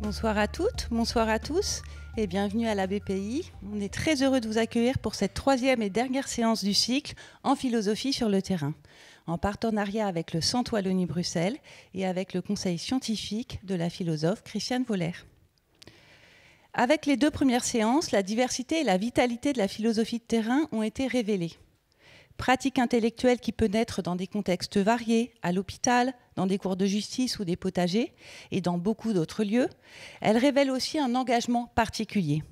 Bonsoir à toutes, bonsoir à tous et bienvenue à la BPI. On est très heureux de vous accueillir pour cette troisième et dernière séance du cycle en philosophie sur le terrain en partenariat avec le Centre Wallonie-Bruxelles et avec le conseil scientifique de la philosophe Christiane Voller. Avec les deux premières séances, la diversité et la vitalité de la philosophie de terrain ont été révélées. Pratique intellectuelle qui peut naître dans des contextes variés, à l'hôpital, dans des cours de justice ou des potagers, et dans beaucoup d'autres lieux, elle révèle aussi un engagement particulier.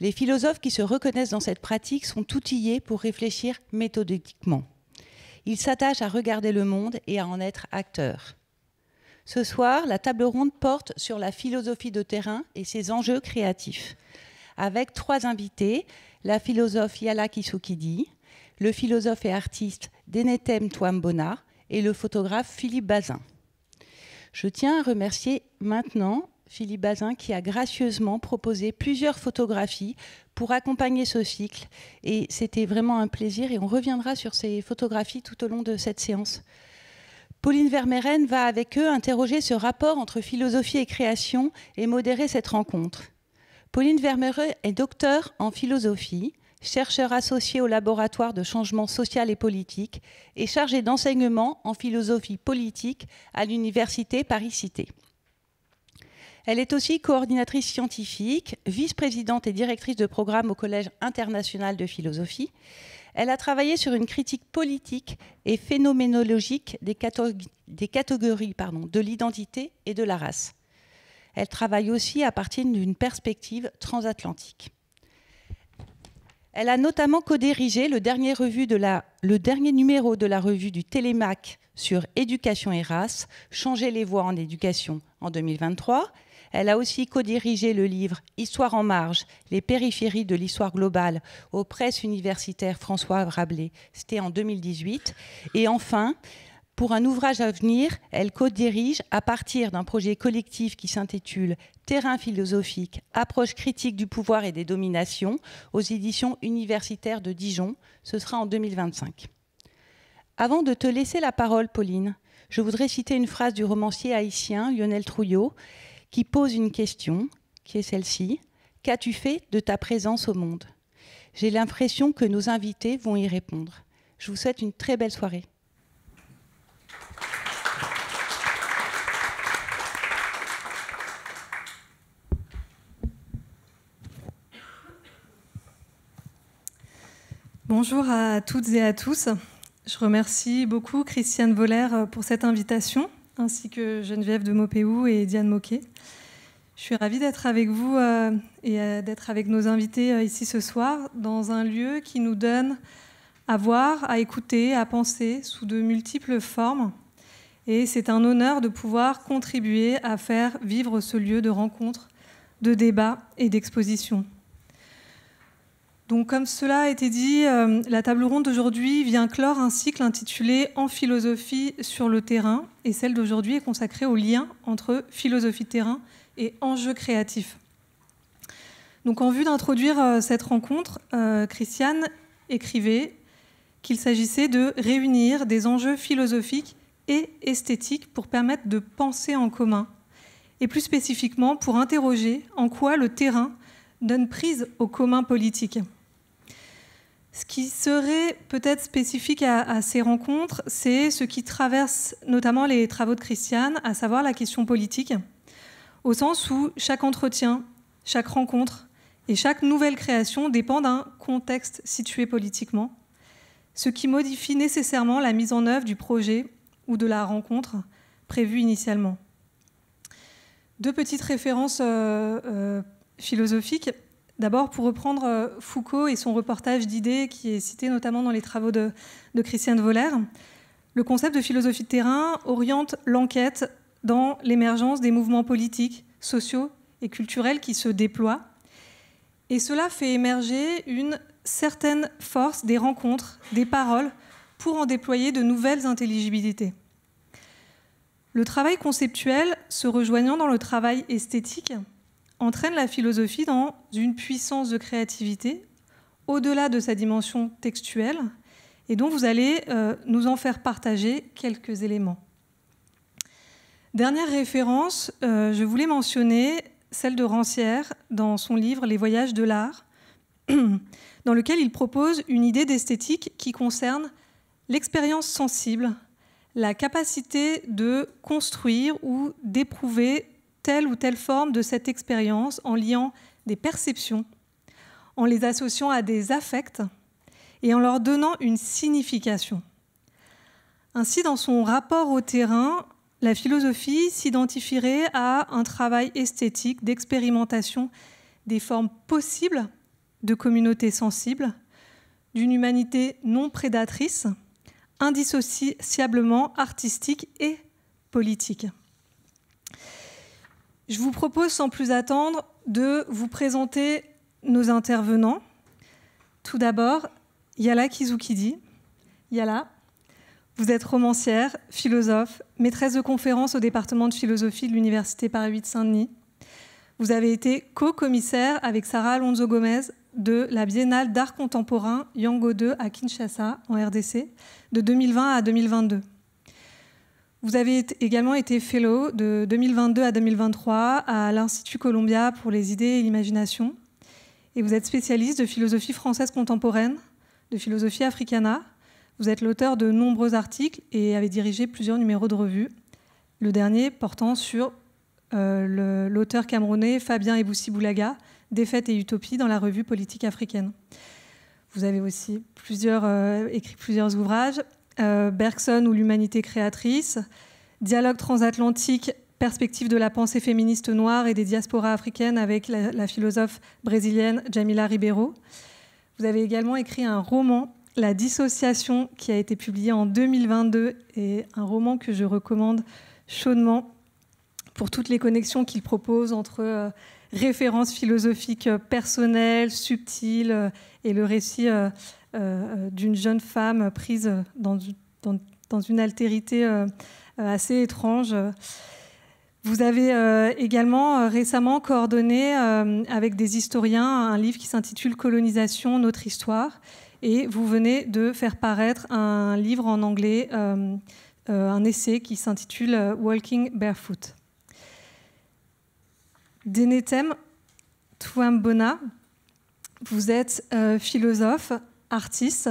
Les philosophes qui se reconnaissent dans cette pratique sont outillés pour réfléchir méthodiquement. Il s'attache à regarder le monde et à en être acteur. Ce soir, la table ronde porte sur la philosophie de terrain et ses enjeux créatifs, avec trois invités, la philosophe Yala Kisukidi, le philosophe et artiste Denetem Twambona et le photographe Philippe Bazin. Je tiens à remercier maintenant Philippe Bazin, qui a gracieusement proposé plusieurs photographies pour accompagner ce cycle. Et c'était vraiment un plaisir et on reviendra sur ces photographies tout au long de cette séance. Pauline Vermeeren va avec eux interroger ce rapport entre philosophie et création et modérer cette rencontre. Pauline Vermeeren est docteur en philosophie, chercheur associé au laboratoire de changement social et politique et chargée d'enseignement en philosophie politique à l'université Paris-Cité. Elle est aussi coordinatrice scientifique, vice-présidente et directrice de programme au Collège international de philosophie. Elle a travaillé sur une critique politique et phénoménologique des, catégories de l'identité et de la race. Elle travaille aussi à partir d'une perspective transatlantique. Elle a notamment codirigé le le dernier numéro de la revue du Télémac sur éducation et race, Changer les voies en éducation en 2023, elle a aussi co-dirigé le livre Histoire en marge, les périphéries de l'histoire globale aux presses universitaires François Rabelais. C'était en 2018. Et enfin, pour un ouvrage à venir, elle co-dirige à partir d'un projet collectif qui s'intitule Terrain philosophique, approche critique du pouvoir et des dominations aux éditions universitaires de Dijon. Ce sera en 2025. Avant de te laisser la parole, Pauline, je voudrais citer une phrase du romancier haïtien Lionel Trouillot qui pose une question, qui est celle-ci. Qu'as-tu fait de ta présence au monde J'ai l'impression que nos invités vont y répondre. Je vous souhaite une très belle soirée. Bonjour à toutes et à tous. Je remercie beaucoup Christiane Voller pour cette invitation ainsi que Geneviève de Maupéou et Diane Moquet. Je suis ravie d'être avec vous euh, et euh, d'être avec nos invités euh, ici ce soir dans un lieu qui nous donne à voir, à écouter, à penser sous de multiples formes. Et c'est un honneur de pouvoir contribuer à faire vivre ce lieu de rencontre, de débat et d'exposition. Donc, comme cela a été dit, euh, la table ronde d'aujourd'hui vient clore un cycle intitulé En philosophie sur le terrain, et celle d'aujourd'hui est consacrée au lien entre philosophie de terrain et enjeux créatifs. Donc, en vue d'introduire euh, cette rencontre, euh, Christiane écrivait qu'il s'agissait de réunir des enjeux philosophiques et esthétiques pour permettre de penser en commun, et plus spécifiquement pour interroger en quoi le terrain donne prise au commun politique. Ce qui serait peut-être spécifique à, ces rencontres, c'est ce qui traverse notamment les travaux de Christiane, à savoir la question politique, au sens où chaque entretien, chaque rencontre et chaque nouvelle création dépend d'un contexte situé politiquement, ce qui modifie nécessairement la mise en œuvre du projet ou de la rencontre prévue initialement. Deux petites références euh, euh, philosophiques. D'abord, pour reprendre euh, Foucault et son reportage d'idées qui est cité notamment dans les travaux de, de Christiane Voller, le concept de philosophie de terrain oriente l'enquête dans l'émergence des mouvements politiques, sociaux et culturels qui se déploient. Et cela fait émerger une certaine force des rencontres, des paroles, pour en déployer de nouvelles intelligibilités. Le travail conceptuel se rejoignant dans le travail esthétique, entraîne la philosophie dans une puissance de créativité au-delà de sa dimension textuelle et dont vous allez euh, nous en faire partager quelques éléments. Dernière référence, euh, je voulais mentionner celle de Rancière dans son livre Les voyages de l'art, dans lequel il propose une idée d'esthétique qui concerne l'expérience sensible, la capacité de construire ou d'éprouver telle ou telle forme de cette expérience en liant des perceptions, en les associant à des affects et en leur donnant une signification. Ainsi, dans son rapport au terrain, la philosophie s'identifierait à un travail esthétique d'expérimentation des formes possibles de communautés sensibles, d'une humanité non prédatrice, indissociablement artistique et politique. Je vous propose sans plus attendre de vous présenter nos intervenants. Tout d'abord, Yala Kizukidi. Yala, vous êtes romancière, philosophe, maîtresse de conférence au département de philosophie de l'Université Paris 8 Saint-Denis. Vous avez été co-commissaire avec Sarah Alonso Gomez de la Biennale d'art contemporain Yango II à Kinshasa, en RDC, de 2020 à 2022. Vous avez également été fellow de 2022 à 2023 à l'Institut Columbia pour les idées et l'imagination. Et vous êtes spécialiste de philosophie française contemporaine, de philosophie africana. Vous êtes l'auteur de nombreux articles et avez dirigé plusieurs numéros de revues. Le dernier portant sur euh, l'auteur camerounais Fabien Eboussi Boulaga, Défaite et Utopie dans la revue politique africaine. Vous avez aussi plusieurs, euh, écrit plusieurs ouvrages euh, Bergson ou l'humanité créatrice, dialogue transatlantique, perspective de la pensée féministe noire et des diasporas africaines avec la, philosophe brésilienne Jamila Ribeiro. Vous avez également écrit un roman, La dissociation, qui a été publié en 2022 et un roman que je recommande chaudement pour toutes les connexions qu'il propose entre euh, références philosophiques euh, personnelles, subtiles, euh, et le récit euh, d'une jeune femme prise dans, une altérité assez étrange. Vous avez également récemment coordonné avec des historiens un livre qui s'intitule Colonisation, notre histoire. Et vous venez de faire paraître un livre en anglais, un essai qui s'intitule Walking Barefoot. Denetem Twambona, vous êtes euh, philosophe, artiste.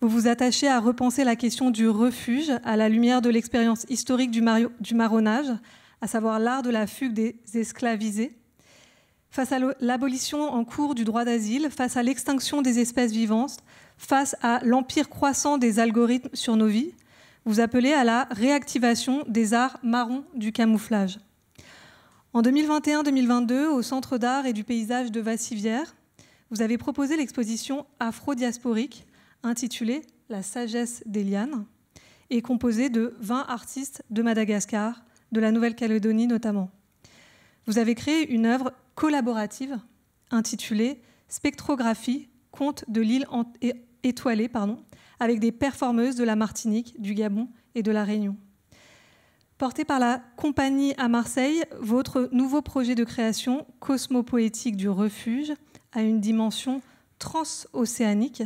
Vous vous attachez à repenser la question du refuge à la lumière de l'expérience historique du, du marronnage, à savoir l'art de la fugue des esclavisés. Face à l'abolition en cours du droit d'asile, face à l'extinction des espèces vivantes, face à l'empire croissant des algorithmes sur nos vies, vous appelez à la réactivation des arts marrons du camouflage. En 2021-2022, au Centre d'art et du paysage de Vassivière, vous avez proposé l'exposition Afro-diasporique intitulée La sagesse des lianes et composée de 20 artistes de Madagascar, de la Nouvelle-Calédonie notamment. Vous avez créé une œuvre collaborative intitulée Spectrographie, conte de l'île étoilée, pardon, avec des performeuses de la Martinique, du Gabon et de la Réunion porté par la compagnie à Marseille, votre nouveau projet de création cosmopoétique du refuge a une dimension transocéanique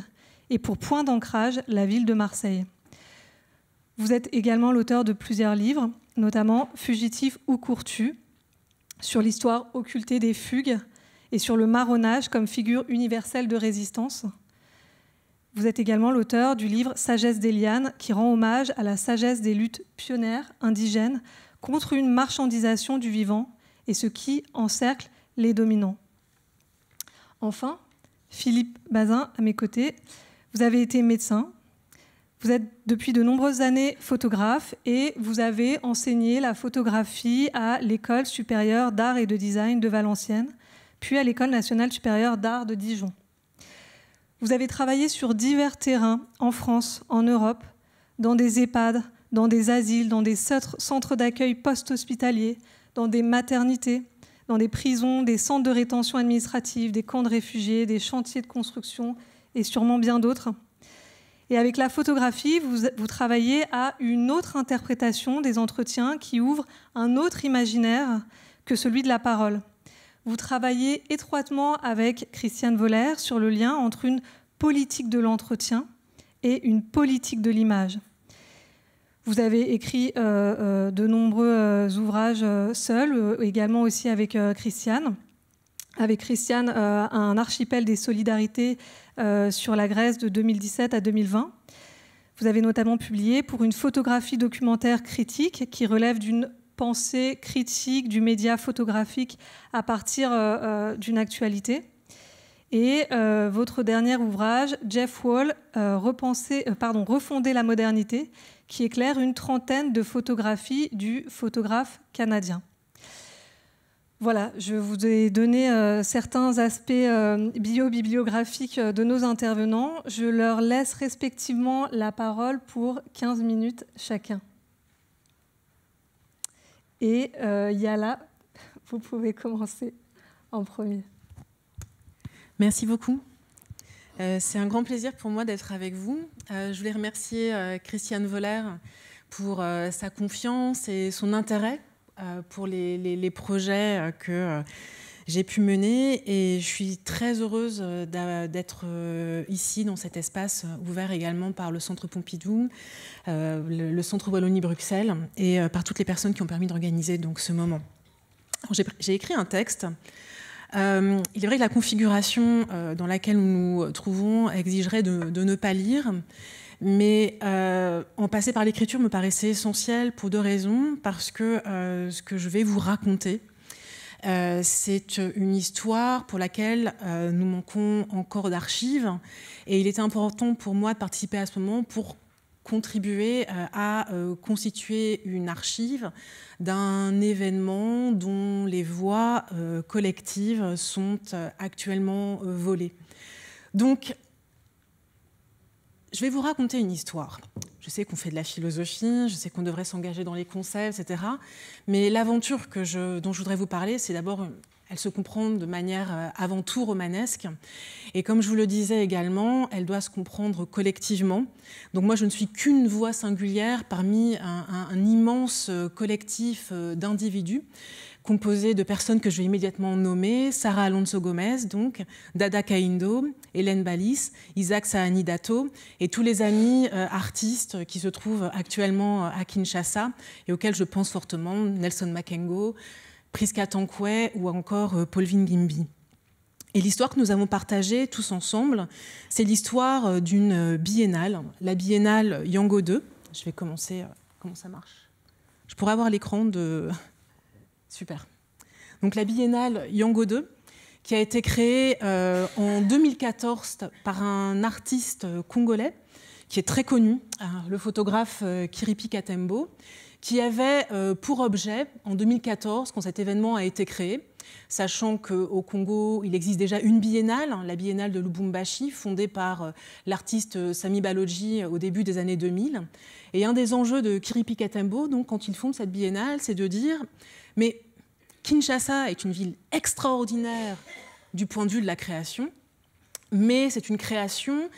et pour point d'ancrage la ville de Marseille. Vous êtes également l'auteur de plusieurs livres, notamment Fugitif ou Courtu, sur l'histoire occultée des fugues et sur le marronnage comme figure universelle de résistance. Vous êtes également l'auteur du livre Sagesse des lianes, qui rend hommage à la sagesse des luttes pionnières indigènes contre une marchandisation du vivant et ce qui encercle les dominants. Enfin, Philippe Bazin, à mes côtés, vous avez été médecin, vous êtes depuis de nombreuses années photographe et vous avez enseigné la photographie à l'École supérieure d'art et de design de Valenciennes, puis à l'École nationale supérieure d'art de Dijon. Vous avez travaillé sur divers terrains en France, en Europe, dans des EHPAD, dans des asiles, dans des centres d'accueil post-hospitaliers, dans des maternités, dans des prisons, des centres de rétention administrative, des camps de réfugiés, des chantiers de construction et sûrement bien d'autres. Et avec la photographie, vous, vous, travaillez à une autre interprétation des entretiens qui ouvre un autre imaginaire que celui de la parole. Vous travaillez étroitement avec Christiane Voller sur le lien entre une politique de l'entretien et une politique de l'image. Vous avez écrit euh, euh, de nombreux euh, ouvrages seuls, également aussi avec Christiane avec Christiane un archipel des solidarités sur la Grèce de 2017 à 2020. Vous avez notamment publié pour une photographie documentaire critique qui relève d'une pensée critique du média photographique à partir euh, euh, d'une actualité. Et euh, votre dernier ouvrage, Jeff Wall, pardon, Refonder la modernité, qui éclaire une trentaine de photographies du photographe canadien. Voilà, je vous ai donné certains aspects bio-bibliographiques de nos intervenants. Je leur laisse respectivement la parole pour 15 minutes chacun. Et euh, Yala, vous pouvez commencer en premier. Merci beaucoup. Euh, c'est un grand plaisir pour moi d'être avec vous. Euh, je voulais remercier Christiane Voller pour sa confiance et son intérêt pour les, les projets que j'ai pu mener et je suis très heureuse euh, d'être euh, ici dans cet espace euh, ouvert également par le Centre Pompidou, le Centre Wallonie-Bruxelles et par toutes les personnes qui ont permis d'organiser donc ce moment. J'ai écrit un texte. il est vrai que la configuration dans laquelle nous nous trouvons exigerait de, ne pas lire, mais en passer par l'écriture me paraissait essentiel pour deux raisons. Parce que ce que je vais vous raconter, euh, c'est euh, une histoire pour laquelle euh, nous manquons encore d'archives. Et il était important pour moi de participer à ce moment pour contribuer à constituer une archive d'un événement dont les voix collectives sont actuellement volées. Donc je vais vous raconter une histoire. Je sais qu'on fait de la philosophie, je sais qu'on devrait s'engager dans les conseils, etc. Mais l'aventure dont je voudrais vous parler, c'est d'abord, elle se comprend de manière euh, avant tout romanesque. Et comme je vous le disais également, elle doit se comprendre collectivement. Donc moi, je ne suis qu'une voix singulière parmi un immense euh, collectif euh, d'individus composé de personnes que je vais immédiatement nommer, Sarah Alonso Gomez, donc, Dada Kaindo, Hélène Balis, Isaac saanidato et tous les amis euh, artistes qui se trouvent actuellement euh, à Kinshasa et auxquels je pense fortement, Nelson Makengo, Priska Tankwe ou encore Paul euh, Paulvin Gimbi. Et l'histoire que nous avons partagée tous ensemble, c'est l'histoire d'une biennale, la biennale Yango 2. Je vais commencer. Comment ça marche Je pourrais avoir l'écran de, Super. Donc la biennale Yango 2, qui a été créée euh, en 2014 par un artiste congolais qui est très connu, euh, le photographe Kiri euh, Kiripi Katembo, qui avait pour objet, en 2014, quand cet événement a été créé, sachant qu'au Congo, il existe déjà une biennale, hein, la biennale de Lubumbashi, fondée par l'artiste Sami Baloji au début des années 2000. Et un des enjeux de Kiripi Katembo, donc, quand il fonde cette biennale, c'est de dire mais Kinshasa est une ville extraordinaire du point de vue de la création, mais c'est une création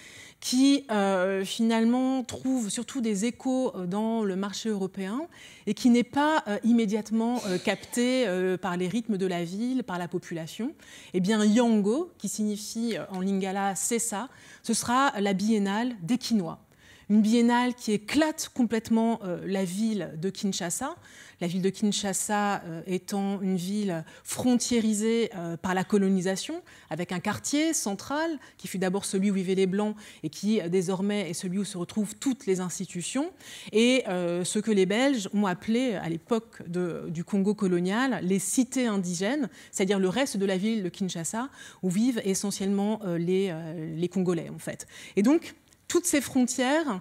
qui euh, finalement trouve surtout des échos euh, dans le marché européen et qui n'est pas euh, immédiatement captée par les rythmes de la ville, par la population. Eh bien, Yango, qui signifie en lingala c'est ça, ce sera la biennale des Quinois une biennale qui éclate complètement euh, la ville de Kinshasa, la ville de Kinshasa euh, étant une ville frontiérisée euh, par la colonisation, avec un quartier central qui fut d'abord celui où vivaient les Blancs et qui désormais est celui où se retrouvent toutes les institutions, et ce que les Belges ont appelé à l'époque du Congo colonial les cités indigènes, c'est-à-dire le reste de la ville de Kinshasa où vivent essentiellement les, les Congolais en fait. Et donc, toutes ces frontières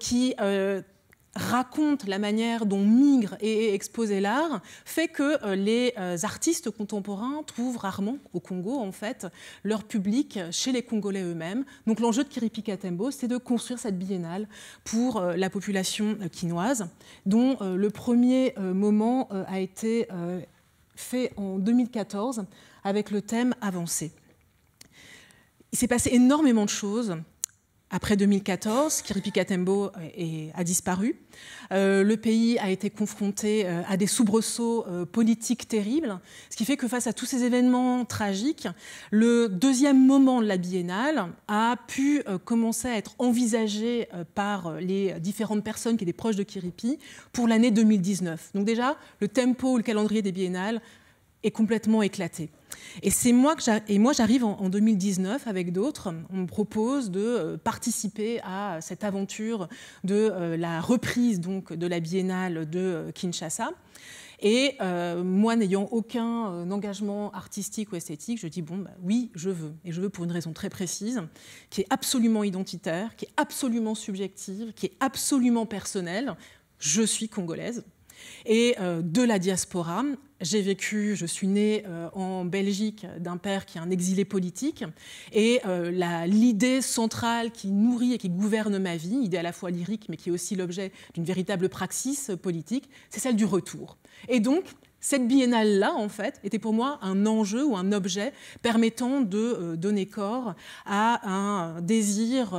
qui euh, racontent la manière dont migre et est l'art, fait que euh, les euh, artistes contemporains trouvent rarement au Congo, en fait, leur public chez les Congolais eux-mêmes. Donc l'enjeu de Kiripi Katembo, c'est de construire cette biennale pour la population quinoise, dont le premier moment a été fait en 2014 avec le thème avancé. Il s'est passé énormément de choses après 2014, Kiripi Katembo euh, a disparu. Euh, le pays a été confronté euh, à des soubresauts politiques terribles, ce qui fait que face à tous ces événements tragiques, le deuxième moment de la biennale a pu commencer à être envisagé par les différentes personnes qui étaient proches de Kiripi pour l'année 2019. Donc déjà, le tempo, le calendrier des biennales est complètement éclatée. Et c'est moi que et moi j'arrive en, 2019 avec d'autres. On me propose de euh, participer à cette aventure de euh, la reprise donc de la biennale de euh, Kinshasa. Et moi, n'ayant aucun engagement artistique ou esthétique, je dis bon, bah, oui, je veux. Et je veux pour une raison très précise, qui est absolument identitaire, qui est absolument subjective, qui est absolument personnelle. Je suis congolaise. Et de la diaspora j'ai vécu, je suis née euh, en Belgique d'un père qui est un exilé politique. Et euh, l'idée centrale qui nourrit et qui gouverne ma vie, idée à la fois lyrique mais qui est aussi l'objet d'une véritable praxis euh, politique, c'est celle du retour. Et donc, cette biennale-là, en fait, était pour moi un enjeu ou un objet permettant de donner corps à un désir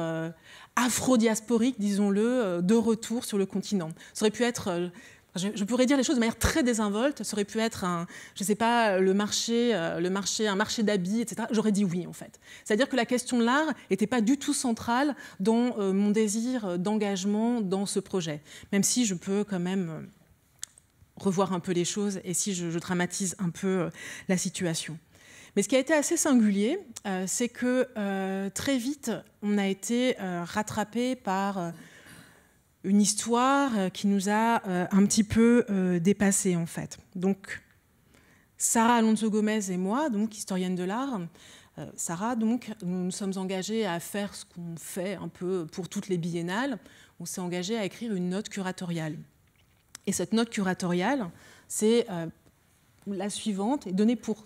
afro-diasporique, disons-le, de retour sur le continent. Ça aurait pu être je, pourrais dire les choses de manière très désinvolte. Ça aurait pu être un, je sais pas, le marché, euh, le marché, un marché d'habits, etc. J'aurais dit oui en fait. C'est-à-dire que la question de l'art n'était pas du tout centrale dans euh, mon désir d'engagement dans ce projet. Même si je peux quand même euh, revoir un peu les choses et si je, dramatise un peu la situation. Mais ce qui a été assez singulier, c'est que très vite, on a été rattrapé par une histoire euh, qui nous a euh, un petit peu euh, dépassés en fait. Donc Sarah Alonso Gomez et moi, donc historienne de l'art, Sarah, donc nous nous sommes engagés à faire ce qu'on fait un peu pour toutes les biennales. On s'est engagé à écrire une note curatoriale. Et cette note curatoriale, c'est la suivante, est donnée pour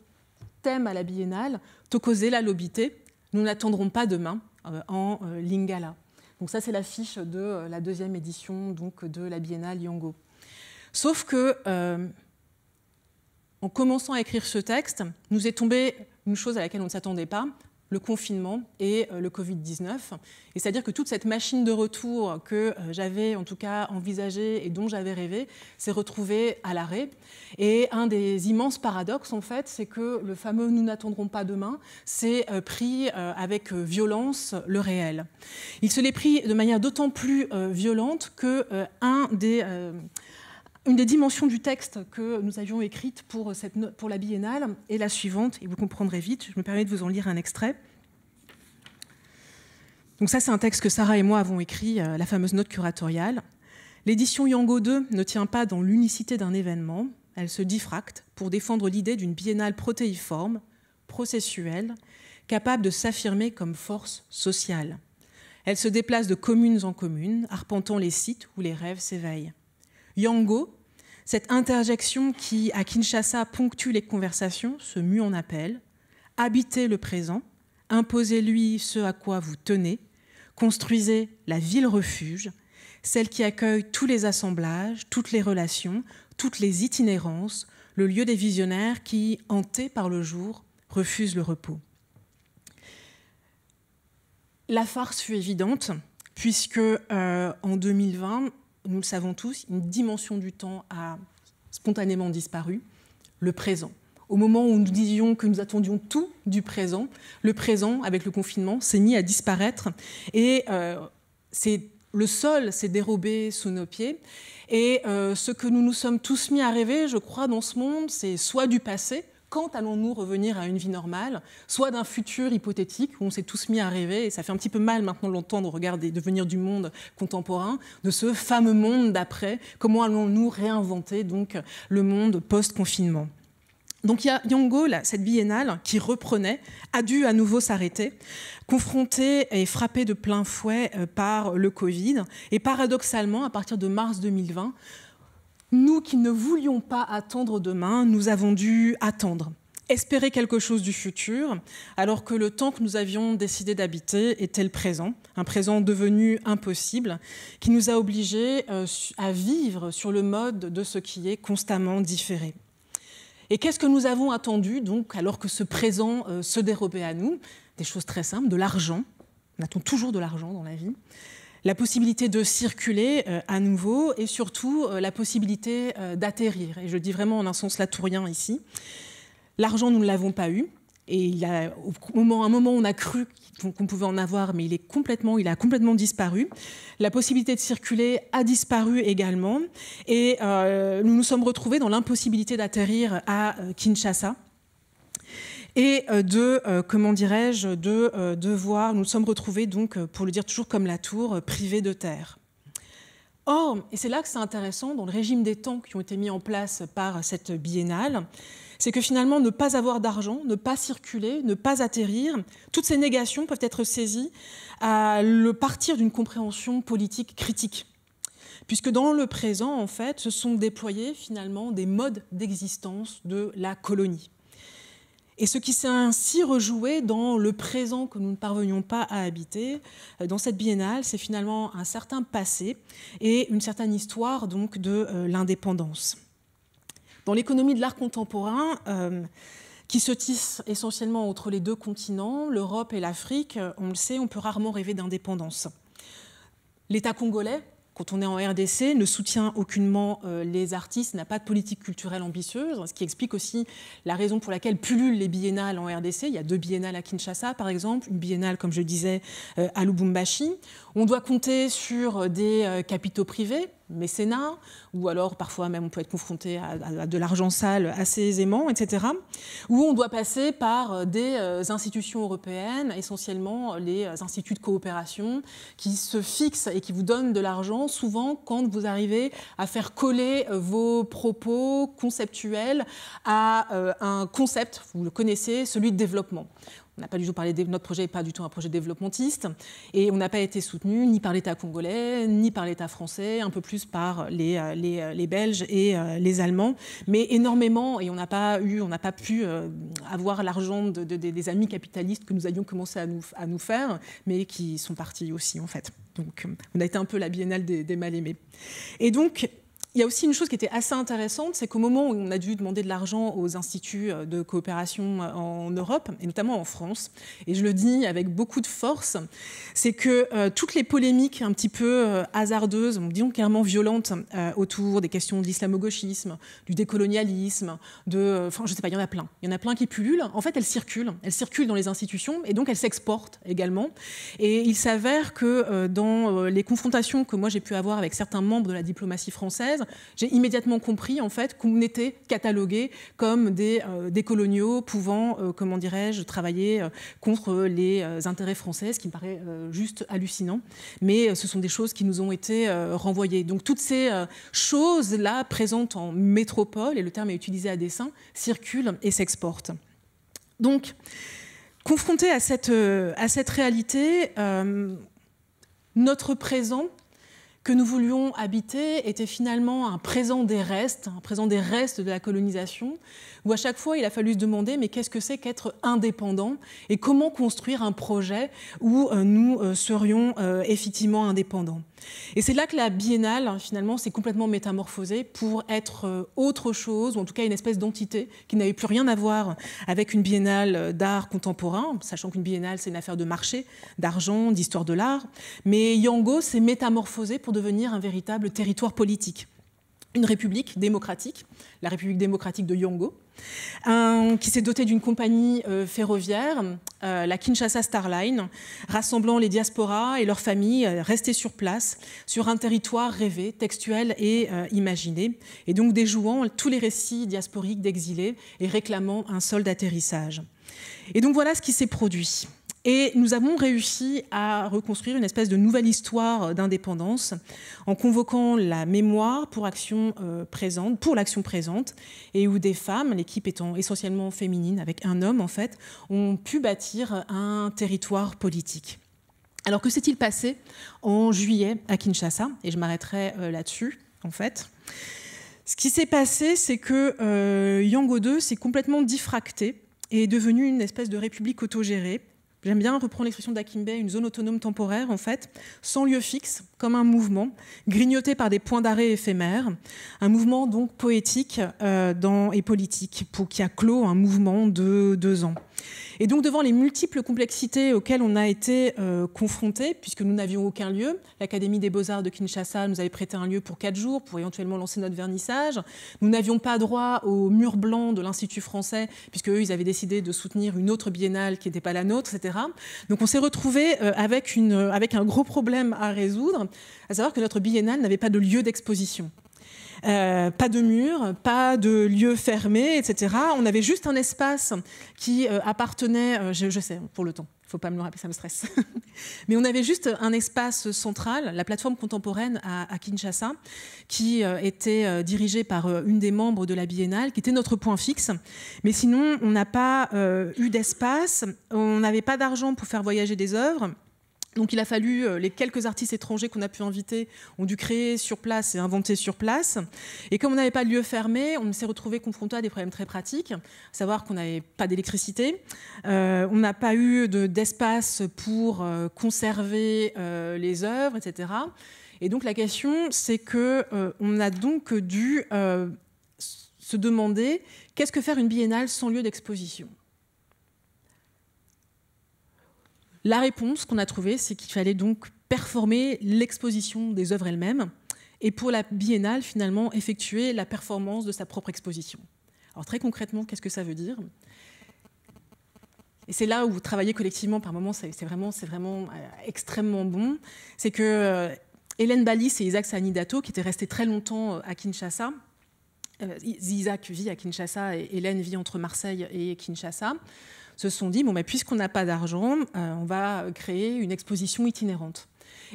thème à la biennale, Tokosé la lobité, nous n'attendrons pas demain en lingala. Donc ça, c'est l'affiche de euh, la deuxième édition donc, de la Biennale Yango. Sauf que, euh, en commençant à écrire ce texte, nous est tombée une chose à laquelle on ne s'attendait pas, le confinement et euh, le Covid-19. c'est-à-dire que toute cette machine de retour que euh, j'avais en tout cas envisagée et dont j'avais rêvé s'est retrouvée à l'arrêt. Et un des immenses paradoxes, en fait, c'est que le fameux Nous n'attendrons pas demain s'est euh, pris avec violence le réel. Il se l'est pris de manière d'autant plus violente que un des une des dimensions du texte que nous avions écrite pour, cette, pour la biennale est la suivante, et vous comprendrez vite, je me permets de vous en lire un extrait. Donc ça, c'est un texte que Sarah et moi avons écrit, euh, la fameuse note curatoriale. L'édition Yango 2 ne tient pas dans l'unicité d'un événement, elle se diffracte pour défendre l'idée d'une biennale protéiforme, processuelle, capable de s'affirmer comme force sociale. Elle se déplace de communes en communes, arpentant les sites où les rêves s'éveillent. Yango, cette interjection qui, à Kinshasa, ponctue les conversations, se mue en appel. Habitez le présent, imposez-lui ce à quoi vous tenez, construisez la ville refuge, celle qui accueille tous les assemblages, toutes les relations, toutes les itinérances, le lieu des visionnaires qui, hantés par le jour, refusent le repos. La farce fut évidente, puisque euh, en 2020, nous le savons tous, une dimension du temps a spontanément disparu, le présent. Au moment où nous disions que nous attendions tout du présent, le présent, avec le confinement, s'est mis à disparaître et euh, le sol s'est dérobé sous nos pieds. Et euh, ce que nous nous sommes tous mis à rêver, je crois, dans ce monde, c'est soit du passé, quand allons-nous revenir à une vie normale, soit d'un futur hypothétique où on s'est tous mis à rêver, et ça fait un petit peu mal maintenant de l'entendre regarder devenir du monde contemporain, de ce fameux monde d'après, comment allons-nous réinventer donc le monde post-confinement. Donc il y a Yango, cette biennale qui reprenait, a dû à nouveau s'arrêter, confrontée et frappée de plein fouet euh, par le Covid. Et paradoxalement, à partir de mars 2020, nous qui ne voulions pas attendre demain, nous avons dû attendre, espérer quelque chose du futur, alors que le temps que nous avions décidé d'habiter était le présent, un présent devenu impossible, qui nous a obligés euh, à vivre sur le mode de ce qui est constamment différé. Et qu'est-ce que nous avons attendu, donc, alors que ce présent euh, se dérobait à nous Des choses très simples, de l'argent. On attend toujours de l'argent dans la vie la possibilité de circuler euh, à nouveau et surtout euh, la possibilité euh, d'atterrir. Et je dis vraiment en un sens latourien ici. L'argent, nous ne l'avons pas eu. Et il a, au moment, à un moment, on a cru qu'on pouvait en avoir, mais il, est complètement, il a complètement disparu. La possibilité de circuler a disparu également. Et nous nous sommes retrouvés dans l'impossibilité d'atterrir à Kinshasa, et euh, de, euh, comment dirais-je, de voir, euh, devoir, nous, nous sommes retrouvés donc, pour le dire toujours comme la tour, privés de terre. Or, et c'est là que c'est intéressant, dans le régime des temps qui ont été mis en place par cette biennale, c'est que finalement, ne pas avoir d'argent, ne pas circuler, ne pas atterrir, toutes ces négations peuvent être saisies à le partir d'une compréhension politique critique puisque dans le présent, en fait, se sont déployés finalement des modes d'existence de la colonie. Et ce qui s'est ainsi rejoué dans le présent que nous ne parvenions pas à habiter, euh, dans cette biennale, c'est finalement un certain passé et une certaine histoire donc de euh, l'indépendance. Dans l'économie de l'art contemporain, euh, qui se tisse essentiellement entre les deux continents, l'Europe et l'Afrique, on le sait, on peut rarement rêver d'indépendance. L'État congolais, quand on est en RDC, ne soutient aucunement euh, les artistes, n'a pas de politique culturelle ambitieuse, ce qui explique aussi la raison pour laquelle pullulent les biennales en RDC. Il y a deux biennales à Kinshasa, par exemple, une biennale, comme je disais, euh, à Lubumbashi. On doit compter sur des euh, capitaux privés mécénat, ou alors parfois même on peut être confronté à, de l'argent sale assez aisément, etc., où on doit passer par euh, des euh, institutions européennes, essentiellement les euh, instituts de coopération, qui se fixent et qui vous donnent de l'argent souvent quand vous arrivez à faire coller vos propos conceptuels à un concept, vous le connaissez, celui de développement. On pas du tout parlé, notre projet n'est pas du tout un projet développementiste, et on n'a pas été soutenu ni par l'État congolais, ni par l'État français, un peu plus par les, euh, les, euh, les Belges et euh, les Allemands, mais énormément, et on n'a pas eu, on n'a pas pu avoir l'argent de, des amis capitalistes que nous avions commencé à nous, à nous faire, mais qui sont partis aussi en fait. Donc on a été un peu la biennale des, des mal-aimés. Et donc il y a aussi une chose qui était assez intéressante, c'est qu'au moment où on a dû demander de l'argent aux instituts euh, de coopération euh, en Europe, et notamment en France, et je le dis avec beaucoup de force, c'est que euh, toutes les polémiques un petit peu hasardeuses, disons clairement violentes, autour des questions de l'islamo-gauchisme, du décolonialisme, de... Enfin, je sais pas, il y en a plein. Il y en a plein qui pullulent. En fait, elles circulent. Elles circulent dans les institutions, et donc elles s'exportent également. Et il s'avère que dans les confrontations que moi j'ai pu avoir avec certains membres de la diplomatie française, j'ai immédiatement compris en fait qu'on était catalogués comme des, euh, coloniaux pouvant, euh, comment dirais-je, travailler euh, contre les intérêts français, ce qui me paraît juste hallucinant. Mais ce sont des choses qui nous ont été renvoyées. Donc toutes ces choses-là présentes en métropole, et le terme est utilisé à dessein, circulent et s'exportent. Donc, confronté à cette, à cette réalité, notre présent que nous voulions habiter était finalement un présent des restes, un présent des restes de la colonisation, où à chaque fois il a fallu se demander mais qu'est-ce que c'est qu'être indépendant et comment construire un projet où euh, nous euh, serions euh, effectivement indépendants. Et c'est là que la biennale hein, finalement s'est complètement métamorphosée pour être autre chose, ou en tout cas une espèce d'entité qui n'avait plus rien à voir avec une biennale d'art contemporain, sachant qu'une biennale c'est une affaire de marché, d'argent, d'histoire de l'art. Mais Yango s'est métamorphosée pour devenir un véritable territoire politique une république démocratique, la République démocratique de Yongo, qui s'est dotée d'une compagnie euh, ferroviaire, euh, la Kinshasa Starline, rassemblant les diasporas et leurs familles euh, restées sur place, sur un territoire rêvé, textuel et imaginé, et donc déjouant tous les récits diasporiques d'exilés et réclamant un sol d'atterrissage. Et donc voilà ce qui s'est produit. Et nous avons réussi à reconstruire une espèce de nouvelle histoire d'indépendance en convoquant la mémoire pour euh, présente, l'action présente, et où des femmes, l'équipe étant essentiellement féminine, avec un homme en fait, ont pu bâtir un territoire politique. Alors que s'est-il passé en juillet à Kinshasa Et je m'arrêterai euh, là-dessus en fait. Ce qui s'est passé, c'est que euh, Yango 2 s'est complètement diffracté et est devenu une espèce de république autogérée j'aime bien reprendre l'expression d'Akimbe, une zone autonome temporaire en fait, sans lieu fixe, comme un mouvement, grignoté par des points d'arrêt éphémères, un mouvement donc poétique euh, et politique, pour, qui a clos un mouvement de deux ans. Et donc devant les multiples complexités auxquelles on a été euh, confrontés, puisque nous n'avions aucun lieu, l'Académie des beaux-arts de Kinshasa nous avait prêté un lieu pour quatre jours pour éventuellement lancer notre vernissage, nous n'avions pas droit au mur blanc de l'Institut français, puisque eux, ils avaient décidé de soutenir une autre biennale qui n'était pas la nôtre, etc. Donc on s'est retrouvé euh, avec, avec un gros problème à résoudre, à savoir que notre biennale n'avait pas de lieu d'exposition. Euh, pas de mur, pas de lieux fermés, etc. On avait juste un espace qui euh, appartenait, euh, je, sais, pour le temps, il ne faut pas me le rappeler, ça me stresse. Mais on avait juste un espace central, la plateforme contemporaine à, à Kinshasa, qui était dirigée par une des membres de la biennale, qui était notre point fixe. Mais sinon, on n'a pas eu d'espace, on n'avait pas d'argent pour faire voyager des œuvres. Donc il a fallu, euh, les quelques artistes étrangers qu'on a pu inviter ont dû créer sur place et inventer sur place. Et comme on n'avait pas de lieu fermé, on s'est retrouvé confronté à des problèmes très pratiques, à savoir qu'on n'avait pas d'électricité, euh, on n'a pas eu d'espace pour euh, conserver les œuvres, etc. Et donc la question, c'est qu'on on a donc dû se demander qu'est-ce que faire une biennale sans lieu d'exposition La réponse qu'on a trouvée, c'est qu'il fallait donc performer l'exposition des œuvres elles-mêmes et pour la biennale, finalement, effectuer la performance de sa propre exposition. Alors très concrètement, qu'est-ce que ça veut dire et c'est là où vous travaillez collectivement par moments, c'est vraiment, euh, extrêmement bon. C'est que euh, Hélène Balis et Isaac Sanidato, qui étaient restés très longtemps euh, à Kinshasa, Isaac vit à Kinshasa et Hélène vit entre Marseille et Kinshasa, se sont dit, bon, mais puisqu'on n'a pas d'argent, euh, on va créer une exposition itinérante.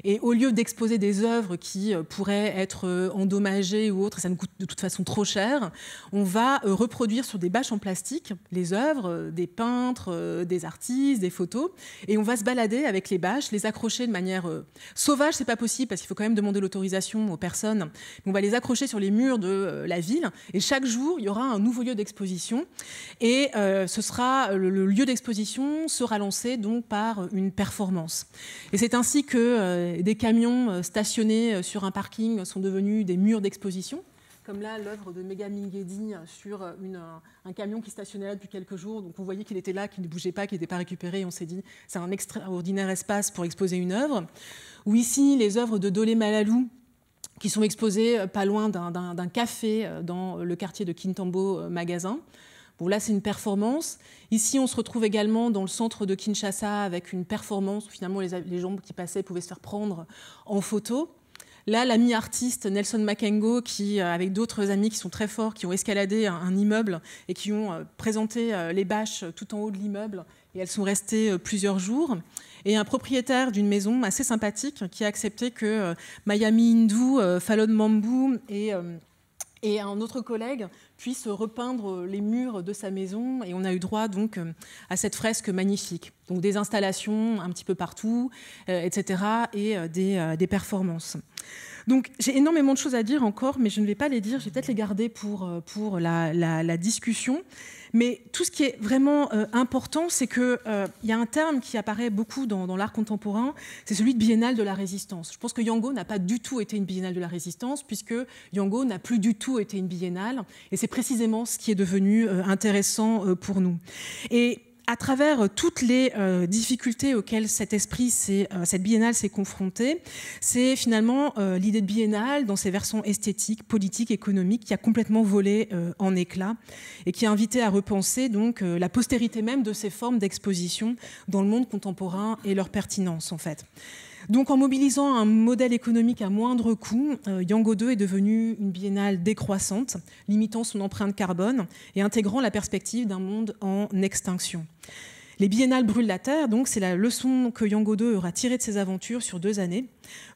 Et au lieu d'exposer des œuvres qui euh, pourraient être euh, endommagées ou autres, ça nous coûte de toute façon trop cher, on va euh, reproduire sur des bâches en plastique les œuvres des peintres, des artistes, des photos, et on va se balader avec les bâches, les accrocher de manière sauvage, c'est pas possible parce qu'il faut quand même demander l'autorisation aux personnes. on va les accrocher sur les murs de la ville, et chaque jour il y aura un nouveau lieu d'exposition, et ce sera le, lieu d'exposition sera lancé donc par une performance. Et c'est ainsi que des camions euh, stationnés euh, sur un parking euh, sont devenus des murs d'exposition comme là l'œuvre de Mega Mingedi sur un, camion qui stationnait là depuis quelques jours. Donc on voyait qu'il était là, qu'il ne bougeait pas, qu'il n'était pas récupéré. on s'est dit, c'est un extraordinaire espace pour exposer une œuvre. Ou ici, les œuvres de Dolé Malalou qui sont exposées pas loin d'un café dans le quartier de Kintambo Magasin là, c'est une performance. Ici, on se retrouve également dans le centre de Kinshasa avec une performance où finalement les, gens qui passaient pouvaient se faire prendre en photo. Là, l'ami artiste Nelson Makengo, qui, euh, avec d'autres amis qui sont très forts, qui ont escaladé un, immeuble et qui ont euh, présenté euh, les bâches tout en haut de l'immeuble, et elles sont restées plusieurs jours. Et un propriétaire d'une maison assez sympathique qui a accepté que Miami Hindu, Fallon Mambu et et un autre collègue puisse repeindre les murs de sa maison. Et on a eu droit donc euh, à cette fresque magnifique. Donc des installations un petit peu partout, etc. Euh, et euh, des, des performances. Donc j'ai énormément de choses à dire encore, mais je ne vais pas les dire, je vais peut-être les garder pour, euh, pour la, discussion. Mais tout ce qui est vraiment euh, important, c'est qu'il euh, y a un terme qui apparaît beaucoup dans, l'art contemporain, c'est celui de biennale de la résistance. Je pense que Yango n'a pas du tout été une biennale de la résistance, puisque Yango n'a plus du tout été une biennale, et c'est précisément ce qui est devenu intéressant pour nous. Et à travers euh, toutes les euh, difficultés auxquelles cet esprit, euh, cette biennale s'est confrontée, c'est finalement l'idée de biennale dans ses versions esthétiques, politiques, économiques, qui a complètement volé en éclat et qui a invité à repenser donc la postérité même de ces formes d'exposition dans le monde contemporain et leur pertinence en fait. Donc en mobilisant un modèle économique à moindre coût, euh, Yango 2 est devenue une biennale décroissante, limitant son empreinte carbone et intégrant la perspective d'un monde en extinction. Les biennales brûlent la terre, donc c'est la leçon que Yango II aura tirée de ses aventures sur deux années,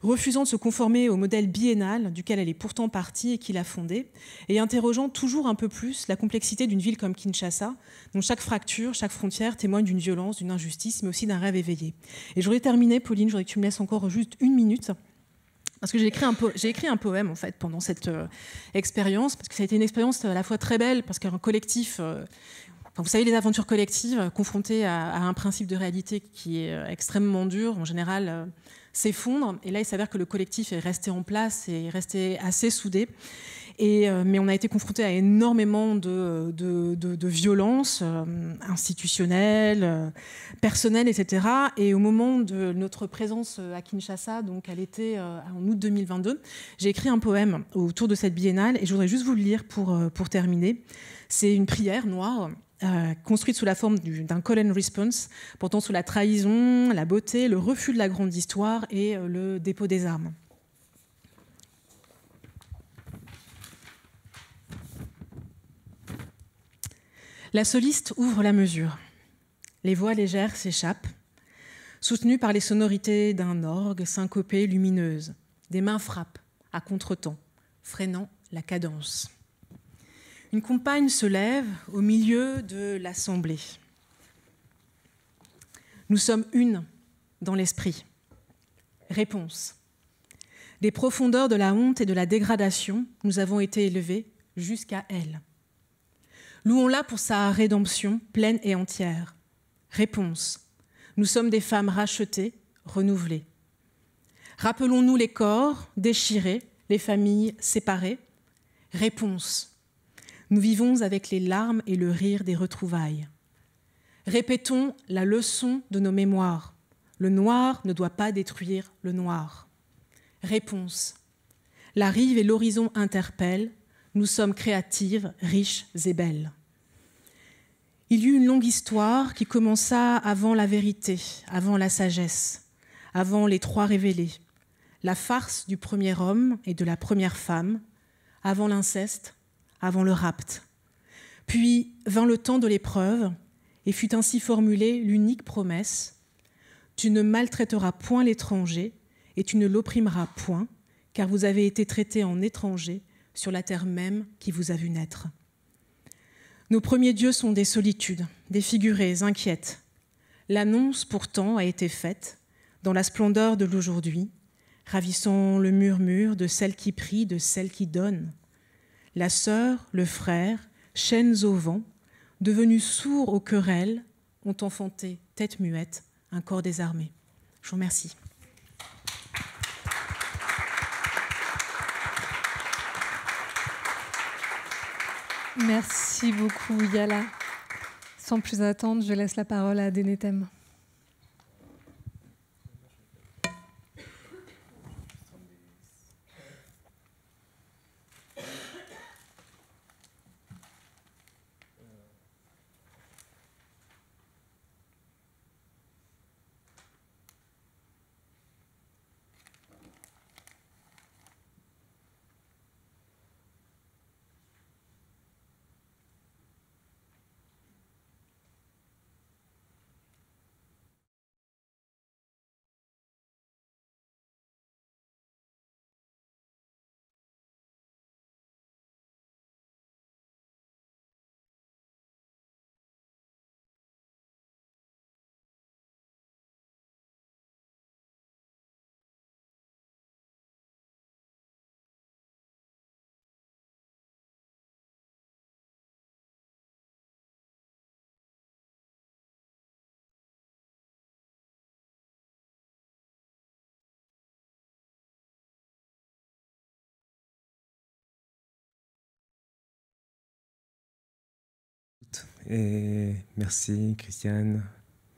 refusant de se conformer au modèle biennal duquel elle est pourtant partie et qu'il a fondé, et interrogeant toujours un peu plus la complexité d'une ville comme Kinshasa, dont chaque fracture, chaque frontière témoigne d'une violence, d'une injustice, mais aussi d'un rêve éveillé. Et j'aurais terminé Pauline, j'aurais que tu me laisses encore juste une minute parce que j'ai écrit, un poème en fait pendant cette euh, expérience, parce que ça a été une expérience euh, à la fois très belle, parce qu'un collectif euh, vous savez, les aventures collectives, euh, confrontées à, un principe de réalité qui est euh, extrêmement dur, en général, euh, s'effondrent. Et là, il s'avère que le collectif est resté en place et est resté assez soudé. Et, mais on a été confronté à énormément de, de, violences institutionnelles, personnelles, etc. Et au moment de notre présence à Kinshasa, donc à l'été, en août 2022, j'ai écrit un poème autour de cette biennale et je voudrais juste vous le lire pour, pour terminer. C'est une prière noire euh, construite sous la forme d'un call and response, portant sur la trahison, la beauté, le refus de la grande histoire et euh, le dépôt des armes. La soliste ouvre la mesure. Les voix légères s'échappent, soutenues par les sonorités d'un orgue syncopé lumineuse. Des mains frappent, à contretemps, freinant la cadence. Une compagne se lève au milieu de l'assemblée. Nous sommes une dans l'esprit. Réponse. Des profondeurs de la honte et de la dégradation, nous avons été élevés jusqu'à elle. Louons-la pour sa rédemption pleine et entière. Réponse. Nous sommes des femmes rachetées, renouvelées. Rappelons-nous les corps déchirés, les familles séparées. Réponse. Nous vivons avec les larmes et le rire des retrouvailles. Répétons la leçon de nos mémoires. Le noir ne doit pas détruire le noir. Réponse. La rive et l'horizon interpellent. Nous sommes créatives, riches et belles. Il y eut une longue histoire qui commença avant la vérité, avant la sagesse, avant les trois révélés, la farce du premier homme et de la première femme, avant l'inceste, avant le rapt. Puis vint le temps de l'épreuve, et fut ainsi formulée l'unique promesse Tu ne maltraiteras point l'étranger, et tu ne l'opprimeras point, car vous avez été traité en étranger sur la terre même qui vous a vu naître. Nos premiers dieux sont des solitudes, des figurées, inquiètes. L'annonce pourtant a été faite, dans la splendeur de l'aujourd'hui, ravissant le murmure de celle qui prie, de celle qui donne la sœur, le frère, chaînes au vent, devenus sourds aux querelles, ont enfanté, tête muette, un corps désarmé. Je vous remercie. Merci beaucoup, Yala. Sans plus attendre, je laisse la parole à Denetem. Et merci Christiane,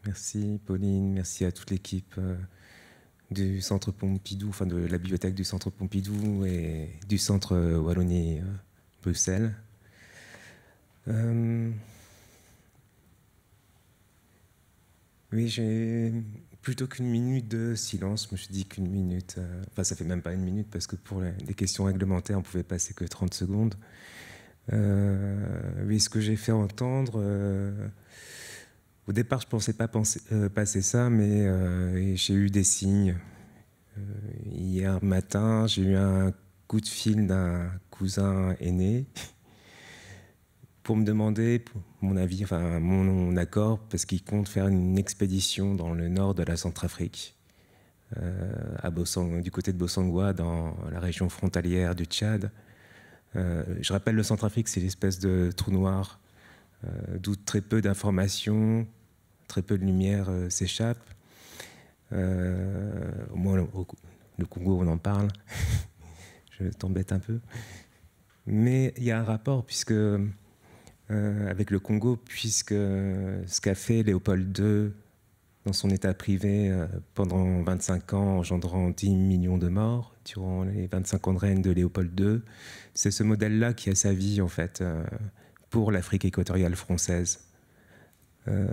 merci Pauline, merci à toute l'équipe euh, du Centre Pompidou, enfin de la bibliothèque du Centre Pompidou et du Centre euh, Wallonie-Bruxelles. Euh, oui, j'ai plutôt qu'une minute de silence, je me suis dit qu'une minute, enfin ça fait même pas une minute parce que pour les questions réglementaires on pouvait passer que 30 secondes. Euh, oui, ce que j'ai fait entendre. Euh, au départ, je ne pensais pas euh, passer ça, mais j'ai eu des signes. hier matin, j'ai eu un coup de fil d'un cousin aîné pour me demander mon avis, enfin mon, accord, parce qu'il compte faire une expédition dans le nord de la Centrafrique, du côté de Bossangwa, dans la région frontalière du Tchad. Euh, je rappelle le Centrafrique, c'est l'espèce de trou noir euh, d'où très peu d'informations, très peu de lumière euh, s'échappe. au moins, le Congo, on en parle. je t'embête un peu. Mais il y a un rapport puisque, avec le Congo, puisque ce qu'a fait Léopold II dans son état privé pendant 25 ans, engendrant 10 millions de morts durant les 25 ans de règne de Léopold II, c'est ce modèle-là qui a sa vie, en fait, euh, pour l'Afrique équatoriale française. Euh,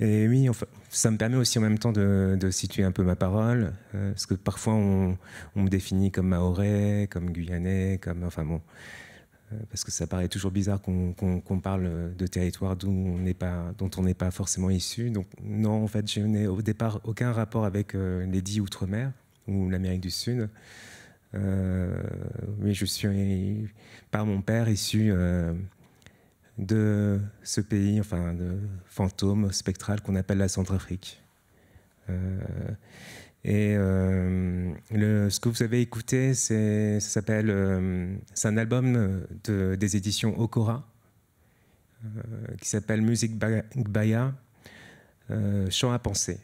et oui, ça me permet aussi en même temps de, situer un peu ma parole, euh, parce que parfois on, me définit comme maorais, comme guyanais, comme enfin bon, parce que ça paraît toujours bizarre qu'on parle de territoire dont on n'est pas forcément issu. Donc non, en fait, je n'ai au départ aucun rapport avec les dix outre-mer ou l'Amérique du Sud. Euh, mais je suis par mon père issu euh, de ce pays, enfin de fantôme spectral qu'on appelle la Centrafrique. Euh, et le, ce que vous avez écouté, c'est, ça s'appelle, c'est un album de, des éditions Okora qui s'appelle Musique Baya, chants à penser.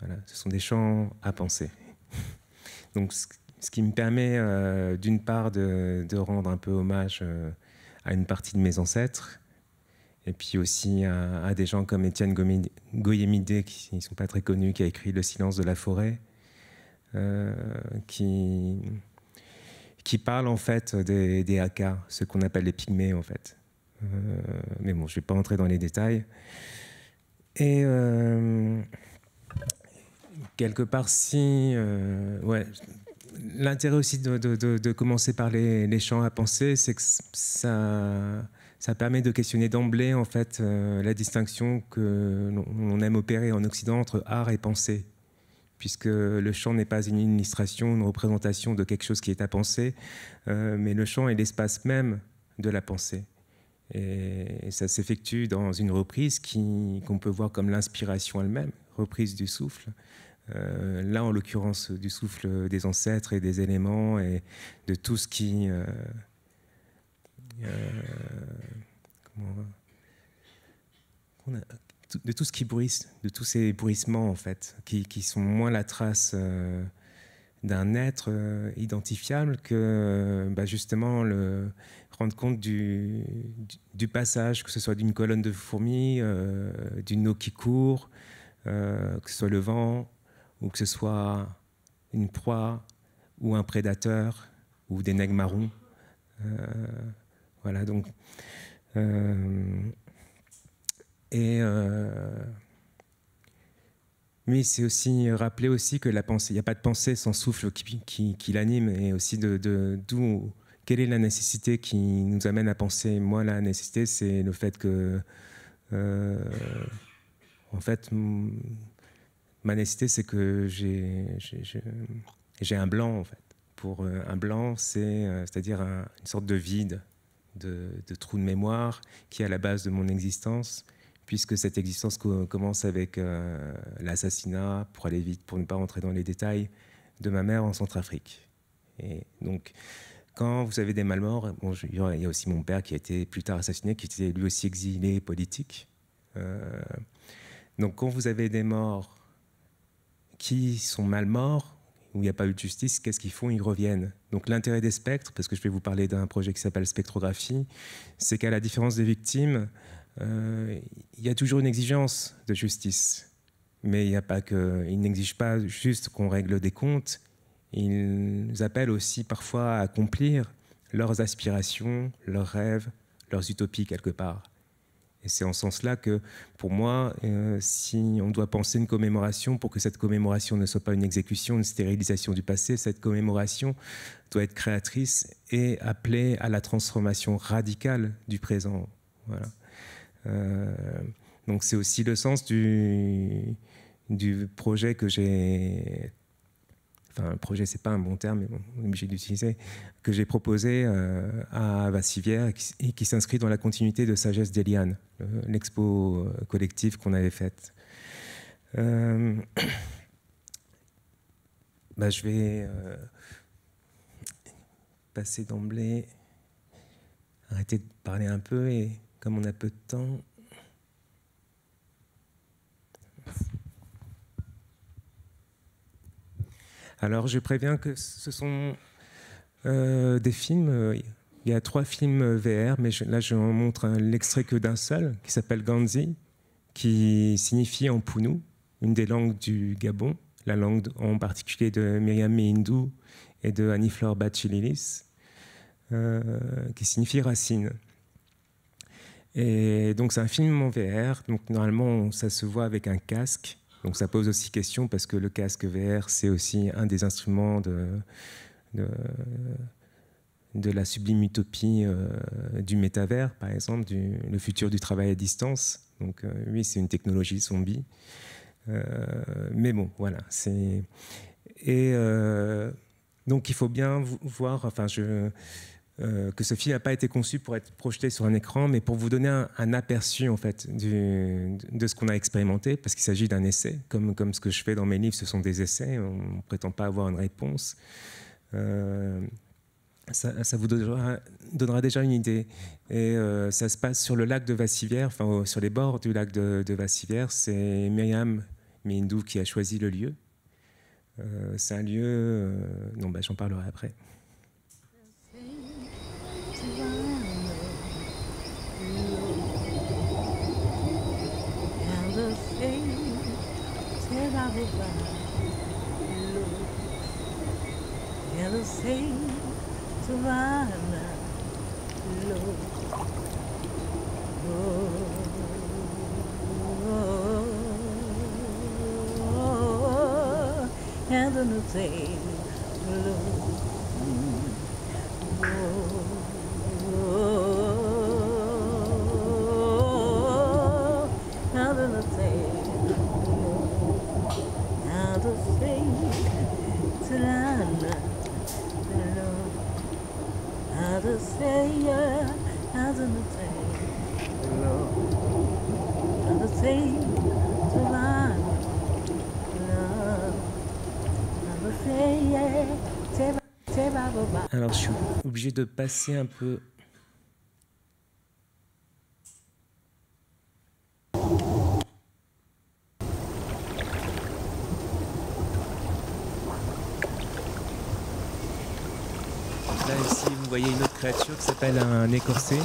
Voilà, ce sont des chants à penser. Donc ce qui me permet euh, d'une part de, rendre un peu hommage euh, à une partie de mes ancêtres, et puis aussi à, des gens comme Étienne Goyemide, qui ne sont pas très connus, qui a écrit Le silence de la forêt, euh, qui, qui parle en fait des, des ce qu'on appelle les pygmées en fait. mais bon, je ne vais pas entrer dans les détails. Et quelque part, si. ouais, l'intérêt aussi de, commencer par les, chants champs à penser, c'est que ça, permet de questionner d'emblée en fait euh, la distinction que l'on aime opérer en Occident entre art et pensée, puisque le chant n'est pas une illustration, une représentation de quelque chose qui est à penser, euh, mais le chant est l'espace même de la pensée. Et, ça s'effectue dans une reprise qu'on peut voir comme l'inspiration elle-même, reprise du souffle. Euh, là en l'occurrence du souffle des ancêtres et des éléments et de tout ce qui euh, euh, de tout ce qui bruisse, de tous ces bruissements en fait, qui, sont moins la trace d'un être identifiable que bah, justement le rendre compte du, du passage, que ce soit d'une colonne de fourmis, d'une eau qui court, que ce soit le vent, ou que ce soit une proie ou un prédateur ou des nègres marrons. Euh, voilà, donc. Euh, et. oui, euh, c'est aussi rappeler aussi que la pensée, il n'y a pas de pensée sans souffle qui, l'anime, et aussi de, d'où, quelle est la nécessité qui nous amène à penser. Moi, la nécessité, c'est le fait que, en fait, ma nécessité, c'est que j'ai un blanc, en fait. Pour euh, un blanc, euh, c'est-à-dire une sorte de vide, de, trou de mémoire qui est à la base de mon existence, puisque cette existence commence avec euh, l'assassinat, pour aller vite, pour ne pas rentrer dans les détails, de ma mère en Centrafrique. Et donc, quand vous avez des mal morts, bon, il y, a aussi mon père qui a été plus tard assassiné, qui était lui aussi exilé politique. donc, quand vous avez des morts qui sont mal morts, où il n'y a pas eu de justice, qu'est-ce qu'ils font Ils reviennent. Donc l'intérêt des spectres, parce que je vais vous parler d'un projet qui s'appelle Spectrographie, c'est qu'à la différence des victimes, euh, il y a toujours une exigence de justice. Mais il n'exige pas n'exigent pas juste qu'on règle des comptes, ils appellent aussi parfois à accomplir leurs aspirations, leurs rêves, leurs utopies quelque part. Et c'est en ce sens-là que, pour moi, euh, si on doit penser une commémoration pour que cette commémoration ne soit pas une exécution, une stérilisation du passé, cette commémoration doit être créatrice et appelée à la transformation radicale du présent. Voilà. Euh, donc c'est aussi le sens du, du projet que j'ai enfin un projet c'est pas un bon terme mais on est obligé d'utiliser que j'ai proposé euh, à Vassivière et qui, s'inscrit dans la continuité de Sagesse d'Eliane, l'expo euh, collective qu'on avait faite euh, bah, je vais passer d'emblée arrêter de parler un peu et comme on a peu de temps Alors je préviens que ce sont euh, des films. Euh, il y a trois films euh, VR, mais là je vous montre l'extrait que d'un seul, qui s'appelle Ganzi, qui signifie en Pounou, une des langues du Gabon, la langue en particulier de Myriam Mehindou et de Annie-Flore qui signifie racine. Et donc c'est un film en VR, donc normalement ça se voit avec un casque donc ça pose aussi question parce que le casque VR, c'est aussi un des instruments de, de, la sublime utopie euh, du métavers, par exemple, du, le futur du travail à distance. Donc euh, oui, c'est une technologie zombie. Euh, mais bon, voilà. Et donc il faut bien voir, enfin je euh, que ce film n'a pas été conçu pour être projeté sur un écran, mais pour vous donner un, aperçu en fait du, de ce qu'on a expérimenté, parce qu'il s'agit d'un essai, comme, comme ce que je fais dans mes livres, ce sont des essais, on ne prétend pas avoir une réponse. Euh, ça, vous donnera, déjà une idée. Et euh, ça se passe sur le lac de Vassivière, enfin sur les bords du lac de, de Vassivière. C'est Myriam Mindou qui a choisi le lieu. c'est un lieu, non, bah, j'en parlerai après. Marilyn, yellow sage, Savannah, Lord, Oh, oh, oh, oh, oh, Alors, je suis obligé de passer un peu. Là, ici, vous voyez une autre créature qui s'appelle un écorcé.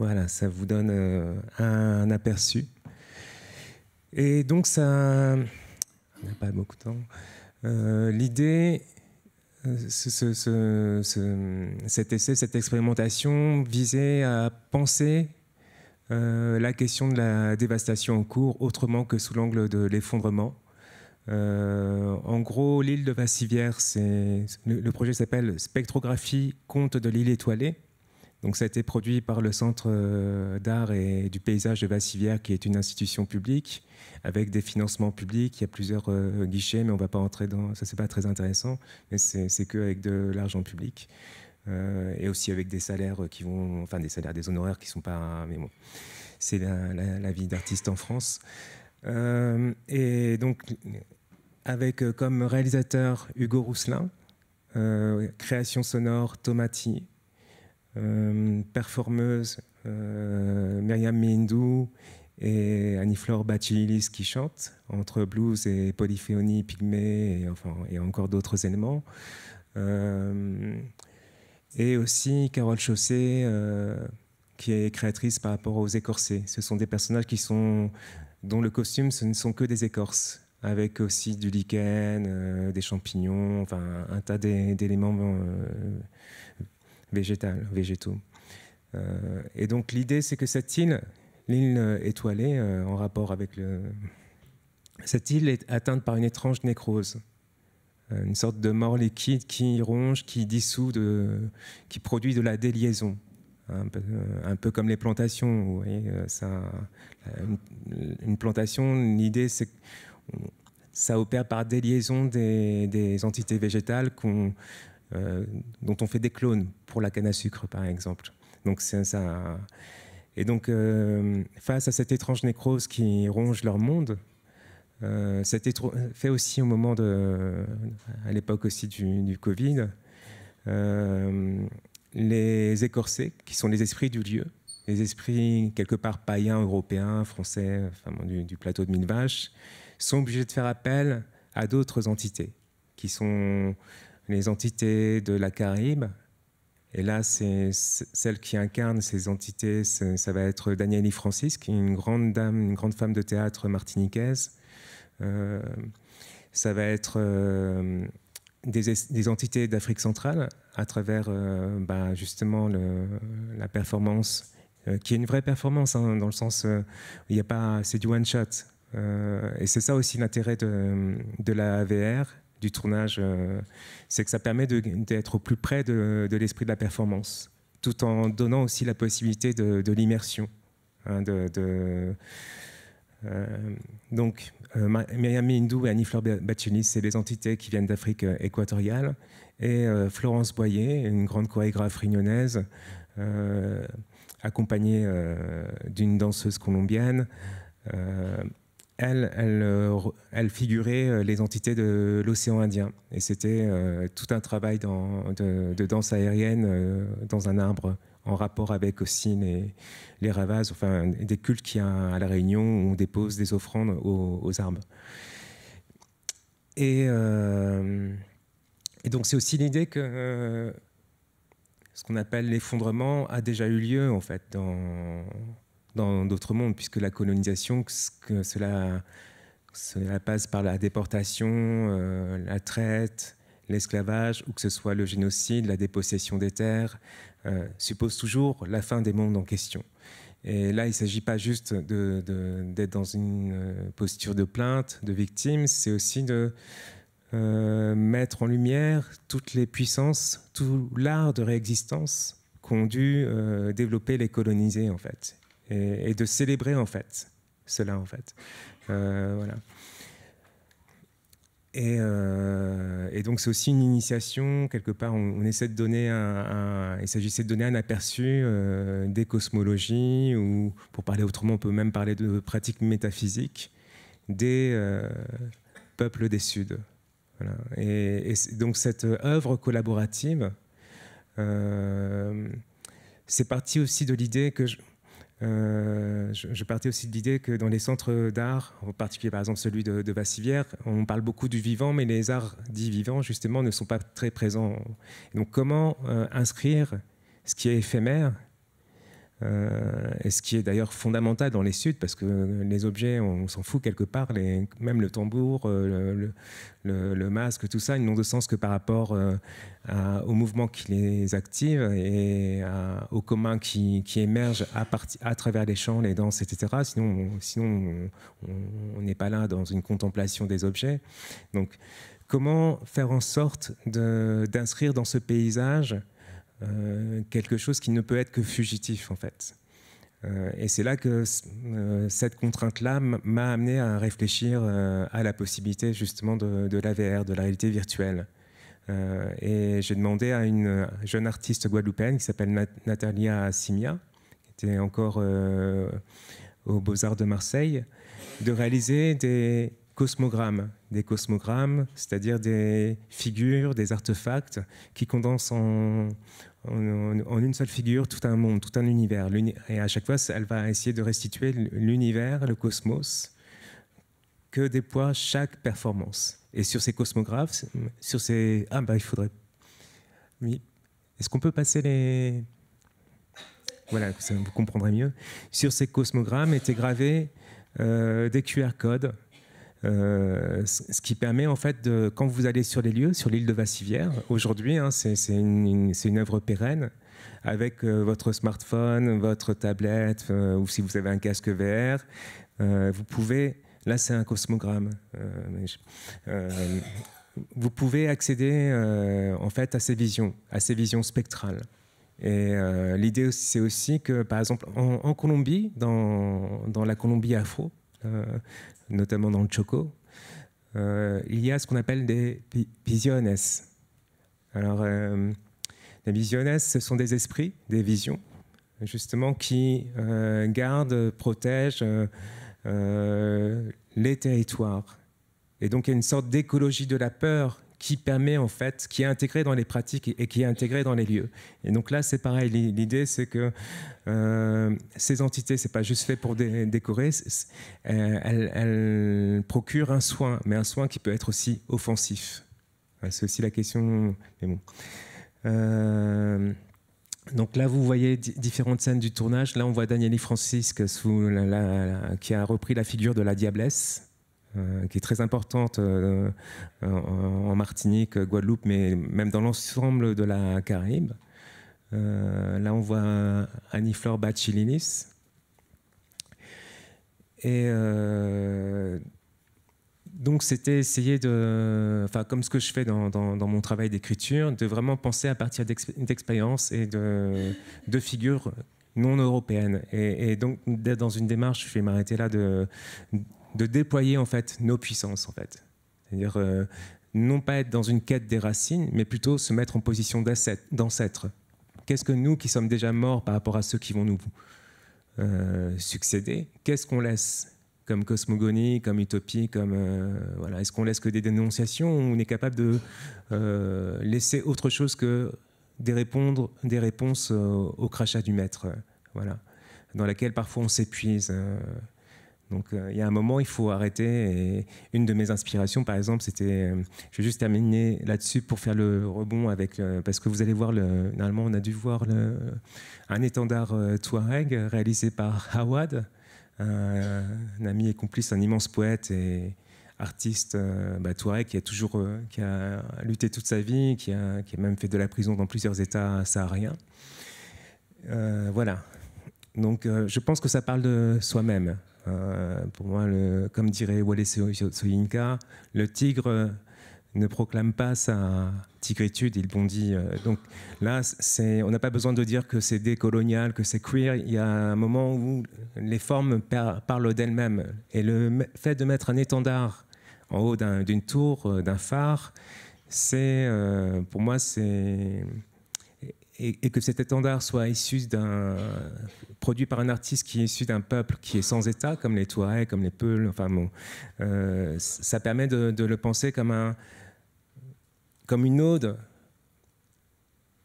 Voilà, ça vous donne euh, un aperçu. Et donc ça, n'a pas beaucoup de temps. Euh, l'idée, cet essai, cette expérimentation visait à penser euh, la question de la dévastation en cours autrement que sous l'angle de l'effondrement. en gros, l'île de Vassivière, le, le projet s'appelle Spectrographie, compte de l'île étoilée. Donc ça a été produit par le Centre euh, d'art et du paysage de Vassivière, qui est une institution publique, avec des financements publics. Il y a plusieurs euh, guichets, mais on ne va pas entrer dans... Ça, c'est pas très intéressant, mais c'est qu'avec de l'argent public. Euh, et aussi avec des salaires qui vont... Enfin, des salaires, des honoraires qui ne sont pas... Mais bon, c'est la, vie d'artiste en France. et donc, avec comme réalisateur Hugo Rousselin, création sonore Tomati, euh, performeuse euh, Myriam Mindou et Annie-Flore qui chantent entre blues et polyphonie pygmée et, et encore d'autres éléments. Euh, et aussi Carole Chausset qui est créatrice par rapport aux écorcés. Ce sont des personnages qui sont, dont le costume ce ne sont que des écorces avec aussi du lichen, des champignons, enfin un tas d'éléments végétales, végétaux. Euh, et donc l'idée, c'est que cette île, l'île euh, étoilée, euh, en rapport avec le... Cette île est atteinte par une étrange nécrose, une sorte de mort liquide qui ronge, qui dissout, qui produit de la déliaison. Hein, un peu, comme les plantations, vous ça, une, plantation, l'idée c'est ça opère par déliaison des, des entités végétales qu'on euh, dont on fait des clones pour la canne à sucre, par exemple. Donc ça. Et donc, euh, face à cette étrange nécrose qui ronge leur monde, euh, c'était fait aussi au moment de, à l'époque aussi du, Covid, euh, les écorcés, qui sont les esprits du lieu, les esprits quelque part païens, européens, français, du, du, plateau de Mille sont obligés de faire appel à d'autres entités qui sont les entités de la Caraïbe. Et là, c'est celle qui incarne ces entités, ça va être Danielle Francis, qui une grande dame, une grande femme de théâtre martiniquaise. Euh, ça va être euh, des, entités d'Afrique centrale à travers euh, bah, justement la performance, qui est une vraie performance, hein, dans le sens il n'y a pas, c'est du one shot. et c'est ça aussi l'intérêt de, la VR, du tournage, euh, c'est que ça permet d'être au plus près de, l'esprit de la performance, tout en donnant aussi la possibilité de, l'immersion. Hein, euh, donc, euh, Miami Myriam Hindou et Annie-Fleur Bachelis, c'est des entités qui viennent d'Afrique équatoriale. Et Florence Boyer, une grande chorégraphe réunionnaise, accompagnée d'une danseuse colombienne elle, elle, euh, figurait euh, les entités de l'océan Indien. Et c'était euh, tout un travail de, danse aérienne dans un arbre, en rapport avec aussi les, les enfin des cultes qu'il y a à La Réunion où on dépose des offrandes aux, arbres. Et, et donc c'est aussi l'idée que ce qu'on appelle l'effondrement a déjà eu lieu en fait dans dans d'autres mondes, puisque la colonisation, que cela, cela passe par la déportation, euh, la traite, l'esclavage, ou que ce soit le génocide, la dépossession des terres, euh, suppose toujours la fin des mondes en question. Et là, il ne s'agit pas juste d'être dans une euh, posture de plainte, de victime, c'est aussi de mettre en lumière toutes les puissances, tout l'art de réexistence qu'ont dû développer les colonisés, en fait et, de célébrer en fait cela en fait. Euh, voilà. Euh, et, donc c'est aussi une initiation, quelque part, on, essaie de donner un, il s'agissait de donner un aperçu euh, des cosmologies, ou pour parler autrement, on peut même parler de pratiques métaphysiques des peuples des Suds. Et, donc cette œuvre collaborative, c'est parti aussi de l'idée que je, euh, je, partais aussi de l'idée que dans les centres d'art, en particulier par exemple celui de, Vassivière, on parle beaucoup du vivant, mais les arts dits vivants, justement, ne sont pas très présents. donc comment euh, inscrire ce qui est éphémère euh, et ce qui est d'ailleurs fondamental dans les Suds, parce que les objets, on, s'en fout quelque part, même le tambour, euh, le, masque, tout ça, ils n'ont de sens que par rapport euh, au mouvement qui les active et au commun qui, qui émerge à, travers les chants, les danses, etc. Sinon, sinon on n'est pas là dans une contemplation des objets. Donc, comment faire en sorte d'inscrire dans ce paysage euh, quelque chose qui ne peut être que fugitif en fait. Euh, et c'est là que euh, cette contrainte-là m'a amené à réfléchir à la possibilité justement de, de la de la réalité virtuelle. et j'ai demandé à une jeune artiste guadeloupéenne qui s'appelle Natalia Simia, qui était encore aux Beaux-Arts de Marseille, de réaliser des cosmogrammes. Des cosmogrammes, c'est-à-dire des figures, des artefacts qui condensent en, en, une seule figure tout un monde, tout un univers. Et à chaque fois, elle va essayer de restituer l'univers, le cosmos que déploie chaque performance. Et sur ces cosmographes, sur ces... Ah ben il faudrait... Oui. Est-ce qu'on peut passer les... Voilà, vous comprendrez mieux. Sur ces cosmogrammes étaient gravés euh, des QR codes euh, ce qui permet en fait de, quand vous allez sur les lieux, sur l'île de Vassivière, aujourd'hui, hein, c'est une, œuvre pérenne avec euh, votre smartphone, votre tablette euh, ou si vous avez un casque VR, vous pouvez. Là, c'est un cosmogramme. vous pouvez accéder en fait à ces visions, à ces visions spectrales. Et l'idée, c'est aussi que, par exemple, en, Colombie, dans, la Colombie afro, notamment dans le Choco, euh, il y a ce qu'on appelle des visiones. Alors, euh, les visiones, ce sont des esprits, des visions, justement, qui euh, gardent, protègent les territoires. Et donc, il y a une sorte d'écologie de la peur qui permet en fait, qui est intégré dans les pratiques et qui est intégré dans les lieux. Et donc là, c'est pareil. L'idée, c'est que euh, ces entités, c'est pas juste fait pour décorer. Euh, elles, elles, procurent un soin, mais un soin qui peut être aussi offensif. C'est aussi la question. Mais bon. Euh, donc là, vous voyez différentes scènes du tournage. Là, on voit Danieli Francisque sous qui a repris la figure de la diablesse. Euh, qui est très importante euh, en Martinique, Guadeloupe, mais même dans l'ensemble de la Caraïbe. Euh, là, on voit Annie-Flore Et donc, c'était essayer de, enfin, comme ce que je fais dans, mon travail d'écriture, de vraiment penser à partir d'expériences et de, figures non européennes. Et, et donc, dans une démarche, je vais m'arrêter là, de, de déployer en fait nos puissances en fait. C'est-à-dire euh, non pas être dans une quête des racines, mais plutôt se mettre en position d'ancêtre. Qu'est-ce que nous qui sommes déjà morts par rapport à ceux qui vont nous euh, succéder, qu'est-ce qu'on laisse comme cosmogonie, comme utopie, comme euh, voilà, est-ce qu'on laisse que des dénonciations ou on est capable de laisser autre chose que des, répondre, des réponses au crachat du maître, voilà, dans laquelle parfois on s'épuise. Donc euh, il y a un moment, il faut arrêter. Et une de mes inspirations, par exemple, c'était, euh, je vais juste terminer là-dessus pour faire le rebond avec, euh, parce que vous allez voir, le, normalement, on a dû voir un étendard Touareg réalisé par Hawad, un, ami et complice, un immense poète et artiste bah, Touareg qui a toujours qui a lutté toute sa vie, qui a, qui même fait de la prison dans plusieurs États sahariens. Euh, voilà, donc euh, je pense que ça parle de soi-même. Euh, pour moi, le, comme dirait Wale Soyinka, le tigre euh, ne proclame pas sa tigritude, il bondit. Donc là, on n'a pas besoin de dire que c'est décolonial, que c'est queer. Il y a un moment où les formes parlent d'elles-mêmes. Et le fait de mettre un étendard en haut d'une tour, d'un phare, c'est, pour moi, c'est et, que cet étendard soit issu d'un produit par un artiste qui est issu d'un peuple qui est sans État, comme les Touaregs, comme les Peuls. Enfin bon, euh, ça permet de, de, le penser comme un comme une ode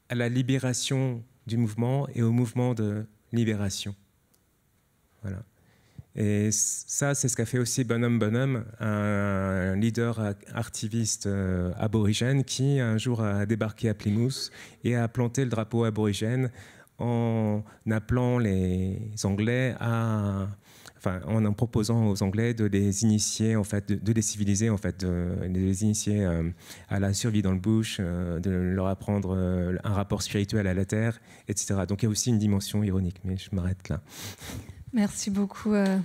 à la libération du mouvement et au mouvement de libération. Voilà. Et ça, c'est ce qu'a fait aussi Bonhomme Bonhomme, un leader activiste euh, aborigène qui un jour a débarqué à Plymouth et a planté le drapeau aborigène en appelant les Anglais à, enfin, en, en proposant aux Anglais de les initier, en fait, de, les civiliser, en fait, de, les initier euh, à la survie dans le bush, euh, de leur apprendre un rapport spirituel à la terre, etc. Donc il y a aussi une dimension ironique, mais je m'arrête là. Merci beaucoup, euh,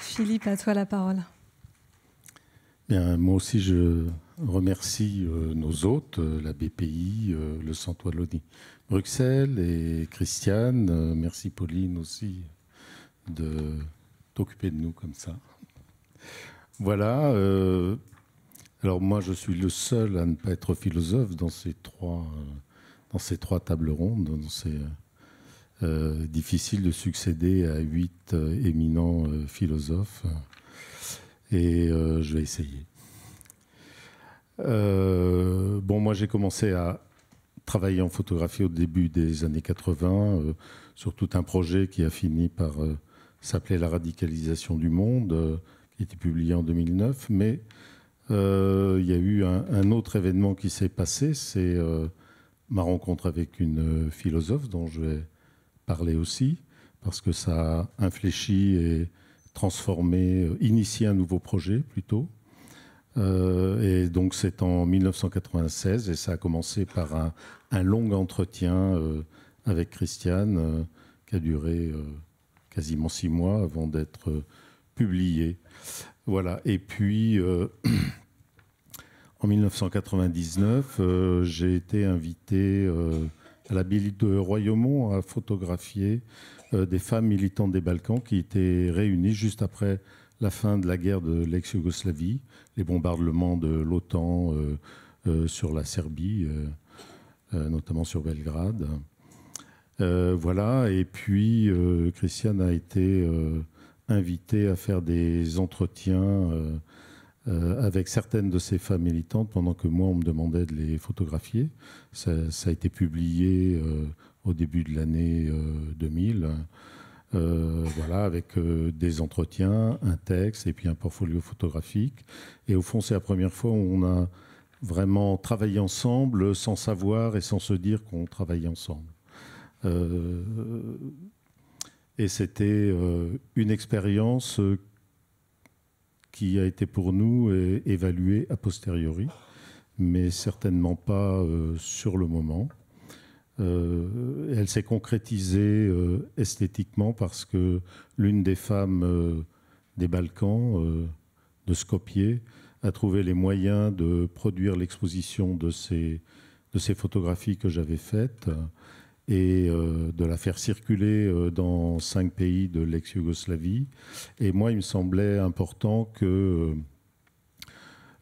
Philippe, à toi la parole. Bien, moi aussi, je remercie euh, nos hôtes, euh, la BPI, euh, le Centre Wallonie Bruxelles et Christiane. merci Pauline aussi de t'occuper de nous comme ça. Voilà, alors moi, je suis le seul à ne pas être philosophe dans ces trois, dans ces trois tables rondes. C'est euh, difficile de succéder à huit euh, éminents euh, philosophes. Et je vais essayer. bon, moi, j'ai commencé à travailler en photographie au début des années 80 sur tout un projet qui a fini par s'appeler La radicalisation du monde, qui a été publié en 2009. Mais euh, il y a eu un, autre événement qui s'est passé, c'est euh, ma rencontre avec une euh, philosophe dont je vais parler aussi, parce que ça a infléchi et transformé, initié un nouveau projet plutôt. et donc c'est en 1996 et ça a commencé par un long entretien avec Christiane qui a duré quasiment six mois avant d'être publié. Voilà. Et puis, euh, en 1999, euh, j'ai été invité euh, à la ville de Royaumont à photographier des femmes militantes des Balkans qui étaient réunies juste après la fin de la guerre de l'ex-Yougoslavie, les bombardements de l'OTAN sur la Serbie, notamment sur Belgrade. voilà, et puis Christiane a été invité à faire des entretiens euh, euh, avec certaines de ces femmes militantes pendant que moi, on me demandait de les photographier. Ça, a été publié euh, au début de l'année 2000. voilà, avec des entretiens, un texte et puis un portfolio photographique. Et au fond, c'est la première fois où on a vraiment travaillé ensemble sans savoir et sans se dire qu'on travaillait ensemble. Et c'était euh, une expérience euh, qui a été pour nous évaluée a posteriori, mais certainement pas euh, sur le moment. elle s'est concrétisée esthétiquement parce que l'une des femmes des Balkans, de Skopje, a trouvé les moyens de produire l'exposition de ces, de ces photographies que j'avais faites et euh, de la faire circuler euh, dans cinq pays de l'ex-Yougoslavie. Et moi, il me semblait important que, euh,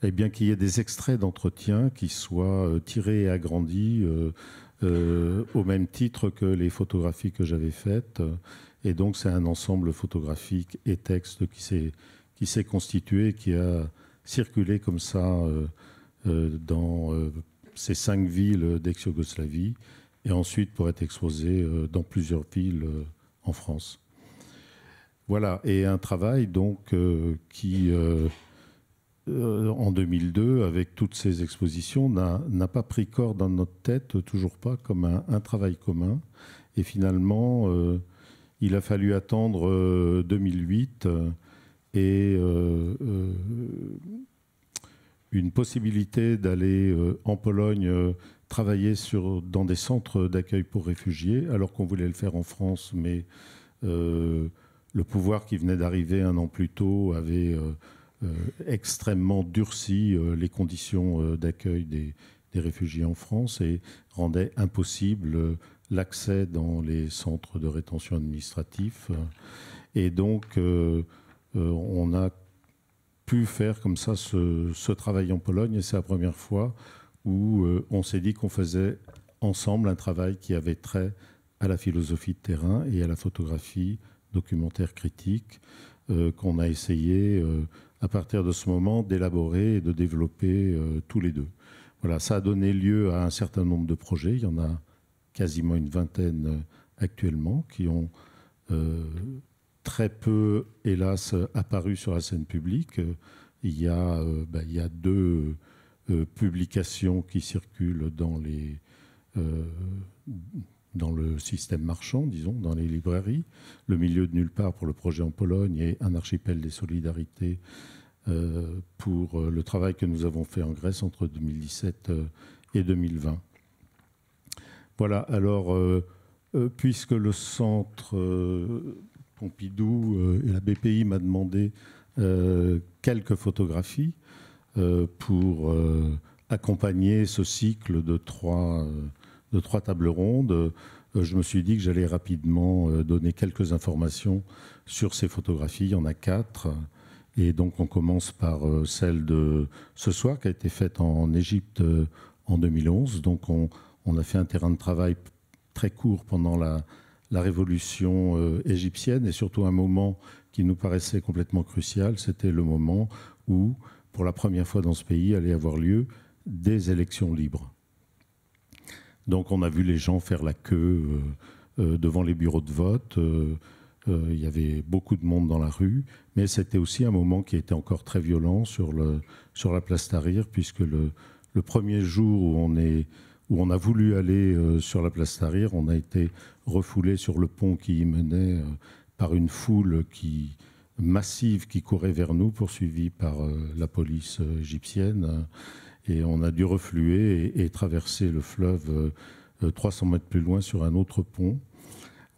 eh bien, qu'il y ait des extraits d'entretien qui soient tirés et agrandis au même titre que les photographies que j'avais faites. Et donc, c'est un ensemble photographique et texte qui s'est qui s'est constitué, qui a circulé comme ça dans ces cinq villes d'ex-Yougoslavie et ensuite pour être exposé euh, dans plusieurs villes euh, en France. Voilà, et un travail donc euh, qui, en 2002, avec toutes ces expositions, n'a pas pris corps dans notre tête, toujours pas, comme un, travail commun. Et finalement, il a fallu attendre 2008 et une possibilité d'aller en Pologne travailler sur, dans des centres d'accueil pour réfugiés, alors qu'on voulait le faire en France, mais euh, le pouvoir qui venait d'arriver un an plus tôt avait euh, euh, extrêmement durci les conditions d'accueil des, réfugiés en France et rendait impossible l'accès dans les centres de rétention administratif. Et donc, on a pu faire comme ça ce travail en Pologne et c'est la première fois où euh, on s'est dit qu'on faisait ensemble un travail qui avait trait à la philosophie de terrain et à la photographie documentaire critique, euh, qu'on a essayé euh, à partir de ce moment d'élaborer et de développer tous les deux. Voilà, ça a donné lieu à un certain nombre de projets. Il y en a quasiment une vingtaine actuellement qui ont très peu, hélas, apparu sur la scène publique. Il y a, bah, il y a deux euh, publications qui circulent dans, les, euh, dans le système marchand, disons, dans les librairies. Le milieu de nulle part pour le projet en Pologne et un archipel des solidarités euh, pour le travail que nous avons fait en Grèce entre 2017 et 2020. Voilà, alors, puisque le centre Pompidou et la BPI m'a demandé quelques photographies, euh, pour euh, accompagner ce cycle de trois, euh, de trois tables rondes, je me suis dit que j'allais rapidement donner quelques informations sur ces photographies. Il y en a quatre. Et donc on commence par celle de ce soir qui a été faite en Égypte en 2011. Donc on, a fait un terrain de travail très court pendant la, révolution égyptienne et surtout un moment qui nous paraissait complètement crucial, c'était le moment où pour la première fois dans ce pays, allait avoir lieu des élections libres. Donc on a vu les gens faire la queue euh, euh, devant les bureaux de vote. Euh, il y avait beaucoup de monde dans la rue, mais c'était aussi un moment qui était encore très violent sur, le, sur la place Tahrir, puisque le, le premier jour où on, est, où on a voulu aller sur la place Tahrir, on a été refoulé sur le pont qui y menait par une foule qui, massive qui courait vers nous, poursuivie par euh, la police euh, égyptienne. Euh, et on a dû refluer et, traverser le fleuve 300 mètres plus loin sur un autre pont.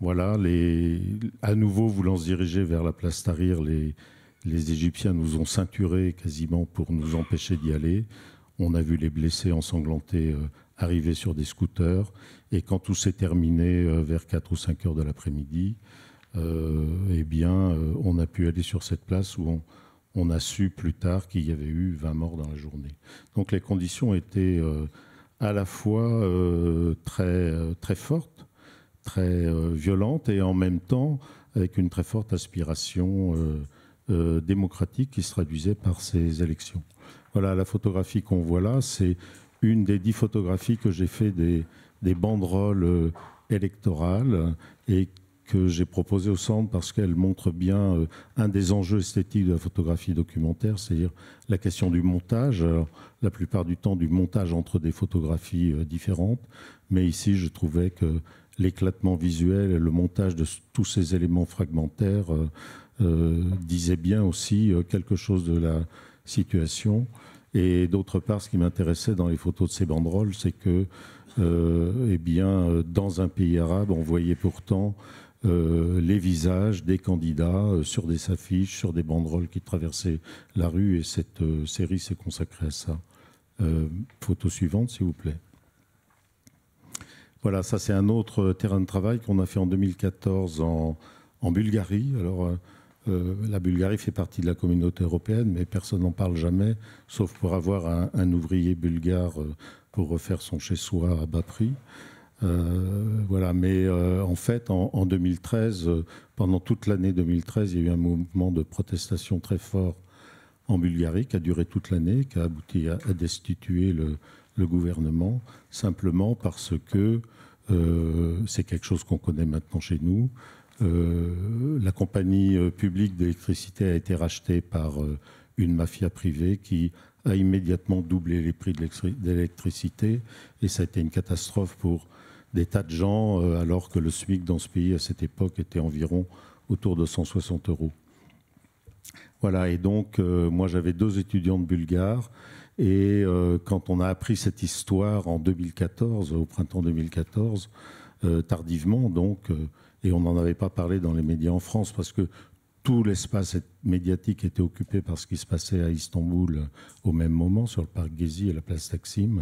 Voilà, les, à nouveau voulant se diriger vers la place Tahrir, les, les Égyptiens nous ont ceinturés quasiment pour nous empêcher d'y aller. On a vu les blessés ensanglantés arriver sur des scooters. Et quand tout s'est terminé vers 4 ou 5 heures de l'après-midi, euh, eh bien, euh, on a pu aller sur cette place où on, a su plus tard qu'il y avait eu 20 morts dans la journée. Donc les conditions étaient euh, à la fois très, très fortes, très violentes et en même temps avec une très forte aspiration démocratique qui se traduisait par ces élections. Voilà, la photographie qu'on voit là, c'est une des dix photographies que j'ai fait des, des banderoles électorales et que j'ai proposé au centre parce qu'elle montre bien euh, un des enjeux esthétiques de la photographie documentaire, c'est-à-dire la question du montage. la plupart du temps, du montage entre des photographies euh, différentes. Mais ici, je trouvais que l'éclatement visuel et le montage de tous ces éléments fragmentaires euh, disaient disait bien aussi quelque chose de la situation. Et d'autre part, ce qui m'intéressait dans les photos de ces banderoles, c'est que, eh bien, dans un pays arabe, on voyait pourtant euh, les visages des candidats euh, sur des affiches, sur des banderoles qui traversaient la rue. Et cette euh, série s'est consacrée à ça. photo suivante, s'il vous plaît. Voilà, ça c'est un autre terrain de travail qu'on a fait en 2014 en, Bulgarie. Alors, la Bulgarie fait partie de la communauté européenne, mais personne n'en parle jamais, sauf pour avoir un ouvrier bulgare pour refaire son chez-soi à bas prix. Euh, voilà, mais euh, en fait, en, 2013, euh, pendant toute l'année 2013, il y a eu un mouvement de protestation très fort en Bulgarie qui a duré toute l'année, qui a abouti à, destituer le, le, gouvernement, simplement parce que c'est quelque chose qu'on connaît maintenant chez nous. la compagnie publique d'électricité a été rachetée par une mafia privée qui a immédiatement doublé les prix de l'électricité et ça a été une catastrophe pour des tas de gens, euh, alors que le SMIC dans ce pays à cette époque était environ autour de 160 euros. Voilà, et donc euh, moi j'avais deux étudiants de bulgares, et euh, quand on a appris cette histoire en 2014, au printemps 2014, tardivement donc, et on n'en avait pas parlé dans les médias en France, parce que tout l'espace médiatique était occupé par ce qui se passait à Istanbul au même moment, sur le parc Gezi et la place Taksim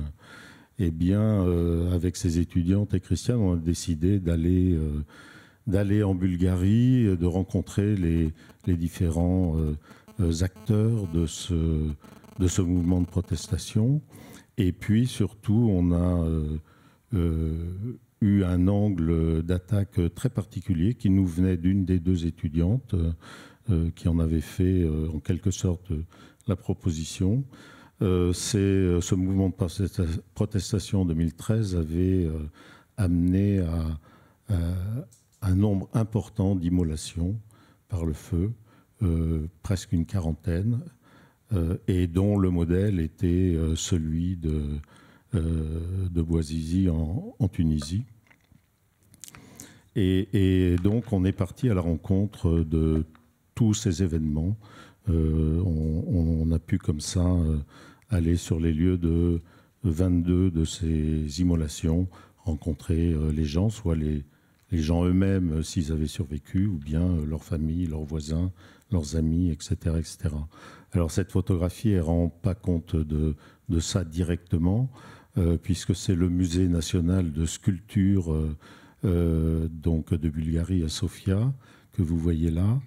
eh bien, euh, avec ses étudiantes et Christiane, on a décidé d'aller euh, d'aller en Bulgarie, euh, de rencontrer les, différents acteurs de ce, de ce mouvement de protestation. Et puis, surtout, on a eu un angle d'attaque très particulier qui nous venait d'une des deux étudiantes qui en avait fait, en quelque sorte, la proposition. Euh, c'est euh, ce mouvement de protestation en 2013 avait euh, amené à, un nombre important d'immolations par le feu, presque une quarantaine, et dont le modèle était celui de, de en, Tunisie. et, donc, on est parti à la rencontre de tous ces événements euh, on, a pu comme ça euh, aller sur les lieux de 22 de ces immolations, rencontrer euh, les gens, soit les, gens eux-mêmes s'ils avaient survécu, ou bien leurs familles, leurs voisins, leurs amis, etc. etc. Alors cette photographie ne rend pas compte de, ça directement, puisque c'est le musée national de sculpture donc de Bulgarie à Sofia que vous voyez là.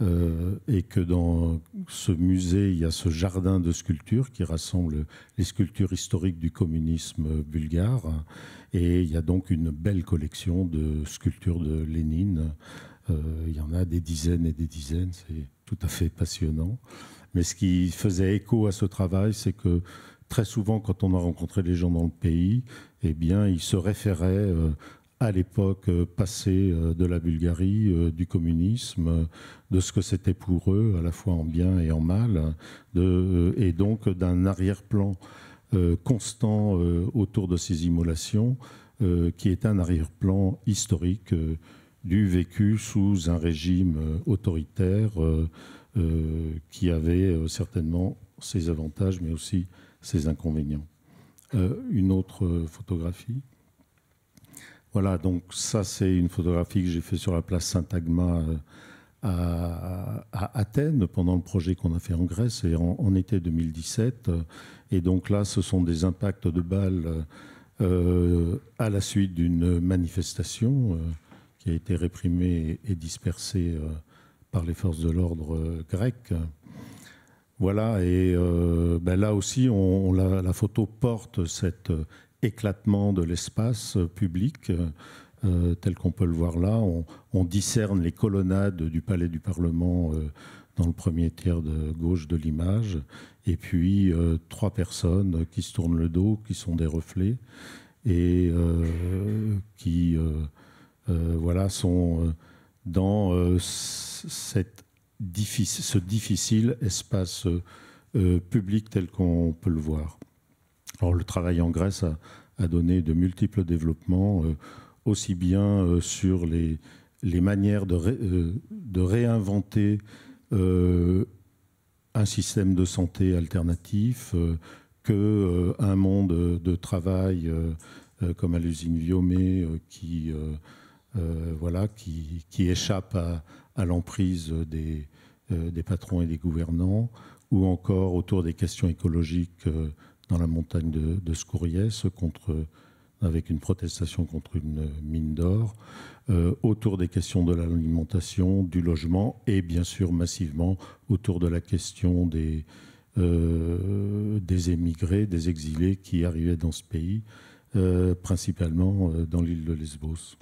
Euh, et que dans ce musée, il y a ce jardin de sculptures qui rassemble les sculptures historiques du communisme bulgare. Et il y a donc une belle collection de sculptures de Lénine. Euh, il y en a des dizaines et des dizaines, c'est tout à fait passionnant. Mais ce qui faisait écho à ce travail, c'est que très souvent, quand on a rencontré les gens dans le pays, eh bien, ils se référaient euh, à l'époque euh, passée euh, de la Bulgarie, euh, du communisme, de ce que c'était pour eux, à la fois en bien et en mal, de, et donc d'un arrière-plan constant autour de ces immolations, qui est un arrière-plan historique du vécu sous un régime autoritaire qui avait certainement ses avantages, mais aussi ses inconvénients. Une autre photographie. Voilà, donc ça c'est une photographie que j'ai fait sur la place saint euh, à, à, Athènes pendant le projet qu'on a fait en Grèce et en, été 2017. Et donc là, ce sont des impacts de balles euh, à la suite d'une manifestation euh, qui a été réprimée et, dispersée par les forces de l'ordre grecques. Voilà, et ben là aussi, on, la, photo porte cette éclatement de l'espace euh, public. Euh, euh, tel qu'on peut le voir là. On, discerne les colonnades du palais du Parlement dans le premier tiers de gauche de l'image, et puis trois personnes qui se tournent le dos, qui sont des reflets, et qui voilà, sont dans cette ce difficile espace public tel qu'on peut le voir le travail en Grèce a, donné de multiples développements, euh, aussi bien euh, sur les, manières de, euh, réinventer un système de santé alternatif que un monde de travail comme à l'usine Viomé qui voilà, qui, échappe à, l'emprise des, patrons et des gouvernants, ou encore autour des questions écologiques, dans la montagne de, de Scouriès avec une protestation contre une mine d'or, euh, autour des questions de l'alimentation, du logement et bien sûr massivement autour de la question des, euh, des émigrés, des exilés qui arrivaient dans ce pays, euh, principalement dans l'île de Lesbos.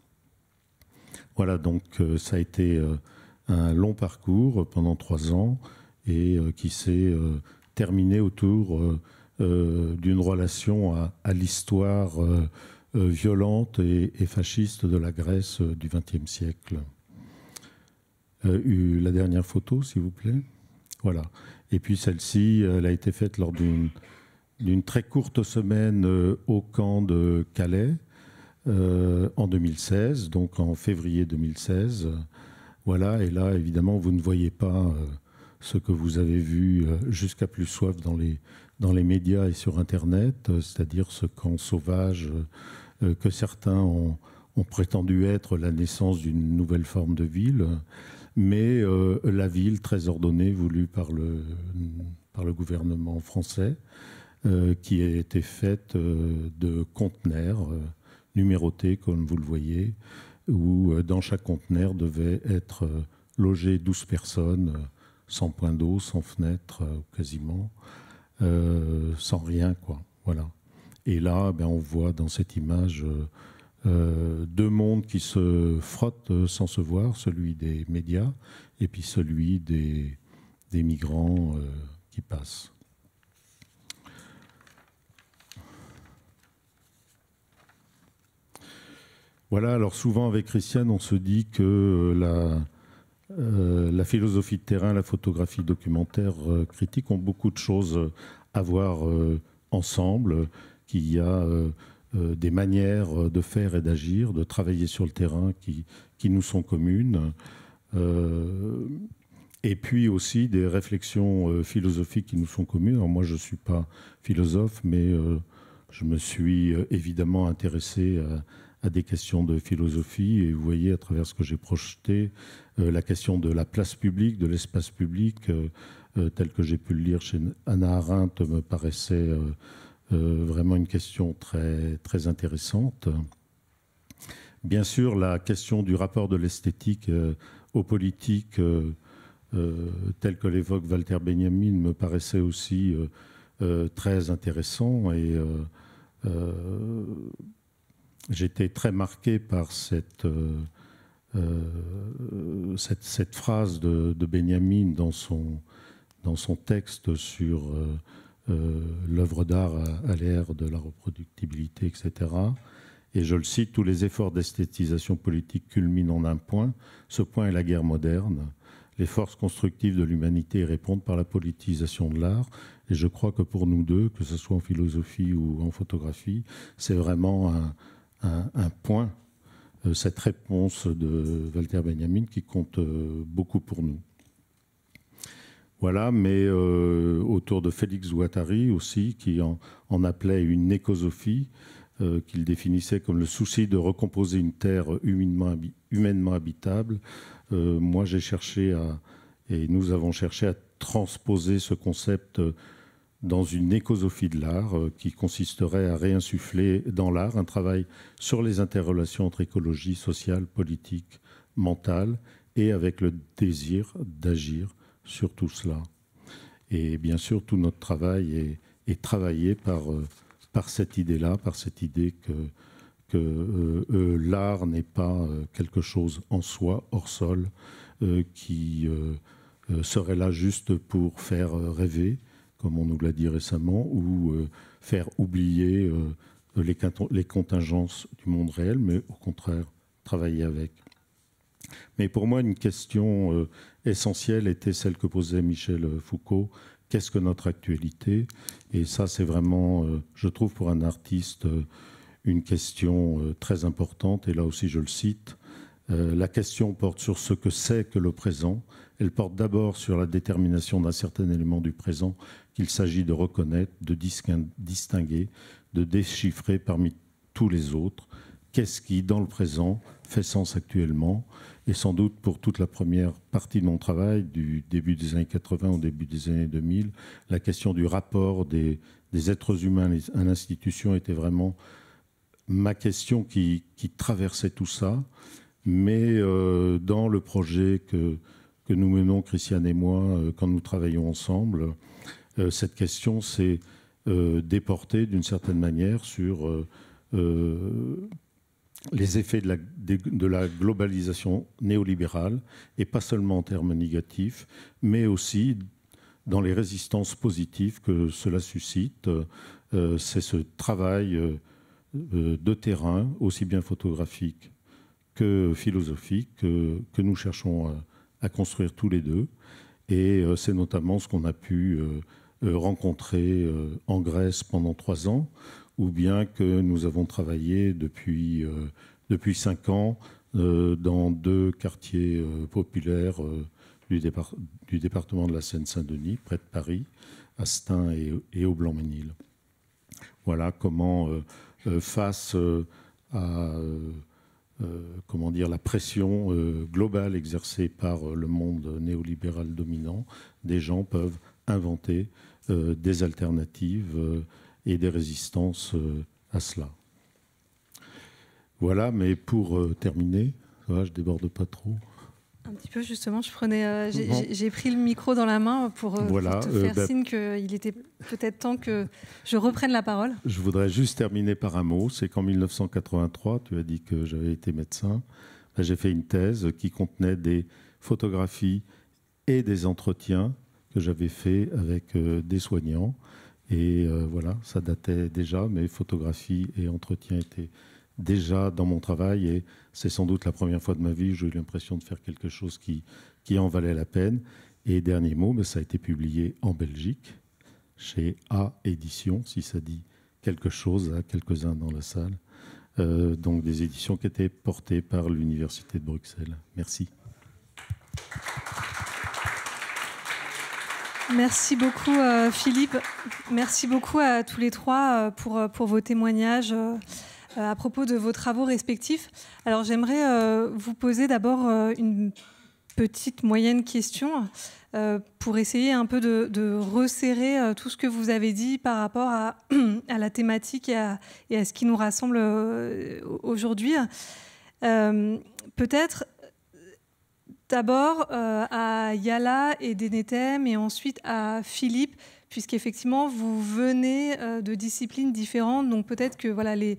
Voilà, donc ça a été un long parcours pendant trois ans et qui s'est terminé autour euh, d'une relation à, l'histoire euh, euh, violente et, fasciste de la Grèce du XXe siècle. la dernière photo, s'il vous plaît. Voilà. Et puis celle-ci, elle a été faite lors d'une très courte semaine au camp de Calais en 2016, donc en février 2016. Voilà, et là, évidemment, vous ne voyez pas ce que vous avez vu euh, jusqu'à plus soif dans les, dans les médias et sur Internet, euh, c'est-à-dire ce camp sauvage euh, que certains ont, prétendu être la naissance d'une nouvelle forme de ville, mais la ville très ordonnée voulue par le, par le gouvernement français, qui a été faite de conteneurs numérotés, comme vous le voyez, où dans chaque conteneur devait être logées 12 personnes sans point d'eau, sans fenêtre euh, quasiment, euh, sans rien quoi. Voilà. Et là, ben, on voit dans cette image euh, deux mondes qui se frottent sans se voir, celui des médias et puis celui des, des migrants qui passent. Voilà, alors souvent avec Christiane, on se dit que la, euh, la philosophie de terrain, la photographie documentaire euh, critique ont beaucoup de choses à voir euh, ensemble, qu'il y a des manières de faire et d'agir, de travailler sur le terrain qui, qui nous sont communes, et puis aussi des réflexions philosophiques qui nous sont communes. moi, je ne suis pas philosophe, mais je me suis évidemment intéressé à à des questions de philosophie. Et vous voyez à travers ce que j'ai projeté euh, la question de la place publique, de l'espace public, euh, euh, tel que j'ai pu le lire chez Anna Arendt, me paraissait vraiment une question très, très intéressante. Bien sûr, la question du rapport de l'esthétique aux politiques, tel que l'évoque Walter Benjamin, me paraissait aussi très intéressant et j'étais très marqué par euh, euh, cette, cette, phrase de, de Benjamin dans son, dans son texte sur euh, l'œuvre d'art à, à l'ère de la reproductibilité, etc. Et je le cite, tous les efforts d'esthétisation politique culminent en un point. Ce point est la guerre moderne. Les forces constructives de l'humanité répondent par la politisation de l'art. Et je crois que pour nous deux, que ce soit en philosophie ou en photographie, c'est vraiment un, un, point, euh, cette réponse de Walter Benjamin qui compte euh, beaucoup pour nous. Voilà, mais euh, autour de Félix Ouattari aussi, qui en, appelait une écosophie, qu'il définissait comme le souci de recomposer une terre humainement, habitable. moi, j'ai cherché à, et nous avons cherché à transposer ce concept dans une écosophie de l'art euh, qui consisterait à réinsuffler dans l'art un travail sur les interrelations entre écologie sociale, politique, mentale, et avec le désir d'agir sur tout cela. Et bien sûr, tout notre travail est, travaillé par, euh, par cette idée-là, par cette idée que, euh, l'art n'est pas quelque chose en soi, hors sol, qui serait là juste pour faire rêver, comme on nous l'a dit récemment, ou euh, faire oublier euh, les, les contingences du monde réel, mais au contraire, travailler avec. Mais pour moi, une question euh, essentielle était celle que posait Michel Foucault. Qu'est-ce que notre actualité Et ça, c'est vraiment, je trouve, pour un artiste, une question très importante. Et là aussi, je le cite. La question porte sur ce que c'est que le présent elle porte d'abord sur la détermination d'un certain élément du présent qu'il s'agit de reconnaître, de distinguer, de déchiffrer parmi tous les autres. Qu'est-ce qui, dans le présent, fait sens actuellement Et sans doute pour toute la première partie de mon travail, du début des années 80 au début des années 2000, la question du rapport des, êtres humains à l'institution était vraiment ma question qui, traversait tout ça. Mais euh, dans le projet que nous menons, Christiane et moi, euh, quand nous travaillons ensemble. Euh, cette question s'est euh, déportée d'une certaine manière sur les effets de la, globalisation néolibérale, et pas seulement en termes négatifs, mais aussi dans les résistances positives que cela suscite. C'est ce travail de terrain, aussi bien photographique que philosophique, que, que nous cherchons à, à construire tous les deux. Et euh, c'est notamment ce qu'on a pu euh, euh, rencontrer en Grèce pendant trois ans, ou bien que nous avons travaillé depuis, depuis cinq ans dans deux quartiers populaires du, départ, du département de la Seine-Saint-Denis, près de Paris, à et, et au Blanc-Ménil. Voilà comment, face à euh, comment dire, la pression euh, globale exercée par euh, le monde néolibéral dominant, des gens peuvent inventer des alternatives et des résistances à cela. Voilà, mais pour terminer, je déborde pas trop. Un petit peu justement, je prenais, euh, j'ai pris le micro dans la main pour, euh, te euh, faire bah, signe qu'il était peut-être temps que je reprenne la parole. Je voudrais juste terminer par un mot. C'est qu'en 1983, tu as dit que j'avais été médecin. Bah, j'ai fait une thèse qui contenait des photographies et des entretiens que j'avais fait avec des soignants. Et voilà, ça datait déjà, mais photographies et entretiens étaient déjà dans mon travail et c'est sans doute la première fois de ma vie où j'ai eu l'impression de faire quelque chose qui, qui en valait la peine. Et dernier mot, mais ça a été publié en Belgique chez A Édition, si ça dit quelque chose à quelques-uns dans la salle. Euh, donc des éditions qui étaient portées par l'Université de Bruxelles. Merci. Merci beaucoup euh, Philippe. Merci beaucoup à tous les trois euh, pour, pour vos témoignages. Euh, à propos de vos travaux respectifs. Alors j'aimerais euh, vous poser d'abord euh, une petite moyenne question pour essayer un peu de, resserrer tout ce que vous avez dit par rapport à, la thématique et à, ce qui nous rassemble aujourd'hui. Peut-être d'abord à Yala et Denetem et ensuite à Philippe puisqu'effectivement, vous venez euh, de disciplines différentes, donc peut-être que voilà, les,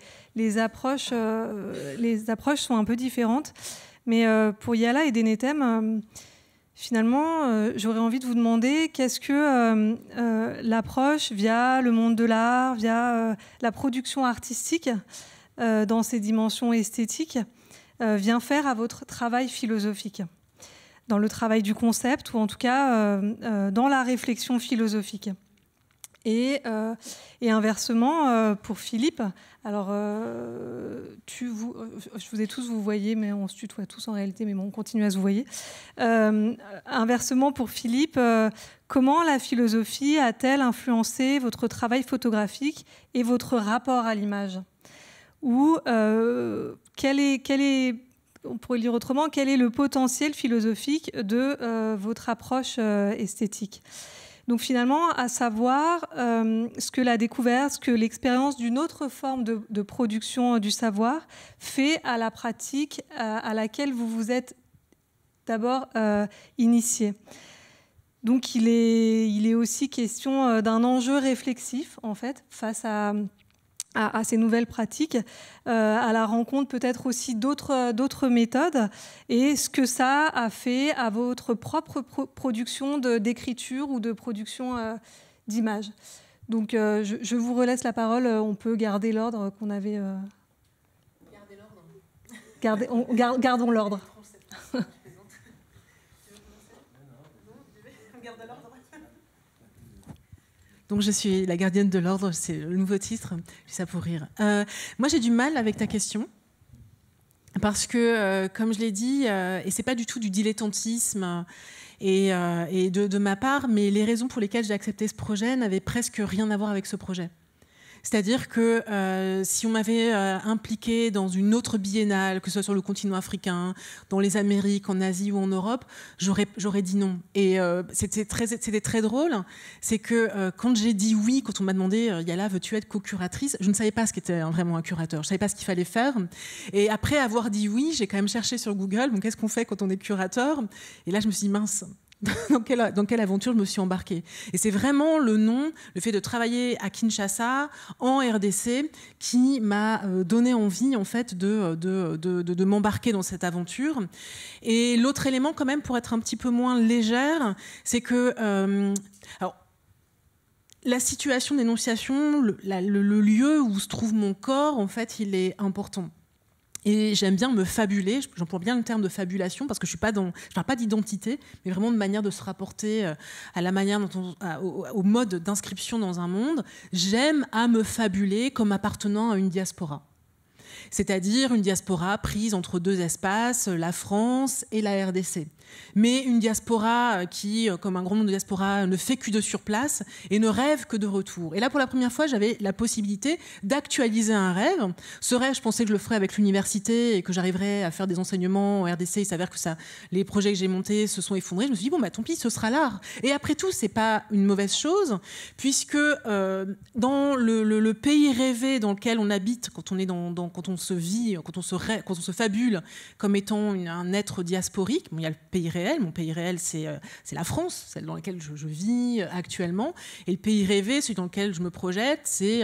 approches, euh, les approches sont un peu différentes. Mais euh, pour Yala et Denetem, finalement, j'aurais envie de vous demander qu'est-ce que l'approche via le monde de l'art, via la production artistique, dans ses dimensions esthétiques, vient faire à votre travail philosophique dans le travail du concept ou en tout cas euh, euh, dans la réflexion philosophique. Et, euh, inversement, pour Philippe, alors, tu, vous, je vous ai tous, vous voyez, mais on se tutoie tous en réalité, mais on continue à se voyer. inversement, pour Philippe, comment la philosophie a-t-elle influencé votre travail photographique et votre rapport à l'image Ou quel est, quel est on pourrait le dire autrement, quel est le potentiel philosophique de euh, votre approche euh, esthétique donc finalement, à savoir euh, ce que la découverte, ce que l'expérience d'une autre forme de, de, production du savoir fait à la pratique à laquelle vous vous êtes d'abord initié. Donc il est, il est aussi question d'un enjeu réflexif, en fait, face à, à, ces nouvelles pratiques, euh, à la rencontre peut-être aussi d'autres méthodes et ce que ça a fait à votre propre production d'écriture ou de production euh, d'images. Donc euh, je, vous relaisse la parole, on peut garder l'ordre qu'on avait. l'ordre Gardons l'ordre. Donc je suis la gardienne de l'ordre, c'est le nouveau titre, ça pour rire. Euh, moi j'ai du mal avec ta question. Parce que, euh, comme je l'ai dit, euh, et c'est pas du tout du dilettantisme et, de ma part, mais les raisons pour lesquelles j'ai accepté ce projet n'avaient presque rien à voir avec ce projet. C'est-à-dire que euh, si on m'avait euh, impliqué dans une autre biennale, que ce soit sur le continent africain, dans les Amériques, en Asie ou en Europe, j'aurais dit non. Et euh, c'était très, très, drôle. C'est que quand j'ai dit oui, quand on m'a demandé, Yala, veux-tu être co-curatrice Je ne savais pas ce qu'était hein, vraiment un curateur. Je ne savais pas ce qu'il fallait faire. Et après avoir dit oui, j'ai quand même cherché sur Google, bon, qu'est-ce qu'on fait quand on est curateur Et là, je me suis dit, mince, dans, quelle, aventure je me suis embarquée. Et c'est vraiment le nom, le fait de travailler à Kinshasa, en RDC, qui m'a euh, donné envie en fait euh, de, de, de, m'embarquer dans cette aventure. Et l'autre élément quand même, pour être un petit peu moins légère, c'est que... Euh, alors, la situation d'énonciation, le, le, lieu où se trouve mon corps, en fait, il est important. Et j'aime bien me fabuler, j'emploie bien le terme de fabulation parce que je ne parle pas d'identité, mais vraiment de manière de se rapporter euh, à la manière au mode d'inscription dans un monde. J'aime à me fabuler comme appartenant à une diaspora c'est-à-dire une diaspora prise entre deux espaces, la France et la RDC. Mais une diaspora qui, comme un grand nombre de diasporas, ne fait que de sur place et ne rêve que de retour. Et là, pour la première fois, j'avais la possibilité d'actualiser un rêve. Ce rêve, je pensais que je le ferais avec l'université et que j'arriverais à faire des enseignements en RDC. Il s'avère que ça, les projets que j'ai montés se sont effondrés. Je me suis dit, bon, bah, tant pis, ce sera l'art. Et après tout, c'est pas une mauvaise chose, puisque euh, dans le, pays rêvé dans lequel on habite, quand on, est dans, dans quand on se vit, quand on se, quand on se fabule comme étant un être diasporique, il y a le pays réel, mon pays réel c'est euh, la France, celle dans laquelle je, je, vis euh, actuellement, et le pays rêvé, celui dans lequel je me projette, c'est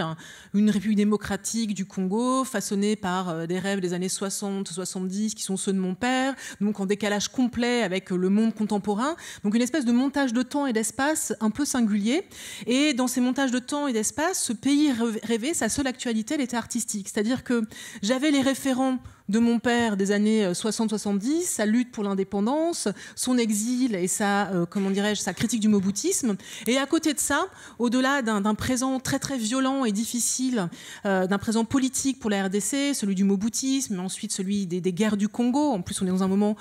une république démocratique du Congo façonnée par euh, des rêves des années 60, 70 qui sont ceux de mon père, donc en décalage complet avec le monde contemporain, donc une espèce de montage de temps et d'espace un peu singulier, et dans ces montages de temps et d'espace, ce pays rêvé, sa seule actualité, elle était artistique, c'est-à-dire que j'avais les référents de mon père des années 60-70, euh, sa lutte pour l'indépendance, son exil et sa, euh, comment dirais-je, sa critique du bouddhisme. Et à côté de ça, au-delà d'un présent très très violent et difficile, euh, d'un présent politique pour la RDC, celui du moboutisme, ensuite celui des, guerres du Congo. En plus, on est dans un moment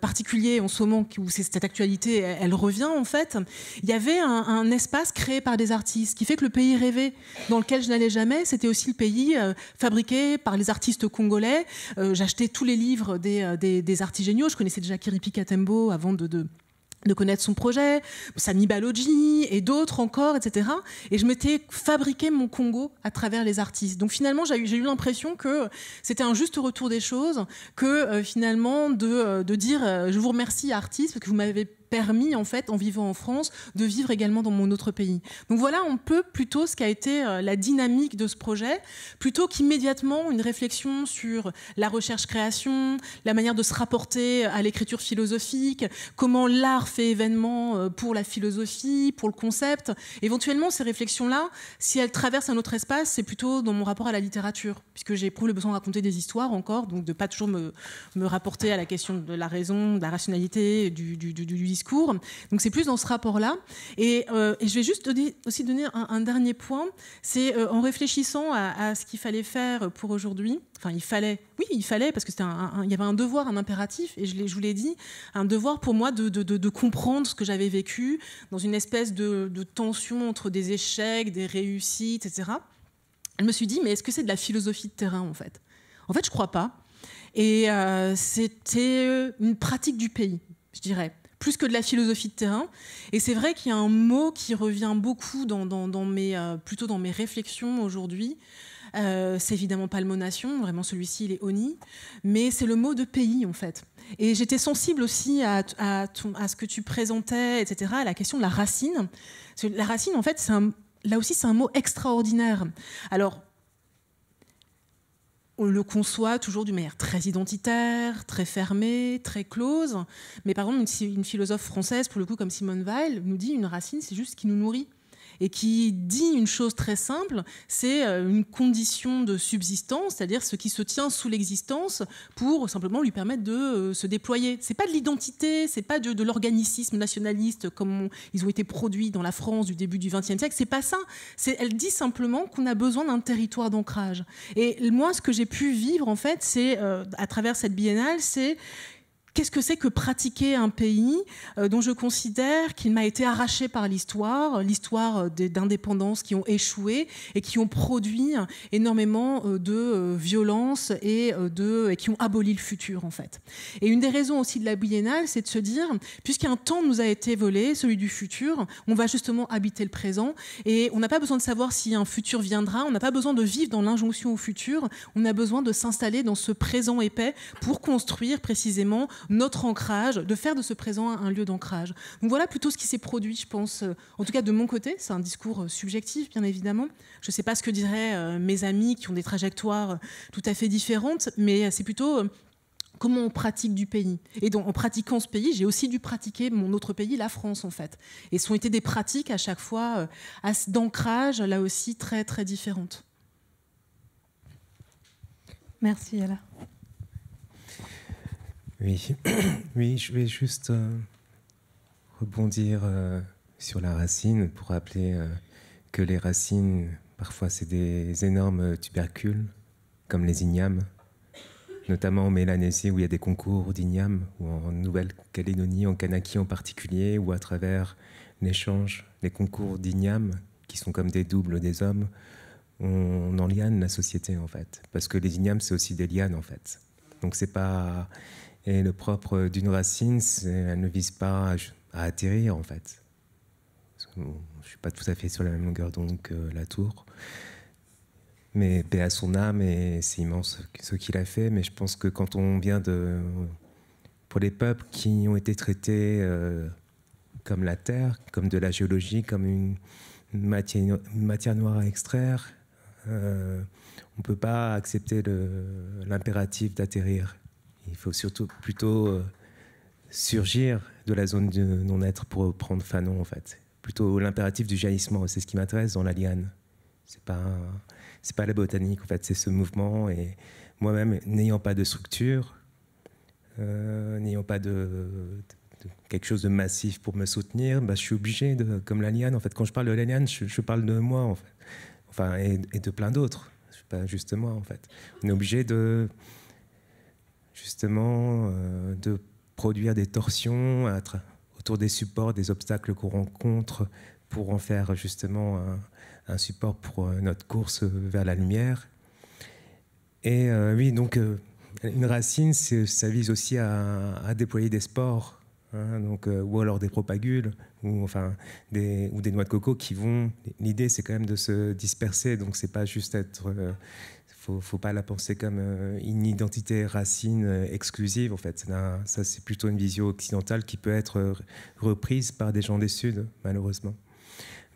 particulier en ce moment où cette actualité, elle, revient en fait. Il y avait un, un espace créé par des artistes qui fait que le pays rêvé dans lequel je n'allais jamais, c'était aussi le pays fabriqué par les artistes congolais j'achetais tous les livres des, euh, des, géniaux. Je connaissais déjà Kiripi Katembo avant de, de connaître son projet, Sami Balogi et d'autres encore, etc. Et je m'étais fabriqué mon Congo à travers les artistes. Donc finalement, j'ai eu, l'impression que c'était un juste retour des choses, que euh, finalement, de, euh, dire je vous remercie artistes, parce que vous m'avez permis, en fait, en vivant en France, de vivre également dans mon autre pays. Donc voilà un peu plutôt ce qu'a été euh, la dynamique de ce projet, plutôt qu'immédiatement une réflexion sur la recherche-création, la manière de se rapporter à l'écriture philosophique, comment l'art fait événement euh, pour la philosophie, pour le concept. Éventuellement, ces réflexions-là, si elles traversent un autre espace, c'est plutôt dans mon rapport à la littérature, puisque j'éprouve le besoin de raconter des histoires encore, donc de ne pas toujours me, me, rapporter à la question de la raison, de la rationalité, du, du, du, du discours discours. Donc c'est plus dans ce rapport-là. Et, euh, je vais juste aussi donner un, dernier point. C'est euh, en réfléchissant à, ce qu'il fallait faire pour aujourd'hui. Enfin, il fallait. Oui, il fallait parce que il y avait un devoir, un impératif. Et je, vous l'ai dit, un devoir pour moi de, comprendre ce que j'avais vécu dans une espèce de, tension entre des échecs, des réussites, etc. Je me suis dit, mais est-ce que c'est de la philosophie de terrain en fait En fait, je crois pas. Et euh, c'était une pratique du pays, je dirais plus que de la philosophie de terrain. Et c'est vrai qu'il y a un mot qui revient beaucoup dans, mes, euh, plutôt dans mes réflexions aujourd'hui. Euh, c'est évidemment pas le mot nation, vraiment celui-ci il est oni, mais c'est le mot de pays en fait. Et j'étais sensible aussi à, à, ce que tu présentais, etc., à la question de la racine. la racine en fait, là aussi c'est un mot extraordinaire. Alors on le conçoit toujours d'une manière très identitaire, très fermée, très close. Mais par exemple, une, philosophe française, pour le coup, comme Simone Weil, nous dit une racine, c'est juste ce qui nous nourrit et qui dit une chose très simple, c'est euh, une condition de subsistance, c'est-à-dire ce qui se tient sous l'existence pour simplement lui permettre de euh, se déployer. C'est pas de l'identité, c'est pas de, l'organicisme nationaliste comme ils ont été produits dans la France du début du XXe siècle. C'est pas ça. Elle dit simplement qu'on a besoin d'un territoire d'ancrage. Et moi, ce que j'ai pu vivre en fait, c'est euh, à travers cette biennale, c'est qu'est-ce que c'est que pratiquer un pays euh, dont je considère qu'il m'a été arraché par l'histoire, l'histoire euh, d'indépendances qui ont échoué et qui ont produit énormément euh, de violences et, de, et qui ont aboli le futur en fait. Et une des raisons aussi de la biennale, c'est de se dire, puisqu'un temps nous a été volé, celui du futur, on va justement habiter le présent et on n'a pas besoin de savoir si un futur viendra, on n'a pas besoin de vivre dans l'injonction au futur, on a besoin de s'installer dans ce présent épais pour construire précisément notre ancrage, de faire de ce présent un lieu d'ancrage. Donc voilà plutôt ce qui s'est produit, je pense, euh, en tout cas de mon côté, c'est un discours euh, subjectif, bien évidemment. Je ne sais pas ce que diraient euh, mes amis qui ont des trajectoires tout à fait différentes, mais c'est plutôt comment on pratique du pays. Et donc, en pratiquant ce pays, j'ai aussi dû pratiquer mon autre pays, la France, en fait. Et ce ont été des pratiques à chaque fois d'ancrage, là aussi, très, très différentes. Merci, Ella. Oui, oui je vais juste euh, rebondir euh, sur la racine pour rappeler euh, que les racines, parfois, c'est des énormes tubercules, comme les ignames, notamment en Mélanésie où il y a des concours d'ignames, ou en Nouvelle-Calédonie, en Kanaki en particulier, ou à travers l'échange, des concours d'ignames, qui sont comme des doubles des hommes, on, en liane la société en fait. Parce que les ignames, c'est aussi des lianes en fait. Donc c'est pas et le propre d'une racine, elle ne vise pas à, atterrir en fait. Je ne suis pas tout à fait sur la même longueur donc la tour. Mais paix à son âme et c'est immense ce qu'il a fait. Mais je pense que quand on vient de pour les peuples qui ont été traités euh, comme la terre, comme de la géologie, comme une matière, noire à extraire, euh, on ne peut pas accepter l'impératif d'atterrir. Il faut surtout plutôt euh, surgir de la zone de non-être pour prendre Fanon, en fait. Plutôt l'impératif du jaillissement, c'est ce qui m'intéresse dans la liane. C'est pas, c'est pas la botanique, en fait, c'est ce mouvement. Et moi-même, n'ayant pas de structure, euh, n'ayant pas de, quelque chose de massif pour me soutenir, bah, je suis obligé de, comme la liane, en fait. Quand je parle de la liane, je, parle de moi, en Enfin, et, et de plein d'autres. Pas juste moi, en fait. On est obligé de justement, euh, de produire des torsions autour des supports, des obstacles qu'on rencontre pour en faire justement un, support pour euh, notre course vers la lumière. Et euh, oui, donc une racine, ça vise aussi à, déployer des sports, hein, donc, ou alors des propagules, ou, enfin, des, ou des noix de coco qui vont. L'idée, c'est quand même de se disperser, donc ce n'est pas juste être faut, faut pas la penser comme euh, une identité racine euh, exclusive en fait. Ça, c'est plutôt une vision occidentale qui peut être euh, reprise par des gens des Sud, malheureusement.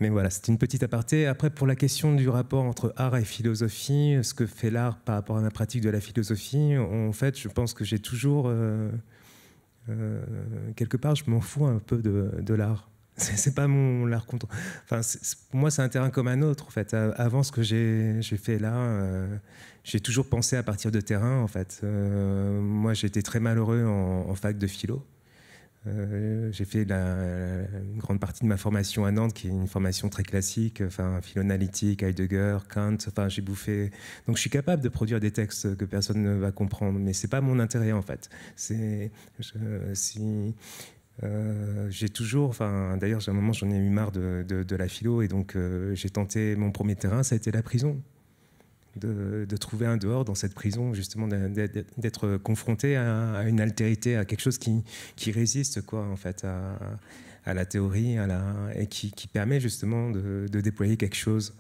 Mais voilà, c'est une petite aparté. Après, pour la question du rapport entre art et philosophie, ce que fait l'art par rapport à ma pratique de la philosophie, en fait, je pense que j'ai toujours, quelque part, je m'en fous un peu de l'art. C'est pas mon contre. Enfin, pour moi, c'est un terrain comme un autre. En fait, avant ce que j'ai fait là, euh, j'ai toujours pensé à partir de terrain. En fait, euh, moi, j'étais très malheureux en, fac de philo. Euh, j'ai fait une grande partie de ma formation à Nantes, qui est une formation très classique, enfin analytique, Heidegger, Kant. Enfin, j'ai bouffé. Donc, je suis capable de produire des textes que personne ne va comprendre, mais c'est pas mon intérêt en fait. C'est si euh, j'ai toujours, enfin, d'ailleurs, à un moment, j'en ai eu marre de, de, la philo et donc euh, j'ai tenté mon premier terrain, ça a été la prison. De, de trouver un dehors dans cette prison, justement, d'être confronté à, une altérité, à quelque chose qui, qui résiste, quoi, en fait, à, la théorie, à la, et qui, qui permet justement de, déployer quelque chose.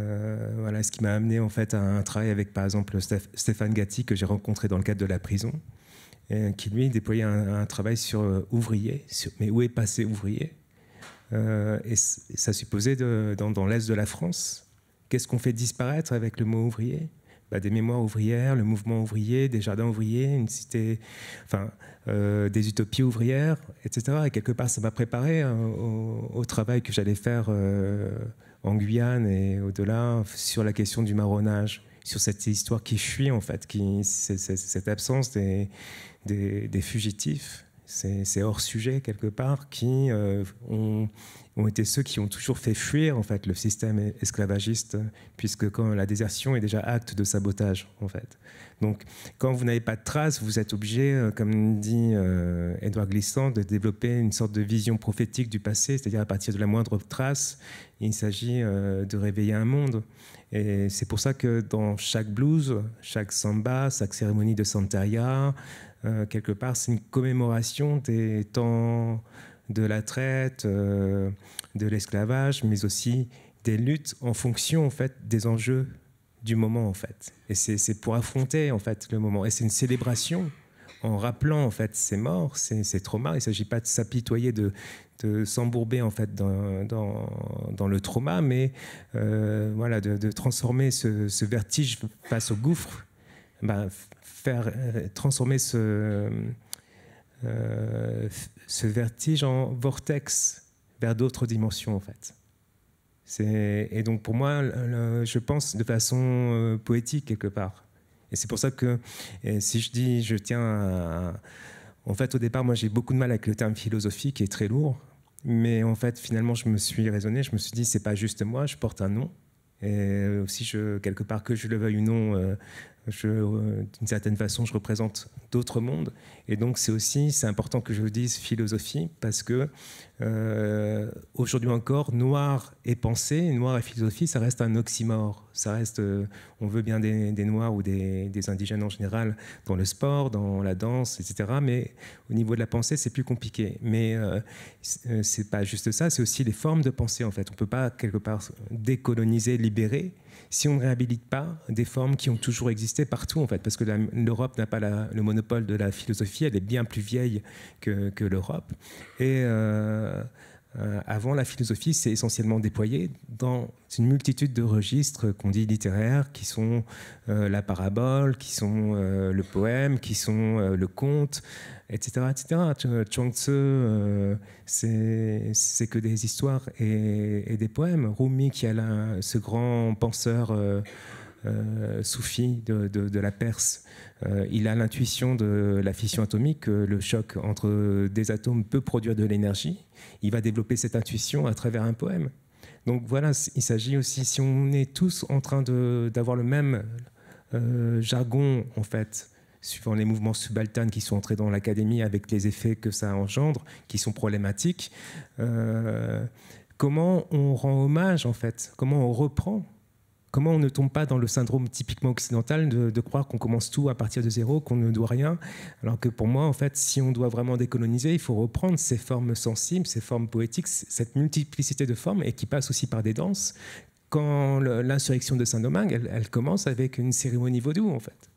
Euh, voilà, ce qui m'a amené en fait à un travail avec, par exemple, Stéphane Gatti que j'ai rencontré dans le cadre de la prison qui lui déployait un, travail sur euh, ouvrier, mais où est passé ouvrier euh, et, ça supposait dans, l'Est de la France. Qu'est-ce qu'on fait disparaître avec le mot ouvrier bah, Des mémoires ouvrières, le mouvement ouvrier, des jardins ouvriers, une cité, enfin, euh, des utopies ouvrières, etc. Et quelque part, ça m'a préparé au, travail que j'allais faire en Guyane et au-delà sur la question du marronnage sur cette histoire qui fuit, en fait, cette absence des, fugitifs, ces, hors sujet quelque part, qui euh, ont, ont, été ceux qui ont toujours fait fuir, en fait, le système esclavagiste, puisque quand la désertion est déjà acte de sabotage, en fait. Donc, quand vous n'avez pas de traces, vous êtes obligé, euh, comme dit euh, Edouard Glissant, de développer une sorte de vision prophétique du passé, c'est-à-dire à partir de la moindre trace, il s'agit euh, de réveiller un monde. Et c'est pour ça que dans chaque blues, chaque samba, chaque cérémonie de Santeria, euh, quelque part, c'est une commémoration des temps de la traite, de l'esclavage, mais aussi des luttes en fonction en fait des enjeux du moment en fait. Et c'est pour affronter en fait le moment. Et c'est une célébration en rappelant en fait ces morts, ces, traumas. Il ne s'agit pas de s'apitoyer, de, s'embourber en fait dans, le trauma, mais euh, voilà, de, transformer ce, vertige face au gouffre, bah, faire euh, transformer ce, euh, ce vertige en vortex vers d'autres dimensions en fait. Et donc pour moi, je pense de façon euh, poétique quelque part. Et c'est pour ça que si je dis, je tiens à... En fait, au départ, moi, j'ai beaucoup de mal avec le terme philosophie qui est très lourd. Mais en fait, finalement, je me suis raisonné, je me suis dit, c'est pas juste moi, je porte un nom. Et aussi, je, quelque part, que je le veuille ou non, euh, euh, d'une certaine façon, je représente d'autres mondes. Et donc, c'est aussi, c'est important que je vous dise philosophie, parce que euh, aujourd'hui encore, noir et pensée, noir et philosophie, ça reste un oxymore. Ça reste, euh, on veut bien des, noirs ou des, indigènes en général dans le sport, dans la danse, etc. Mais au niveau de la pensée, c'est plus compliqué. Mais c'est pas juste ça, c'est aussi les formes de pensée, en fait. On peut pas, quelque part, décoloniser, libérer si on ne réhabilite pas des formes qui ont toujours existé partout, en fait, parce que l'Europe n'a pas le monopole de la philosophie, elle est bien plus vieille que, l'Europe. Et. Euh, euh, avant, la philosophie s'est essentiellement déployée dans une multitude de registres qu'on dit littéraires, qui sont euh, la parabole, qui sont euh, le poème, qui sont le conte, etc. etc. Chuang Tzu, c'est que des histoires et, des poèmes. Rumi, qui est ce grand penseur soufi de la Perse, euh, il a l'intuition de la fission atomique, le choc entre des atomes peut produire de l'énergie. Il va développer cette intuition à travers un poème. Donc voilà, il s'agit aussi, si on est tous en train d'avoir le même euh, jargon, en fait, suivant les mouvements subalternes qui sont entrés dans l'académie avec les effets que ça engendre, qui sont problématiques, euh, comment on rend hommage, en fait Comment on reprend Comment on ne tombe pas dans le syndrome typiquement occidental de, croire qu'on commence tout à partir de zéro, qu'on ne doit rien, alors que pour moi, en fait, si on doit vraiment décoloniser, il faut reprendre ces formes sensibles, ces formes poétiques, cette multiplicité de formes, et qui passe aussi par des danses. Quand l'insurrection de Saint-Domingue, elle, commence avec une cérémonie vaudou, en fait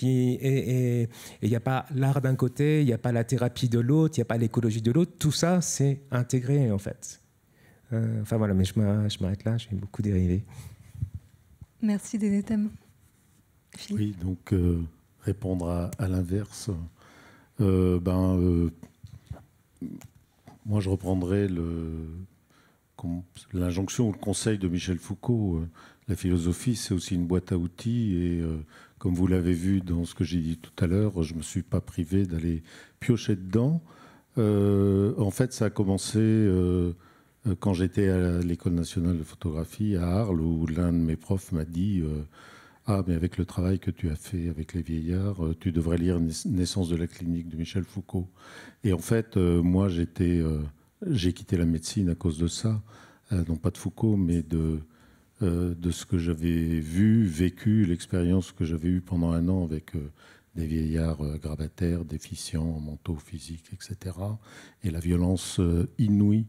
et il n'y a pas l'art d'un côté, il n'y a pas la thérapie de l'autre, il n'y a pas l'écologie de l'autre. Tout ça, c'est intégré en fait. Euh, enfin voilà, mais je m'arrête là, j'ai beaucoup dérivé. Merci Denetem. Oui, donc euh, répondre à, l'inverse. Euh, ben, euh, moi, je reprendrai l'injonction ou le conseil de Michel Foucault. La philosophie, c'est aussi une boîte à outils. Et comme vous l'avez vu dans ce que j'ai dit tout à l'heure, je ne me suis pas privé d'aller piocher dedans. en fait, ça a commencé euh, quand j'étais à l'école nationale de photographie à Arles, où l'un de mes profs m'a dit euh, Ah, mais avec le travail que tu as fait avec les vieillards, euh, tu devrais lire Naissance de la clinique de Michel Foucault. Et en fait, moi, j'ai quitté la médecine à cause de ça, non pas de Foucault, mais de, ce que j'avais vu, vécu, l'expérience que j'avais eue pendant un an avec des vieillards gravataires, déficients, mentaux, physiques, etc. Et la violence inouïe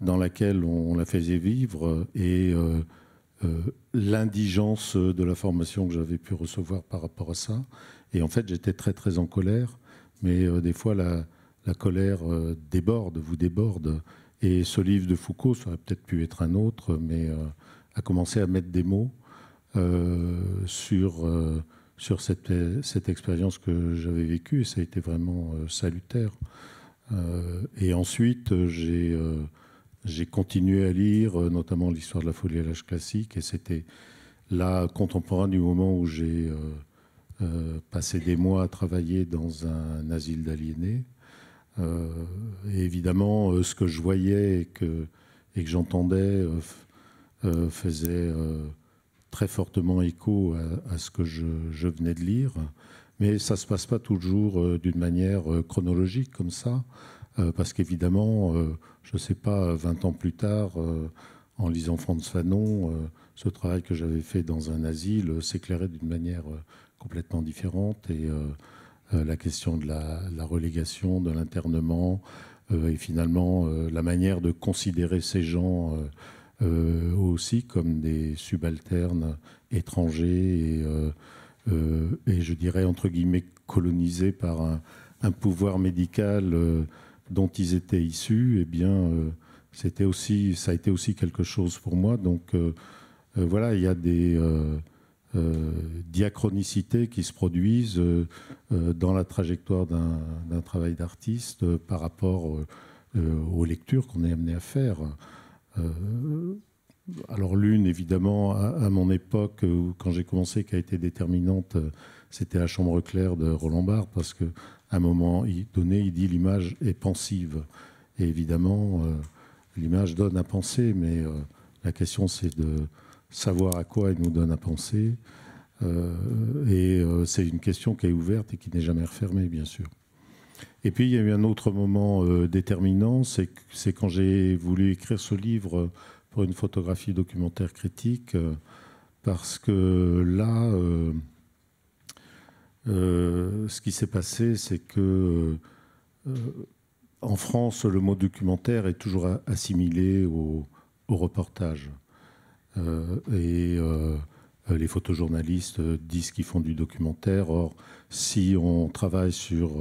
dans laquelle on, la faisait vivre et euh, euh, l'indigence de la formation que j'avais pu recevoir par rapport à ça. Et en fait, j'étais très très en colère, mais euh, des fois la, la colère déborde, vous déborde. Et ce livre de Foucault, ça aurait peut-être pu être un autre, mais a commencé à mettre des mots sur, sur cette, cette expérience que j'avais vécue, et ça a été vraiment salutaire. et ensuite, j'ai j'ai continué à lire euh, notamment l'histoire de la folie à l'âge classique et c'était là contemporain du moment où j'ai euh, euh, passé des mois à travailler dans un asile d'aliénés. évidemment, ce que je voyais et que, et que j'entendais faisait très fortement écho à, ce que je, je, venais de lire. Mais ça ne se passe pas toujours d'une manière chronologique comme ça. Euh, parce qu'évidemment, euh, je ne sais pas, 20 ans plus tard, euh, en lisant Franz Fanon, ce travail que j'avais fait dans un asile s'éclairait d'une manière complètement différente. Et la question de la, relégation, de l'internement, et finalement la manière de considérer ces gens aussi comme des subalternes étrangers et, je dirais entre guillemets colonisés par un pouvoir médical dont ils étaient issus, eh bien, euh, c'était aussi, ça a été aussi quelque chose pour moi. Donc, euh, euh, voilà, il y a des diachronicités qui se produisent dans la trajectoire d'un travail d'artiste par rapport aux lectures qu'on est amené à faire. alors l'une, évidemment, à, mon époque, quand j'ai commencé, qui a été déterminante, c'était La Chambre claire de Roland Barthes, parce que à un moment donné, il dit l'image est pensive. Et évidemment, euh, l'image donne à penser, mais euh, la question c'est de savoir à quoi elle nous donne à penser. Euh, et c'est une question qui est ouverte et qui n'est jamais refermée, bien sûr. Et puis il y a eu un autre moment déterminant, c'est quand j'ai voulu écrire ce livre pour une photographie documentaire critique, parce que là, euh, ce qui s'est passé, c'est que euh, en France, le mot documentaire est toujours assimilé au, reportage. Euh, et les photojournalistes disent qu'ils font du documentaire. Or, si on travaille sur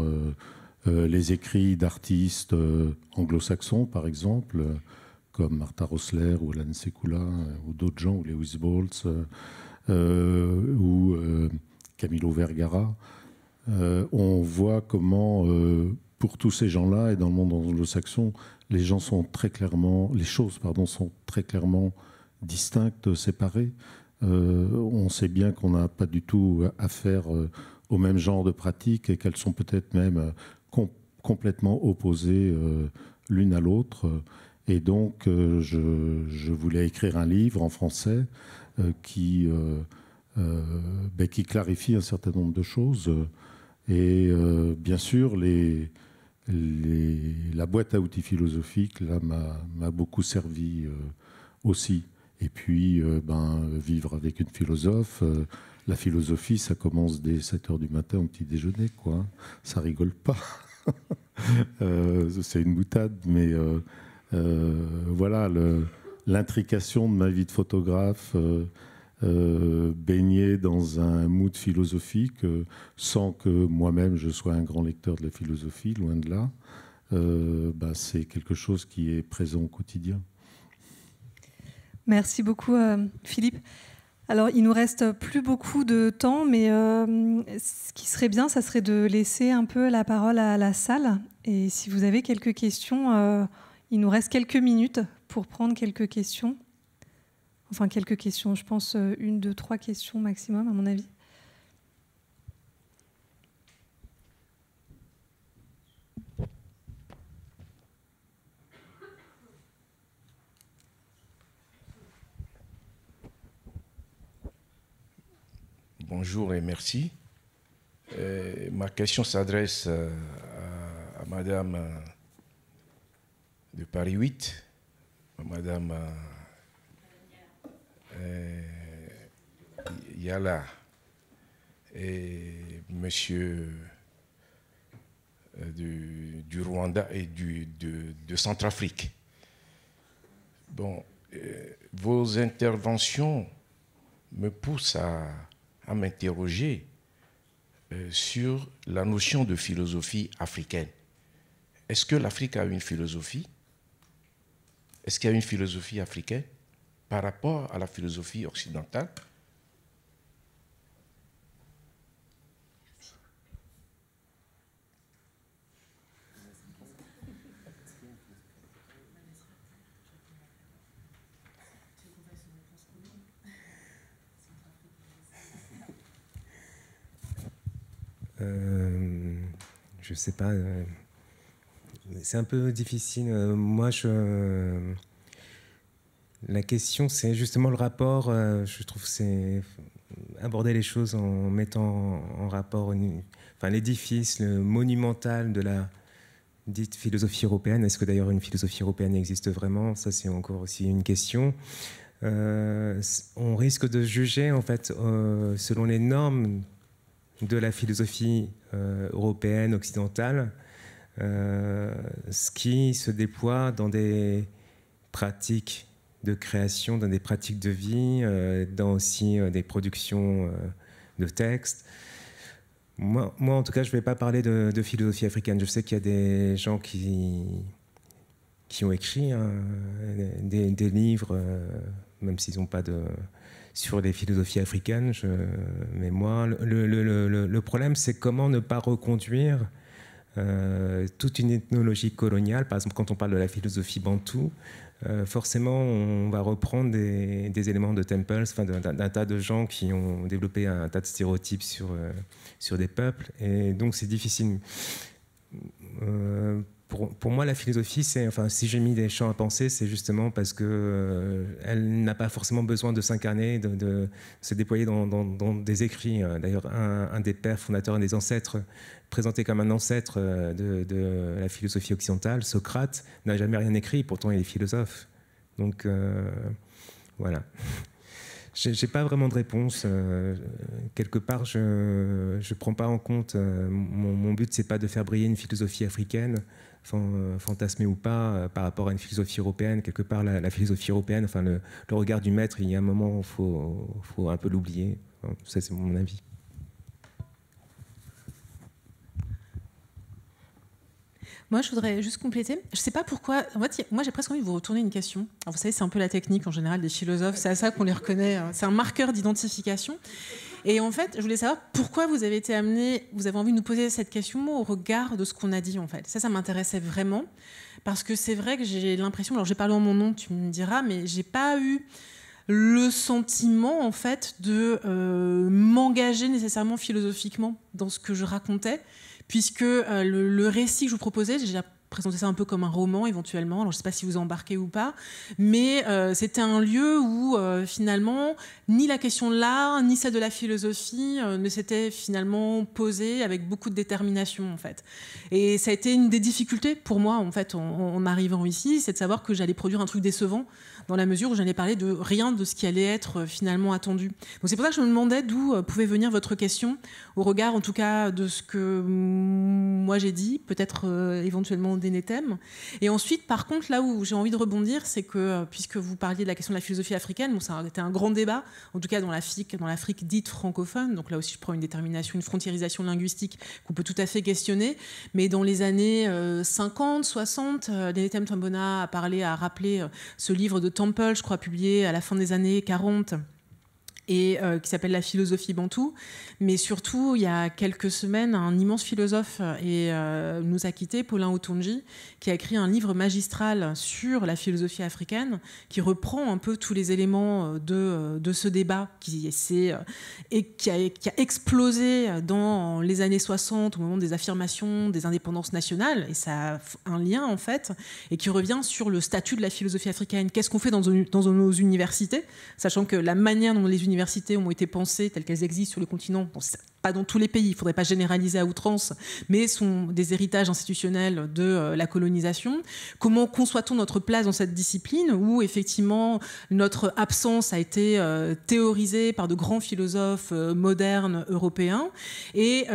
les écrits d'artistes anglo-saxons, par exemple, comme Martha Rosler ou Alan Sekula ou d'autres gens, ou Lewis Boltz, ou Camilo Vergara, euh, on voit comment, euh, pour tous ces gens-là, et dans le monde anglo-saxon, les gens sont très clairement, les choses, pardon, sont très clairement distinctes, séparées. Euh, on sait bien qu'on n'a pas du tout affaire au même genre de pratiques et qu'elles sont peut-être même complètement opposées l'une à l'autre. Et donc, je, voulais écrire un livre en français qui euh, ben, qui clarifie un certain nombre de choses. Et euh, bien sûr, les, la boîte à outils philosophique m'a beaucoup servi euh, aussi. Et puis, ben, vivre avec une philosophe. la philosophie, ça commence dès 7 heures du matin au petit déjeuner, quoi. Hein. Ça rigole pas. c'est une boutade, mais voilà l'intrication de ma vie de photographe. Euh, baigner baigné dans un mood philosophique, euh, sans que moi-même je sois un grand lecteur de la philosophie, loin de là, euh, bah, c'est quelque chose qui est présent au quotidien. Merci beaucoup, Philippe. Alors, il nous reste plus beaucoup de temps, mais ce qui serait bien, ça serait de laisser un peu la parole à la salle. Et si vous avez quelques questions, il nous reste quelques minutes pour prendre quelques questions. Enfin, quelques questions, je pense euh, une, deux, trois questions maximum, à mon avis. Bonjour et merci. Euh, ma question s'adresse euh, à, Madame de Paris 8, Madame euh, yala et monsieur euh, du, Rwanda et du, de, Centrafrique. Bon, euh, vos interventions me poussent à, m'interroger sur la notion de philosophie africaine. Est-ce que l'Afrique a une philosophie Est-ce qu'il y a une philosophie africaine par rapport à la philosophie occidentale. Euh, je sais pas. Euh, c'est un peu difficile. Euh, moi, je la question, c'est justement le rapport. Euh, je trouve c'est aborder les choses en mettant en rapport enfin, l'édifice, le monumental de la dite philosophie européenne. Est-ce que d'ailleurs une philosophie européenne existe vraiment Ça, c'est encore aussi une question. Euh, on risque de juger, en fait, euh, selon les normes de la philosophie européenne occidentale, ce qui se déploie dans des pratiques de création, dans des pratiques de vie, euh, dans aussi euh, des productions euh, de textes. Moi, en tout cas, je ne vais pas parler de, philosophie africaine. Je sais qu'il y a des gens qui, qui ont écrit hein, des, livres, même s'ils n'ont pas de sur des philosophies africaines. mais moi, le, problème, c'est comment ne pas reconduire toute une ethnologie coloniale. Par exemple, quand on parle de la philosophie bantoue, euh, forcément, on va reprendre des, éléments de Temples, enfin d'un tas de gens qui ont développé un, tas de stéréotypes sur, euh, sur des peuples. Et donc, c'est difficile. Euh, pour, moi, la philosophie, c'est, enfin, si j'ai mis des champs à penser, c'est justement parce que euh, elle n'a pas forcément besoin de s'incarner, de, de, se déployer dans, des écrits. Euh, d'ailleurs, un, des pères fondateurs, un des ancêtres, présenté comme un ancêtre euh, de, la philosophie occidentale, Socrate, n'a jamais rien écrit, pourtant il est philosophe. Donc, voilà. Je n'ai pas vraiment de réponse. Euh, quelque part, je ne prends pas en compte. Euh, mon, mon, but, n'est pas de faire briller une philosophie africaine, euh, fantasmée ou pas, par rapport à une philosophie européenne. Quelque part, la, philosophie européenne, enfin, le, regard du maître, il y a un moment où il faut, un peu l'oublier. ça, c'est mon avis. Moi, je voudrais juste compléter. Je ne sais pas pourquoi. moi, j'ai presque envie de vous retourner une question. vous savez, c'est un peu la technique en général des philosophes. C'est à ça qu'on les reconnaît. Hein. C'est un marqueur d'identification. Et en fait, je voulais savoir pourquoi vous avez été amené, vous avez envie de nous poser cette question au regard de ce qu'on a dit, en fait. Ça, ça m'intéressait vraiment. Parce que c'est vrai que j'ai l'impression, alors j'ai parlé en mon nom, tu me diras, mais j'ai pas eu le sentiment en fait de euh, m'engager nécessairement philosophiquement dans ce que je racontais puisque euh, le, récit que je vous proposais, j'ai déjà présenté ça un peu comme un roman éventuellement, alors je ne sais pas si vous embarquez ou pas, mais euh, c'était un lieu où euh, finalement ni la question de l'art, ni celle de la philosophie ne s'était finalement posée avec beaucoup de détermination en fait. Et ça a été une des difficultés pour moi en fait en arrivant ici, c'est de savoir que j'allais produire un truc décevant dans la mesure où n'allais parler de rien de ce qui allait être euh, finalement attendu. Donc c'est pour ça que je me demandais d'où euh, pouvait venir votre question, au regard en tout cas de ce que moi j'ai dit, peut-être euh, éventuellement d'Enetem Et ensuite, par contre, là où j'ai envie de rebondir, c'est que, puisque vous parliez de la question de la philosophie africaine, bon, ça a été un grand débat, en tout cas dans l'Afrique, dans l'Afrique dite francophone, donc là aussi je prends une détermination, une frontiérisation linguistique qu'on peut tout à fait questionner, mais dans les années 50, 60, d'Enetem Tambona a parlé, a rappelé ce livre de Temple, je crois, publié à la fin des années 40 et euh, qui s'appelle la philosophie bantoue. Mais surtout, il y a quelques semaines, un immense philosophe euh, et, euh, nous a quitté, Paulin Otunji, qui a écrit un livre magistral sur la philosophie africaine, qui reprend un peu tous les éléments de, ce débat qui, est, et qui a, qui a, explosé dans les années 60, au moment des affirmations des indépendances nationales, et ça a un lien en fait, et qui revient sur le statut de la philosophie africaine. Qu'est-ce qu'on fait dans nos universités, sachant que la manière dont les universités universités ont été pensées telles qu'elles existent sur le continent pas dans tous les pays, il ne faudrait pas généraliser à outrance, mais sont des héritages institutionnels de euh, la colonisation. Comment conçoit-on notre place dans cette discipline où effectivement notre absence a été euh, théorisée par de grands philosophes euh, modernes européens Et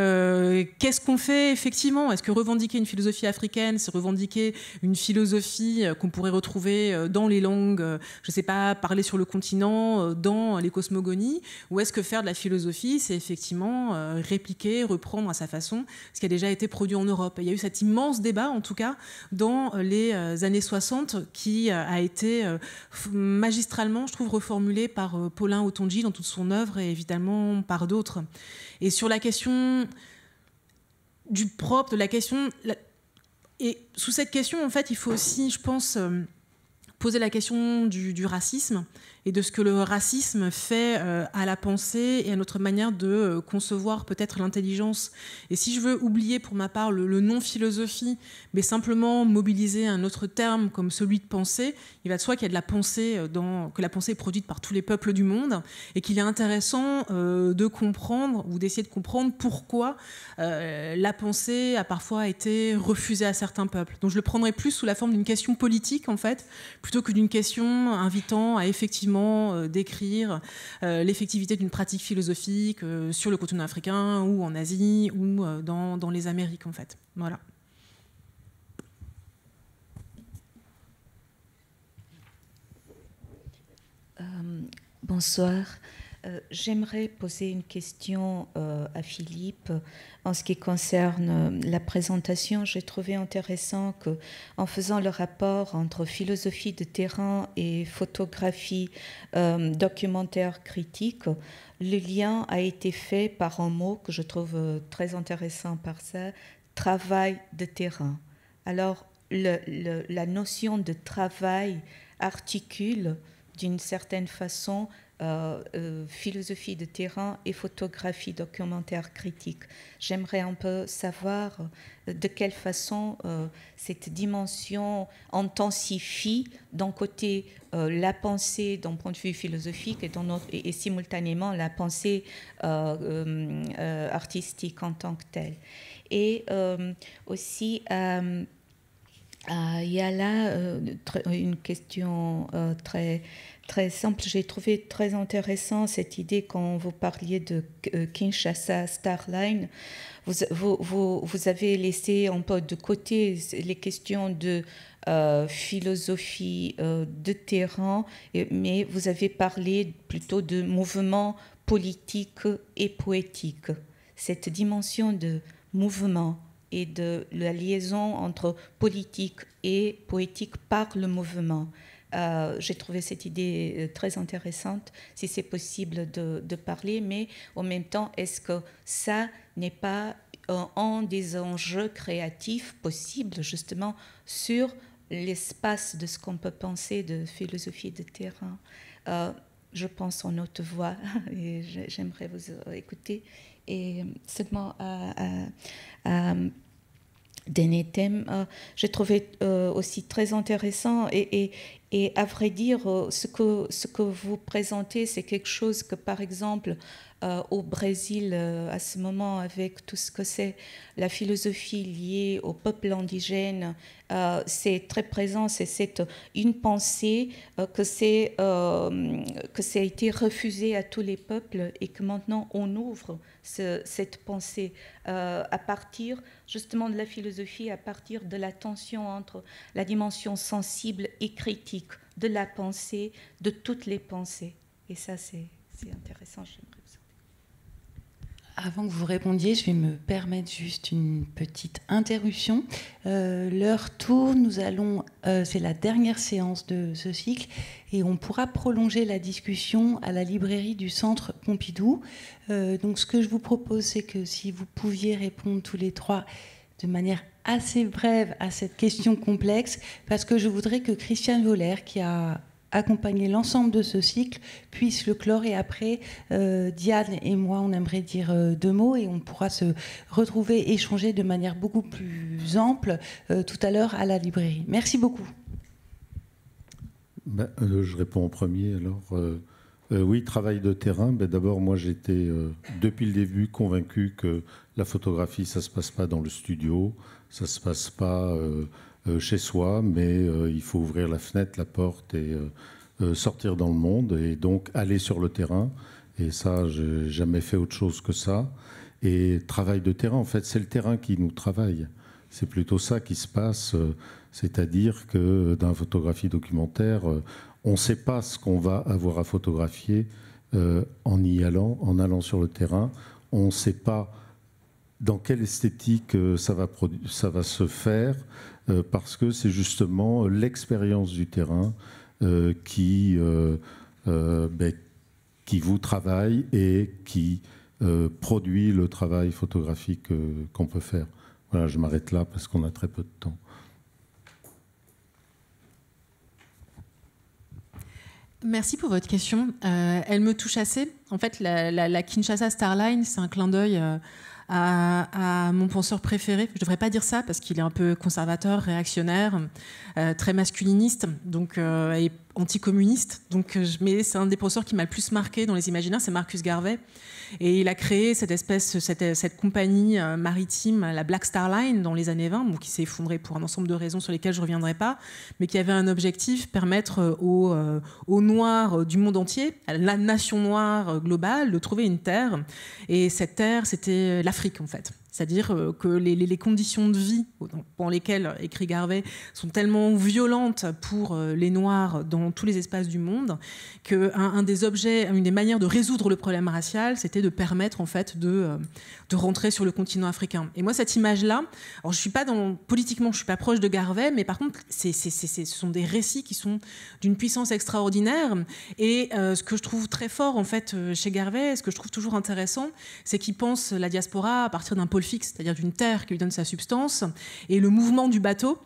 qu'est-ce qu'on fait effectivement Est-ce que revendiquer une philosophie africaine, c'est revendiquer une philosophie qu'on pourrait retrouver dans les langues, je ne sais pas, parler sur le continent, dans les cosmogonies Ou est-ce que faire de la philosophie, c'est effectivement euh, répliquer, reprendre à sa façon ce qui a déjà été produit en Europe. il y a eu cet immense débat, en tout cas, dans euh, les euh, années 60, qui a été magistralement, je trouve, reformulé par Paulin Otonji dans toute son œuvre et évidemment par d'autres. Et sur la question du propre, de la question... et sous cette question, en fait, il faut aussi, je pense poser la question du, racisme et de ce que le racisme fait euh, à la pensée et à notre manière de euh, concevoir peut-être l'intelligence. Et si je veux oublier pour ma part le, non-philosophie, mais simplement mobiliser un autre terme comme celui de pensée, il va de soi qu'il y a de la pensée, euh, dans, que la pensée est produite par tous les peuples du monde et qu'il est intéressant de comprendre ou d'essayer de comprendre pourquoi la pensée a parfois été refusée à certains peuples. Donc je le prendrai plus sous la forme d'une question politique en fait, plutôt que d'une question invitant à effectivement euh, décrire euh, l'effectivité d'une pratique philosophique euh, sur le continent africain ou en Asie ou dans, dans les Amériques, en fait. Voilà. Bonsoir. Euh, j'aimerais poser une question euh, à Philippe en ce qui concerne euh, la présentation. J'ai trouvé intéressant que, en faisant le rapport entre philosophie de terrain et photographie documentaire critique, le lien a été fait par un mot que je trouve très intéressant par ça travail de terrain. Alors, la notion de travail articule d'une certaine façon euh, euh, philosophie de terrain et photographie documentaire critique. J'aimerais un peu savoir euh, de quelle façon cette dimension intensifie d'un côté la pensée d'un point de vue philosophique et, et, et, simultanément la pensée artistique en tant que telle. Et aussi, il y a là une question très très simple. J'ai trouvé très intéressant cette idée quand vous parliez de euh, Kinshasa Starline. Vous, vous, vous, vous avez laissé un peu de côté les questions de euh, philosophie euh, de terrain, mais vous avez parlé plutôt de mouvement politique et poétique. Cette dimension de mouvement et de la liaison entre politique et poétique par le mouvement. Euh, j'ai trouvé cette idée euh, très intéressante, si c'est possible de, parler, mais en même temps, est-ce que ça n'est pas euh, un, des enjeux créatifs possibles justement sur l'espace de ce qu'on peut penser de philosophie de terrain Je pense en haute voix et j'aimerais vous écouter et seulement dernier thème, euh, j'ai trouvé euh, aussi très intéressant et, à vrai dire, euh, ce que, ce que vous présentez, c'est quelque chose que, par exemple, euh, au Brésil euh, à ce moment avec tout ce que c'est la philosophie liée au peuple indigène. Euh, c'est très présent, c'est une pensée que, c'est, que ça a été refusé à tous les peuples et que maintenant on ouvre cette pensée à partir justement de la philosophie, à partir de la tension entre la dimension sensible et critique de la pensée, de toutes les pensées. Et ça, c'est intéressant, j'aimerais. Avant que vous répondiez, je vais me permettre juste une petite interruption. Euh, L'heure tourne, nous allons, euh, c'est la dernière séance de ce cycle et on pourra prolonger la discussion à la librairie du Centre Pompidou. Euh, donc, ce que je vous propose, c'est que si vous pouviez répondre tous les trois de manière assez brève à cette question complexe, parce que je voudrais que Christiane Voller, qui a accompagner l'ensemble de ce cycle puisse le clore. Et après, euh, Diane et moi, on aimerait dire euh, deux mots et on pourra se retrouver, échanger de manière beaucoup plus ample euh, tout à l'heure à la librairie. Merci beaucoup. Ben, je réponds en premier alors. oui, travail de terrain. Ben, D'abord, moi, j'étais depuis le début convaincu que la photographie, ça se passe pas dans le studio, ça se passe pas euh, chez soi, mais euh, il faut ouvrir la fenêtre, la porte et euh, sortir dans le monde et donc aller sur le terrain. Et ça, je n'ai jamais fait autre chose que ça. Et travail de terrain, en fait, c'est le terrain qui nous travaille. C'est plutôt ça qui se passe, c'est-à-dire que dans la photographie documentaire, on ne sait pas ce qu'on va avoir à photographier en y allant, en allant sur le terrain. On ne sait pas dans quelle esthétique ça va se faire. Euh, parce que c'est justement l'expérience du terrain euh, qui, euh, ben, qui vous travaille et qui produit le travail photographique qu'on peut faire. Voilà, je m'arrête là parce qu'on a très peu de temps. Merci pour votre question. elle me touche assez. En fait, la, Kinshasa Starline, c'est un clin d'œil à, mon penseur préféré. Je ne devrais pas dire ça parce qu'il est un peu conservateur, réactionnaire, euh, très masculiniste, donc euh, anticommuniste. Donc, euh, mais c'est un des professeurs qui m'a le plus marqué dans les imaginaires, c'est Marcus Garvey. Et il a créé cette espèce, cette, compagnie euh, maritime, la Black Star Line, dans les années 20, qui s'est effondrée pour un ensemble de raisons sur lesquelles je ne reviendrai pas, mais qui avait un objectif, permettre euh, aux, aux Noirs du monde entier, la nation noire globale, de trouver une terre. Et cette terre, c'était l'Afrique, en fait. C'est-à-dire euh, que les, conditions de vie dans lesquelles euh, écrit Garvey sont tellement violentes pour euh, les Noirs dans tous les espaces du monde qu'un des objets, une des manières de résoudre le problème racial, c'était de permettre en fait de, rentrer sur le continent africain. Et moi, cette image-là, alors je suis pas dans politiquement, je suis pas proche de Garvey, mais par contre, ce sont des récits qui sont d'une puissance extraordinaire. Et ce que je trouve très fort en fait chez Garvey, ce que je trouve toujours intéressant, c'est qu'il pense la diaspora à partir d'un fixe c'est-à-dire d'une terre qui lui donne sa substance, et le mouvement du bateau,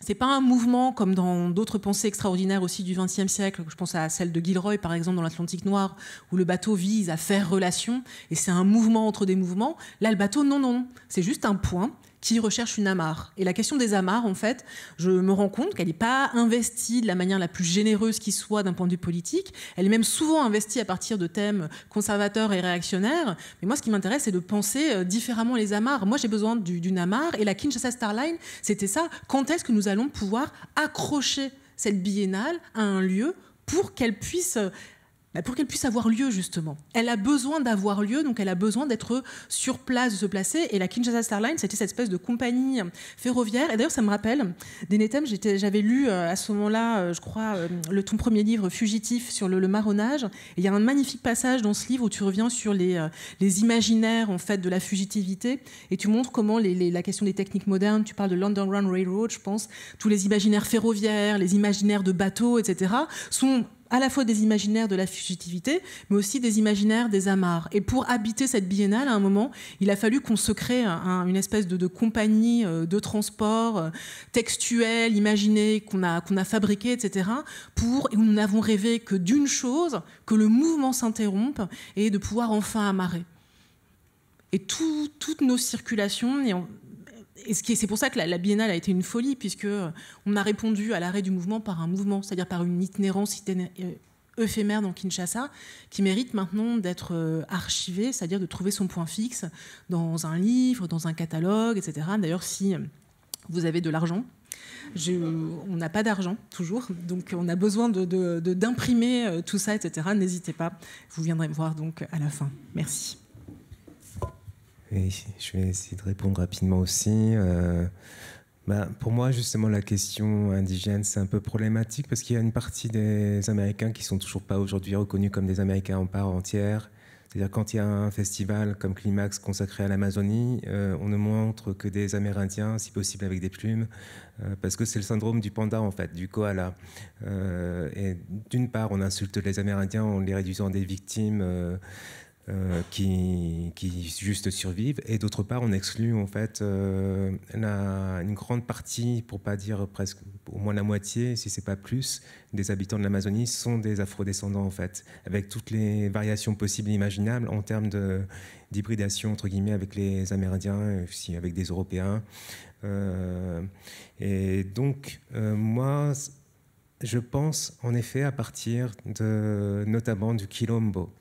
c'est pas un mouvement comme dans d'autres pensées extraordinaires aussi du XXe siècle. Je pense à celle de Gilroy, par exemple, dans l'Atlantique Noir, où le bateau vise à faire relation, et c'est un mouvement entre des mouvements. Là, le bateau, non, non, c'est juste un point qui recherche une amarre. Et la question des amarres, en fait, je me rends compte qu'elle n'est pas investie de la manière la plus généreuse qui soit d'un point de vue politique. Elle est même souvent investie à partir de thèmes conservateurs et réactionnaires. Mais moi, ce qui m'intéresse, c'est de penser euh, différemment les amarres. Moi, j'ai besoin d'une amarre. Et la Kinshasa Starline, c'était ça. Quand est-ce que nous allons pouvoir accrocher cette biennale à un lieu pour qu'elle puisse euh, bah, pour qu'elle puisse avoir lieu, justement. Elle a besoin d'avoir lieu, donc elle a besoin d'être sur place, de se placer. Et la Kinshasa Starline, c'était cette espèce de compagnie euh, ferroviaire. Et d'ailleurs, ça me rappelle, Denetem, j'avais lu euh, à ce moment-là, euh, je crois, le, ton premier livre, Fugitif, sur le, marronnage. il y a un magnifique passage dans ce livre où tu reviens sur les, les imaginaires, en fait, de la fugitivité. Et tu montres comment les, la question des techniques modernes, tu parles de l'Underground Railroad, je pense, tous les imaginaires ferroviaires, les imaginaires de bateaux, etc., sont à la fois des imaginaires de la fugitivité, mais aussi des imaginaires des amarres. Et pour habiter cette biennale, à un moment, il a fallu qu'on se crée une espèce de, compagnie euh, de transport euh, textuel, imaginé, qu'on a, qu'on a fabriqué, etc., pour, où nous n'avons rêvé que d'une chose, que le mouvement s'interrompe et de pouvoir enfin amarrer. Et toutes nos circulations, et c'est pour ça que la, biennale a été une folie, puisque euh, on a répondu à l'arrêt du mouvement par un mouvement, c'est-à-dire par une itinérance euh, éphémère dans Kinshasa, qui mérite maintenant d'être euh, archivée, c'est-à-dire de trouver son point fixe dans un livre, dans un catalogue, etc. D'ailleurs, si vous avez de l'argent, on n'a pas d'argent toujours, donc on a besoin d'imprimer tout ça, etc. N'hésitez pas, vous viendrez me voir donc à la fin. Merci. Oui, je vais essayer de répondre rapidement aussi. Euh, bah, pour moi, justement, la question indigène, c'est un peu problématique parce qu'il y a une partie des Américains qui ne sont toujours pas aujourd'hui reconnus comme des Américains en part entière. C'est-à-dire quand il y a un festival comme Climax consacré à l'Amazonie, euh, on ne montre que des Amérindiens, si possible avec des plumes, euh, parce que c'est le syndrome du panda en fait, du koala. et d'une part, on insulte les Amérindiens en les réduisant des victimes euh, qui, juste survivent. Et d'autre part, on exclut en fait euh, une grande partie, pour pas dire presque au moins la moitié, si c'est pas plus, des habitants de l'Amazonie sont des afrodescendants en fait, avec toutes les variations possibles et imaginables en termes d'hybridation entre guillemets avec les Amérindiens, aussi avec des Européens. Euh, et donc moi, je pense en effet à partir de notamment du quilombo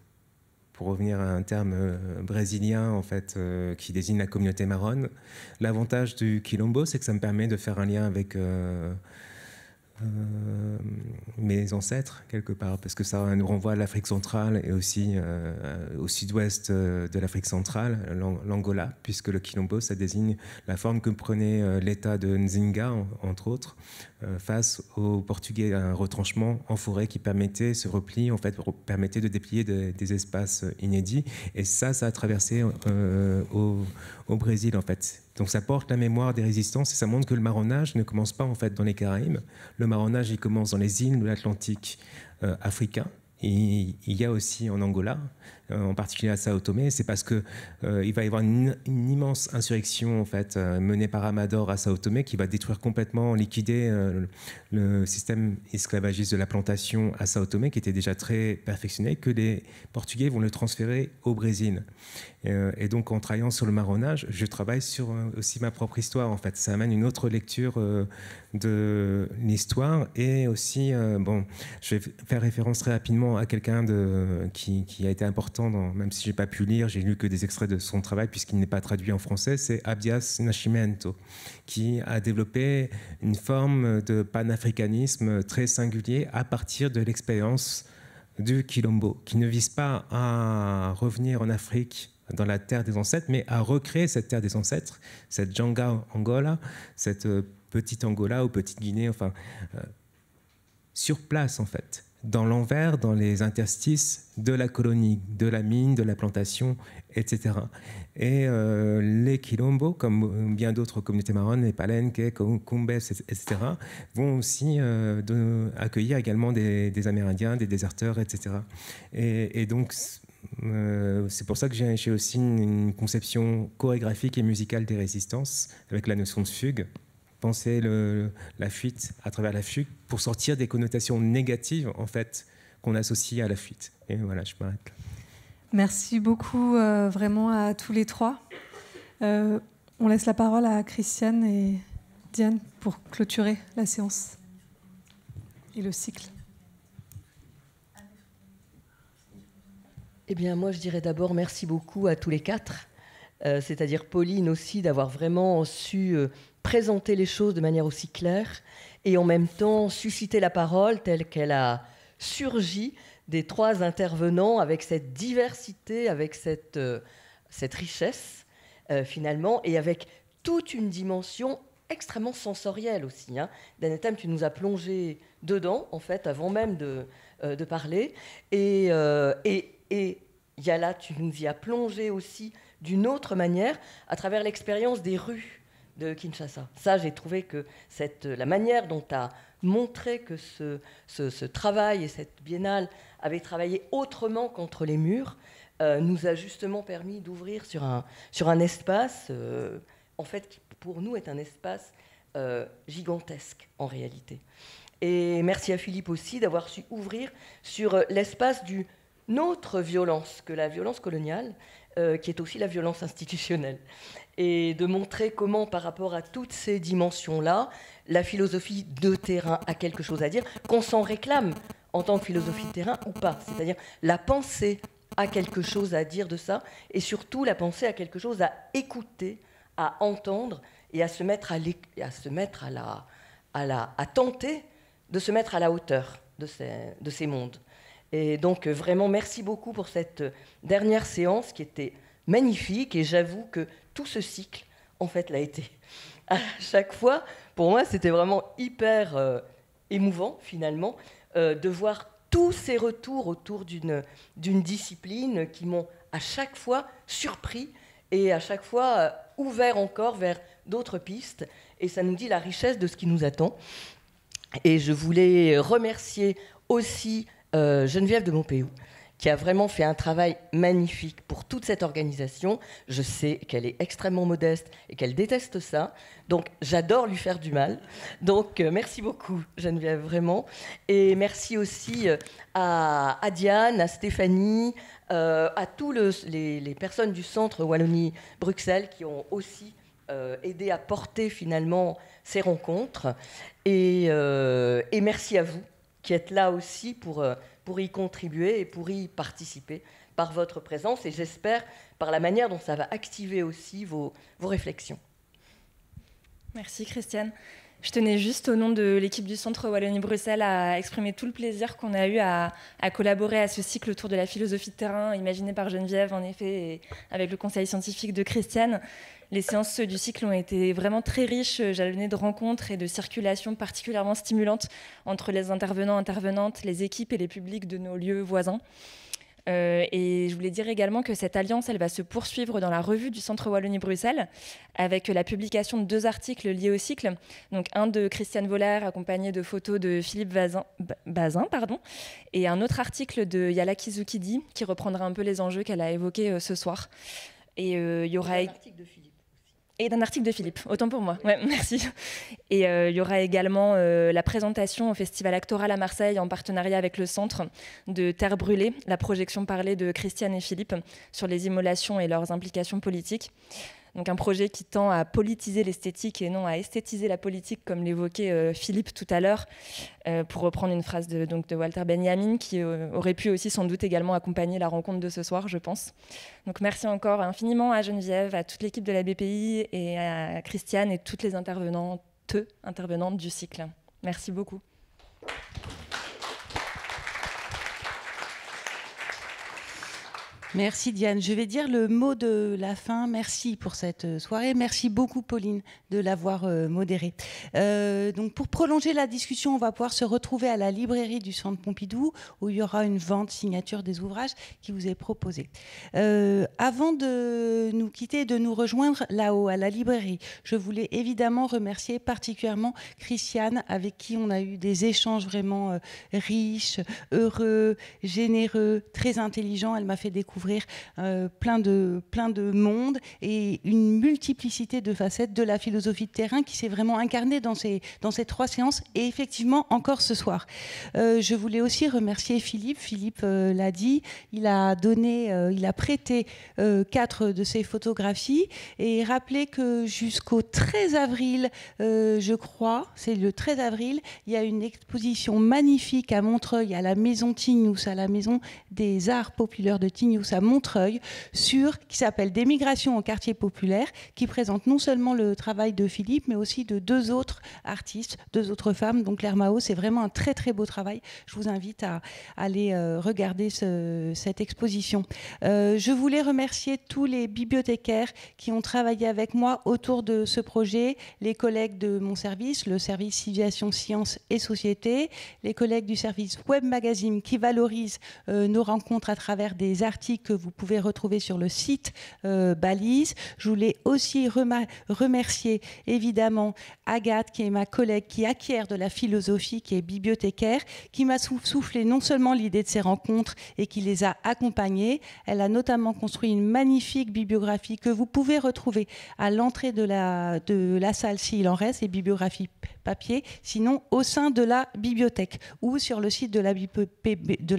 pour revenir à un terme euh, brésilien en fait, euh, qui désigne la communauté marronne. L'avantage du quilombo, c'est que ça me permet de faire un lien avec euh, euh, mes ancêtres, quelque part, parce que ça nous renvoie à l'Afrique centrale et aussi euh, au sud-ouest euh, de l'Afrique centrale, l'Angola, puisque le Quilombo, ça désigne la forme que prenait l'État de Nzinga, entre autres, face aux Portugais, un retranchement en forêt qui permettait ce repli, en fait, permettait de déplier des espaces inédits. Et ça, ça a traversé au, au Brésil, en fait. Donc ça porte la mémoire des résistances et ça montre que le marronnage ne commence pas en fait dans les Caraïbes. Le marronnage, il commence dans les îles de l'Atlantique euh, africain. Et il y a aussi en Angola en particulier à Sao Tomé, c'est parce que euh, il va y avoir une, immense insurrection en fait euh, menée par Amador à Sao Tomé qui va détruire complètement, liquider euh, le, système esclavagiste de la plantation à Sao Tomé qui était déjà très perfectionné, que les Portugais vont le transférer au Brésil. Et donc, en travaillant sur le marronnage, je travaille sur aussi ma propre histoire. En fait, ça amène une autre lecture de l'histoire. Et aussi, bon, je vais faire référence très rapidement à quelqu'un qui, qui, a été important même si j'ai pas pu lire, j'ai lu que des extraits de son travail puisqu'il n'est pas traduit en français, c'est Abdias Nascimento, qui a développé une forme de panafricanisme très singulier à partir de l'expérience du Quilombo, qui ne vise pas à revenir en Afrique dans la terre des ancêtres, mais à recréer cette terre des ancêtres, cette Djanga Angola, cette petite Angola ou petite Guinée, enfin, euh, sur place en fait dans l'envers, dans les interstices de la colonie, de la mine, de la plantation, etc. Et euh, les quilombos, comme bien d'autres communautés marronnes, les palenques, cumbes, etc., vont aussi euh, accueillir également des, Amérindiens, des déserteurs, etc. Et, donc, euh, c'est pour ça que j'ai aussi une conception chorégraphique et musicale des résistances, avec la notion de fugue penser le, la fuite à travers la fuite pour sortir des connotations négatives en fait qu'on associe à la fuite. Et voilà, je m'arrête. Merci beaucoup euh, vraiment à tous les trois. Euh, on laisse la parole à Christiane et Diane pour clôturer la séance et le cycle. Eh bien, moi, je dirais d'abord merci beaucoup à tous les quatre, euh, c'est-à-dire Pauline aussi, d'avoir vraiment su présenter les choses de manière aussi claire et en même temps susciter la parole telle qu'elle a surgi des trois intervenants avec cette diversité, avec cette, euh, cette richesse euh, finalement et avec toute une dimension extrêmement sensorielle aussi. Hein. tu nous as plongé dedans en fait avant même de, euh, parler et, et, et Yala, tu nous y as plongé aussi d'une autre manière à travers l'expérience des rues de Kinshasa. Ça, j'ai trouvé que cette, la manière dont a montré que ce, travail et cette biennale avaient travaillé autrement contre les murs euh, nous a justement permis d'ouvrir sur un, sur un espace, euh, en fait, qui pour nous est un espace euh, gigantesque en réalité. Et merci à Philippe aussi d'avoir su ouvrir sur l'espace d'une autre violence que la violence coloniale, qui est aussi la violence institutionnelle et de montrer comment, par rapport à toutes ces dimensions-là, la philosophie de terrain a quelque chose à dire, qu'on s'en réclame en tant que philosophie de terrain ou pas. C'est-à-dire la pensée a quelque chose à dire de ça, et surtout la pensée a quelque chose à écouter, à entendre et à se mettre à, se mettre à la, à la, à tenter de se mettre à la hauteur de ces, de ces mondes. Et donc euh, vraiment merci beaucoup pour cette dernière séance qui était magnifique. Et j'avoue que tout ce cycle, en fait, l'a été. À chaque fois, pour moi, c'était vraiment hyper euh, émouvant, finalement, euh, de voir tous ces retours autour d'une discipline qui m'ont à chaque fois surpris et à chaque fois euh, ouvert encore vers d'autres pistes. Et ça nous dit la richesse de ce qui nous attend. Et je voulais remercier aussi Geneviève de Montpéou, qui a vraiment fait un travail magnifique pour toute cette organisation. Je sais qu'elle est extrêmement modeste et qu'elle déteste ça. Donc j'adore lui faire du mal. Donc euh, merci beaucoup Geneviève, vraiment. Et merci aussi euh, à, Diane, à Stéphanie, euh, à toutes les, personnes du centre Wallonie-Bruxelles qui ont aussi aidé à porter finalement ces rencontres. et merci à vous qui êtes là aussi pour, euh, pour y contribuer et pour y participer par votre présence et j'espère par la manière dont ça va activer aussi vos, vos réflexions. Merci Christiane. Je tenais juste au nom de l'équipe du Centre Wallonie-Bruxelles à exprimer tout le plaisir qu'on a eu à, à, collaborer à ce cycle autour de la philosophie de terrain imaginé par Geneviève, en effet, et avec le conseil scientifique de Christiane. Les séances du cycle ont été vraiment très riches, euh, jalonnées de rencontres et de circulations particulièrement stimulantes entre les intervenants, intervenantes, les équipes et les publics de nos lieux voisins. Euh, et je voulais dire également que cette alliance, elle va se poursuivre dans la revue du Centre Wallonie-Bruxelles, avec la publication de deux articles liés au cycle. Donc un de Christiane Voller, accompagné de photos de Philippe Bazin, pardon, et un autre article de Yala Kizukidi, qui reprendra un peu les enjeux qu'elle a évoqués euh, ce soir. Et il y aura... de et d'un article de Philippe, autant pour moi. merci. Et euh, il y aura également euh, la présentation au Festival Actoral à Marseille en partenariat avec le Centre de Terre brûlée, la projection parlée de Christiane et Philippe sur les immolations et leurs implications politiques. Donc un projet qui tend à politiser l'esthétique et non à esthétiser la politique, comme l'évoquait euh, Philippe tout à l'heure, euh, pour reprendre une phrase de, donc, de Walter Benjamin, qui euh, aurait pu aussi sans doute également accompagner la rencontre de ce soir, je pense. Donc merci encore infiniment à Geneviève, à toute l'équipe de la BPI et à Christiane et toutes les intervenantes, intervenantes du cycle. Merci beaucoup. Merci Diane. Je vais dire le mot de la fin. Merci pour cette euh, soirée. Merci beaucoup Pauline de l'avoir euh, modérée. Euh, donc pour prolonger la discussion, on va pouvoir se retrouver à la librairie du Centre Pompidou où il y aura une vente signature des ouvrages qui vous est proposée. avant de nous quitter et de nous rejoindre là-haut à la librairie, je voulais évidemment remercier particulièrement Christiane avec qui on a eu des échanges vraiment riches, heureux, généreux, très intelligents. Elle m'a fait découvrir euh, plein, de, plein de mondes et une multiplicité de facettes de la philosophie de terrain qui s'est vraiment incarnée dans ces, dans ces trois séances et effectivement encore ce soir. Euh, je voulais aussi remercier Philippe. Philippe euh, l'a dit, il a donné, il a prêté quatre de ses photographies et rappeler que jusqu'au 13 avril, je crois, c'est le 13 avril, il y a une exposition magnifique à Montreuil, à la maison Tignous, à la maison des arts populaires de Tignous à Montreuil, sur, qui s'appelle Des migrations en quartier populaire, qui présente non seulement le travail de Philippe, mais aussi de deux autres artistes, deux autres femmes, donc Claire Mao. C'est vraiment un très très beau travail. Je vous invite à, aller euh, regarder cette exposition. Euh, je voulais remercier tous les bibliothécaires qui ont travaillé avec moi autour de ce projet, les collègues de mon service, le service Civilisation, Sciences et Société, les collègues du service Web Magazine qui valorisent euh, nos rencontres à travers des articles que vous pouvez retrouver sur le site euh, Balise. Je voulais aussi remercier évidemment Agathe, qui est ma collègue qui acquiert de la philosophie, qui est bibliothécaire, qui m'a soufflé non seulement l'idée de ces rencontres et qui les a accompagnées, elle a notamment construit une magnifique bibliographie que vous pouvez retrouver à l'entrée de la, de la salle s'il en reste, et bibliographie papier, sinon au sein de la bibliothèque ou sur le site de la,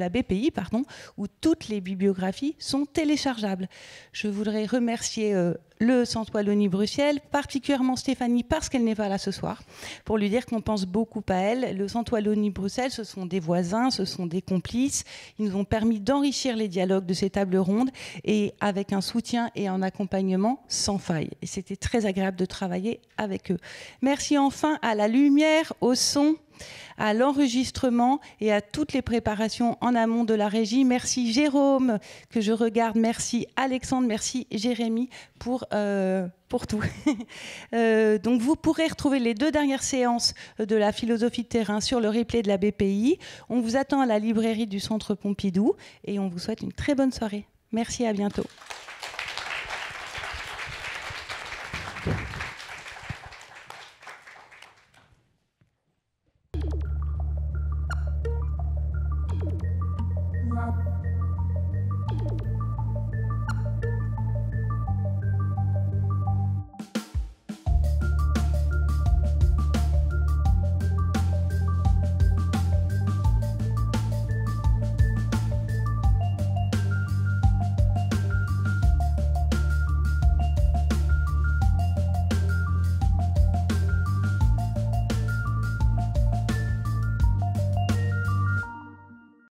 BPI, pardon, où toutes les bibliographies sont téléchargeables. Je voudrais remercier euh, le Centre bruxelles particulièrement Stéphanie parce qu'elle n'est pas là ce soir, pour lui dire qu'on pense beaucoup à elle. Le Centre bruxelles ce sont des voisins, ce sont des complices. Ils nous ont permis d'enrichir les dialogues de ces tables rondes et avec un soutien et un accompagnement sans faille. Et c'était très agréable de travailler avec eux. Merci enfin à la lumière, au son à l'enregistrement et à toutes les préparations en amont de la régie. Merci Jérôme, que je regarde. Merci Alexandre. Merci Jérémy pour, euh, pour tout. Euh, donc vous pourrez retrouver les deux dernières séances de la philosophie de terrain sur le replay de la BPI. On vous attend à la librairie du Centre Pompidou et on vous souhaite une très bonne soirée. Merci, à bientôt.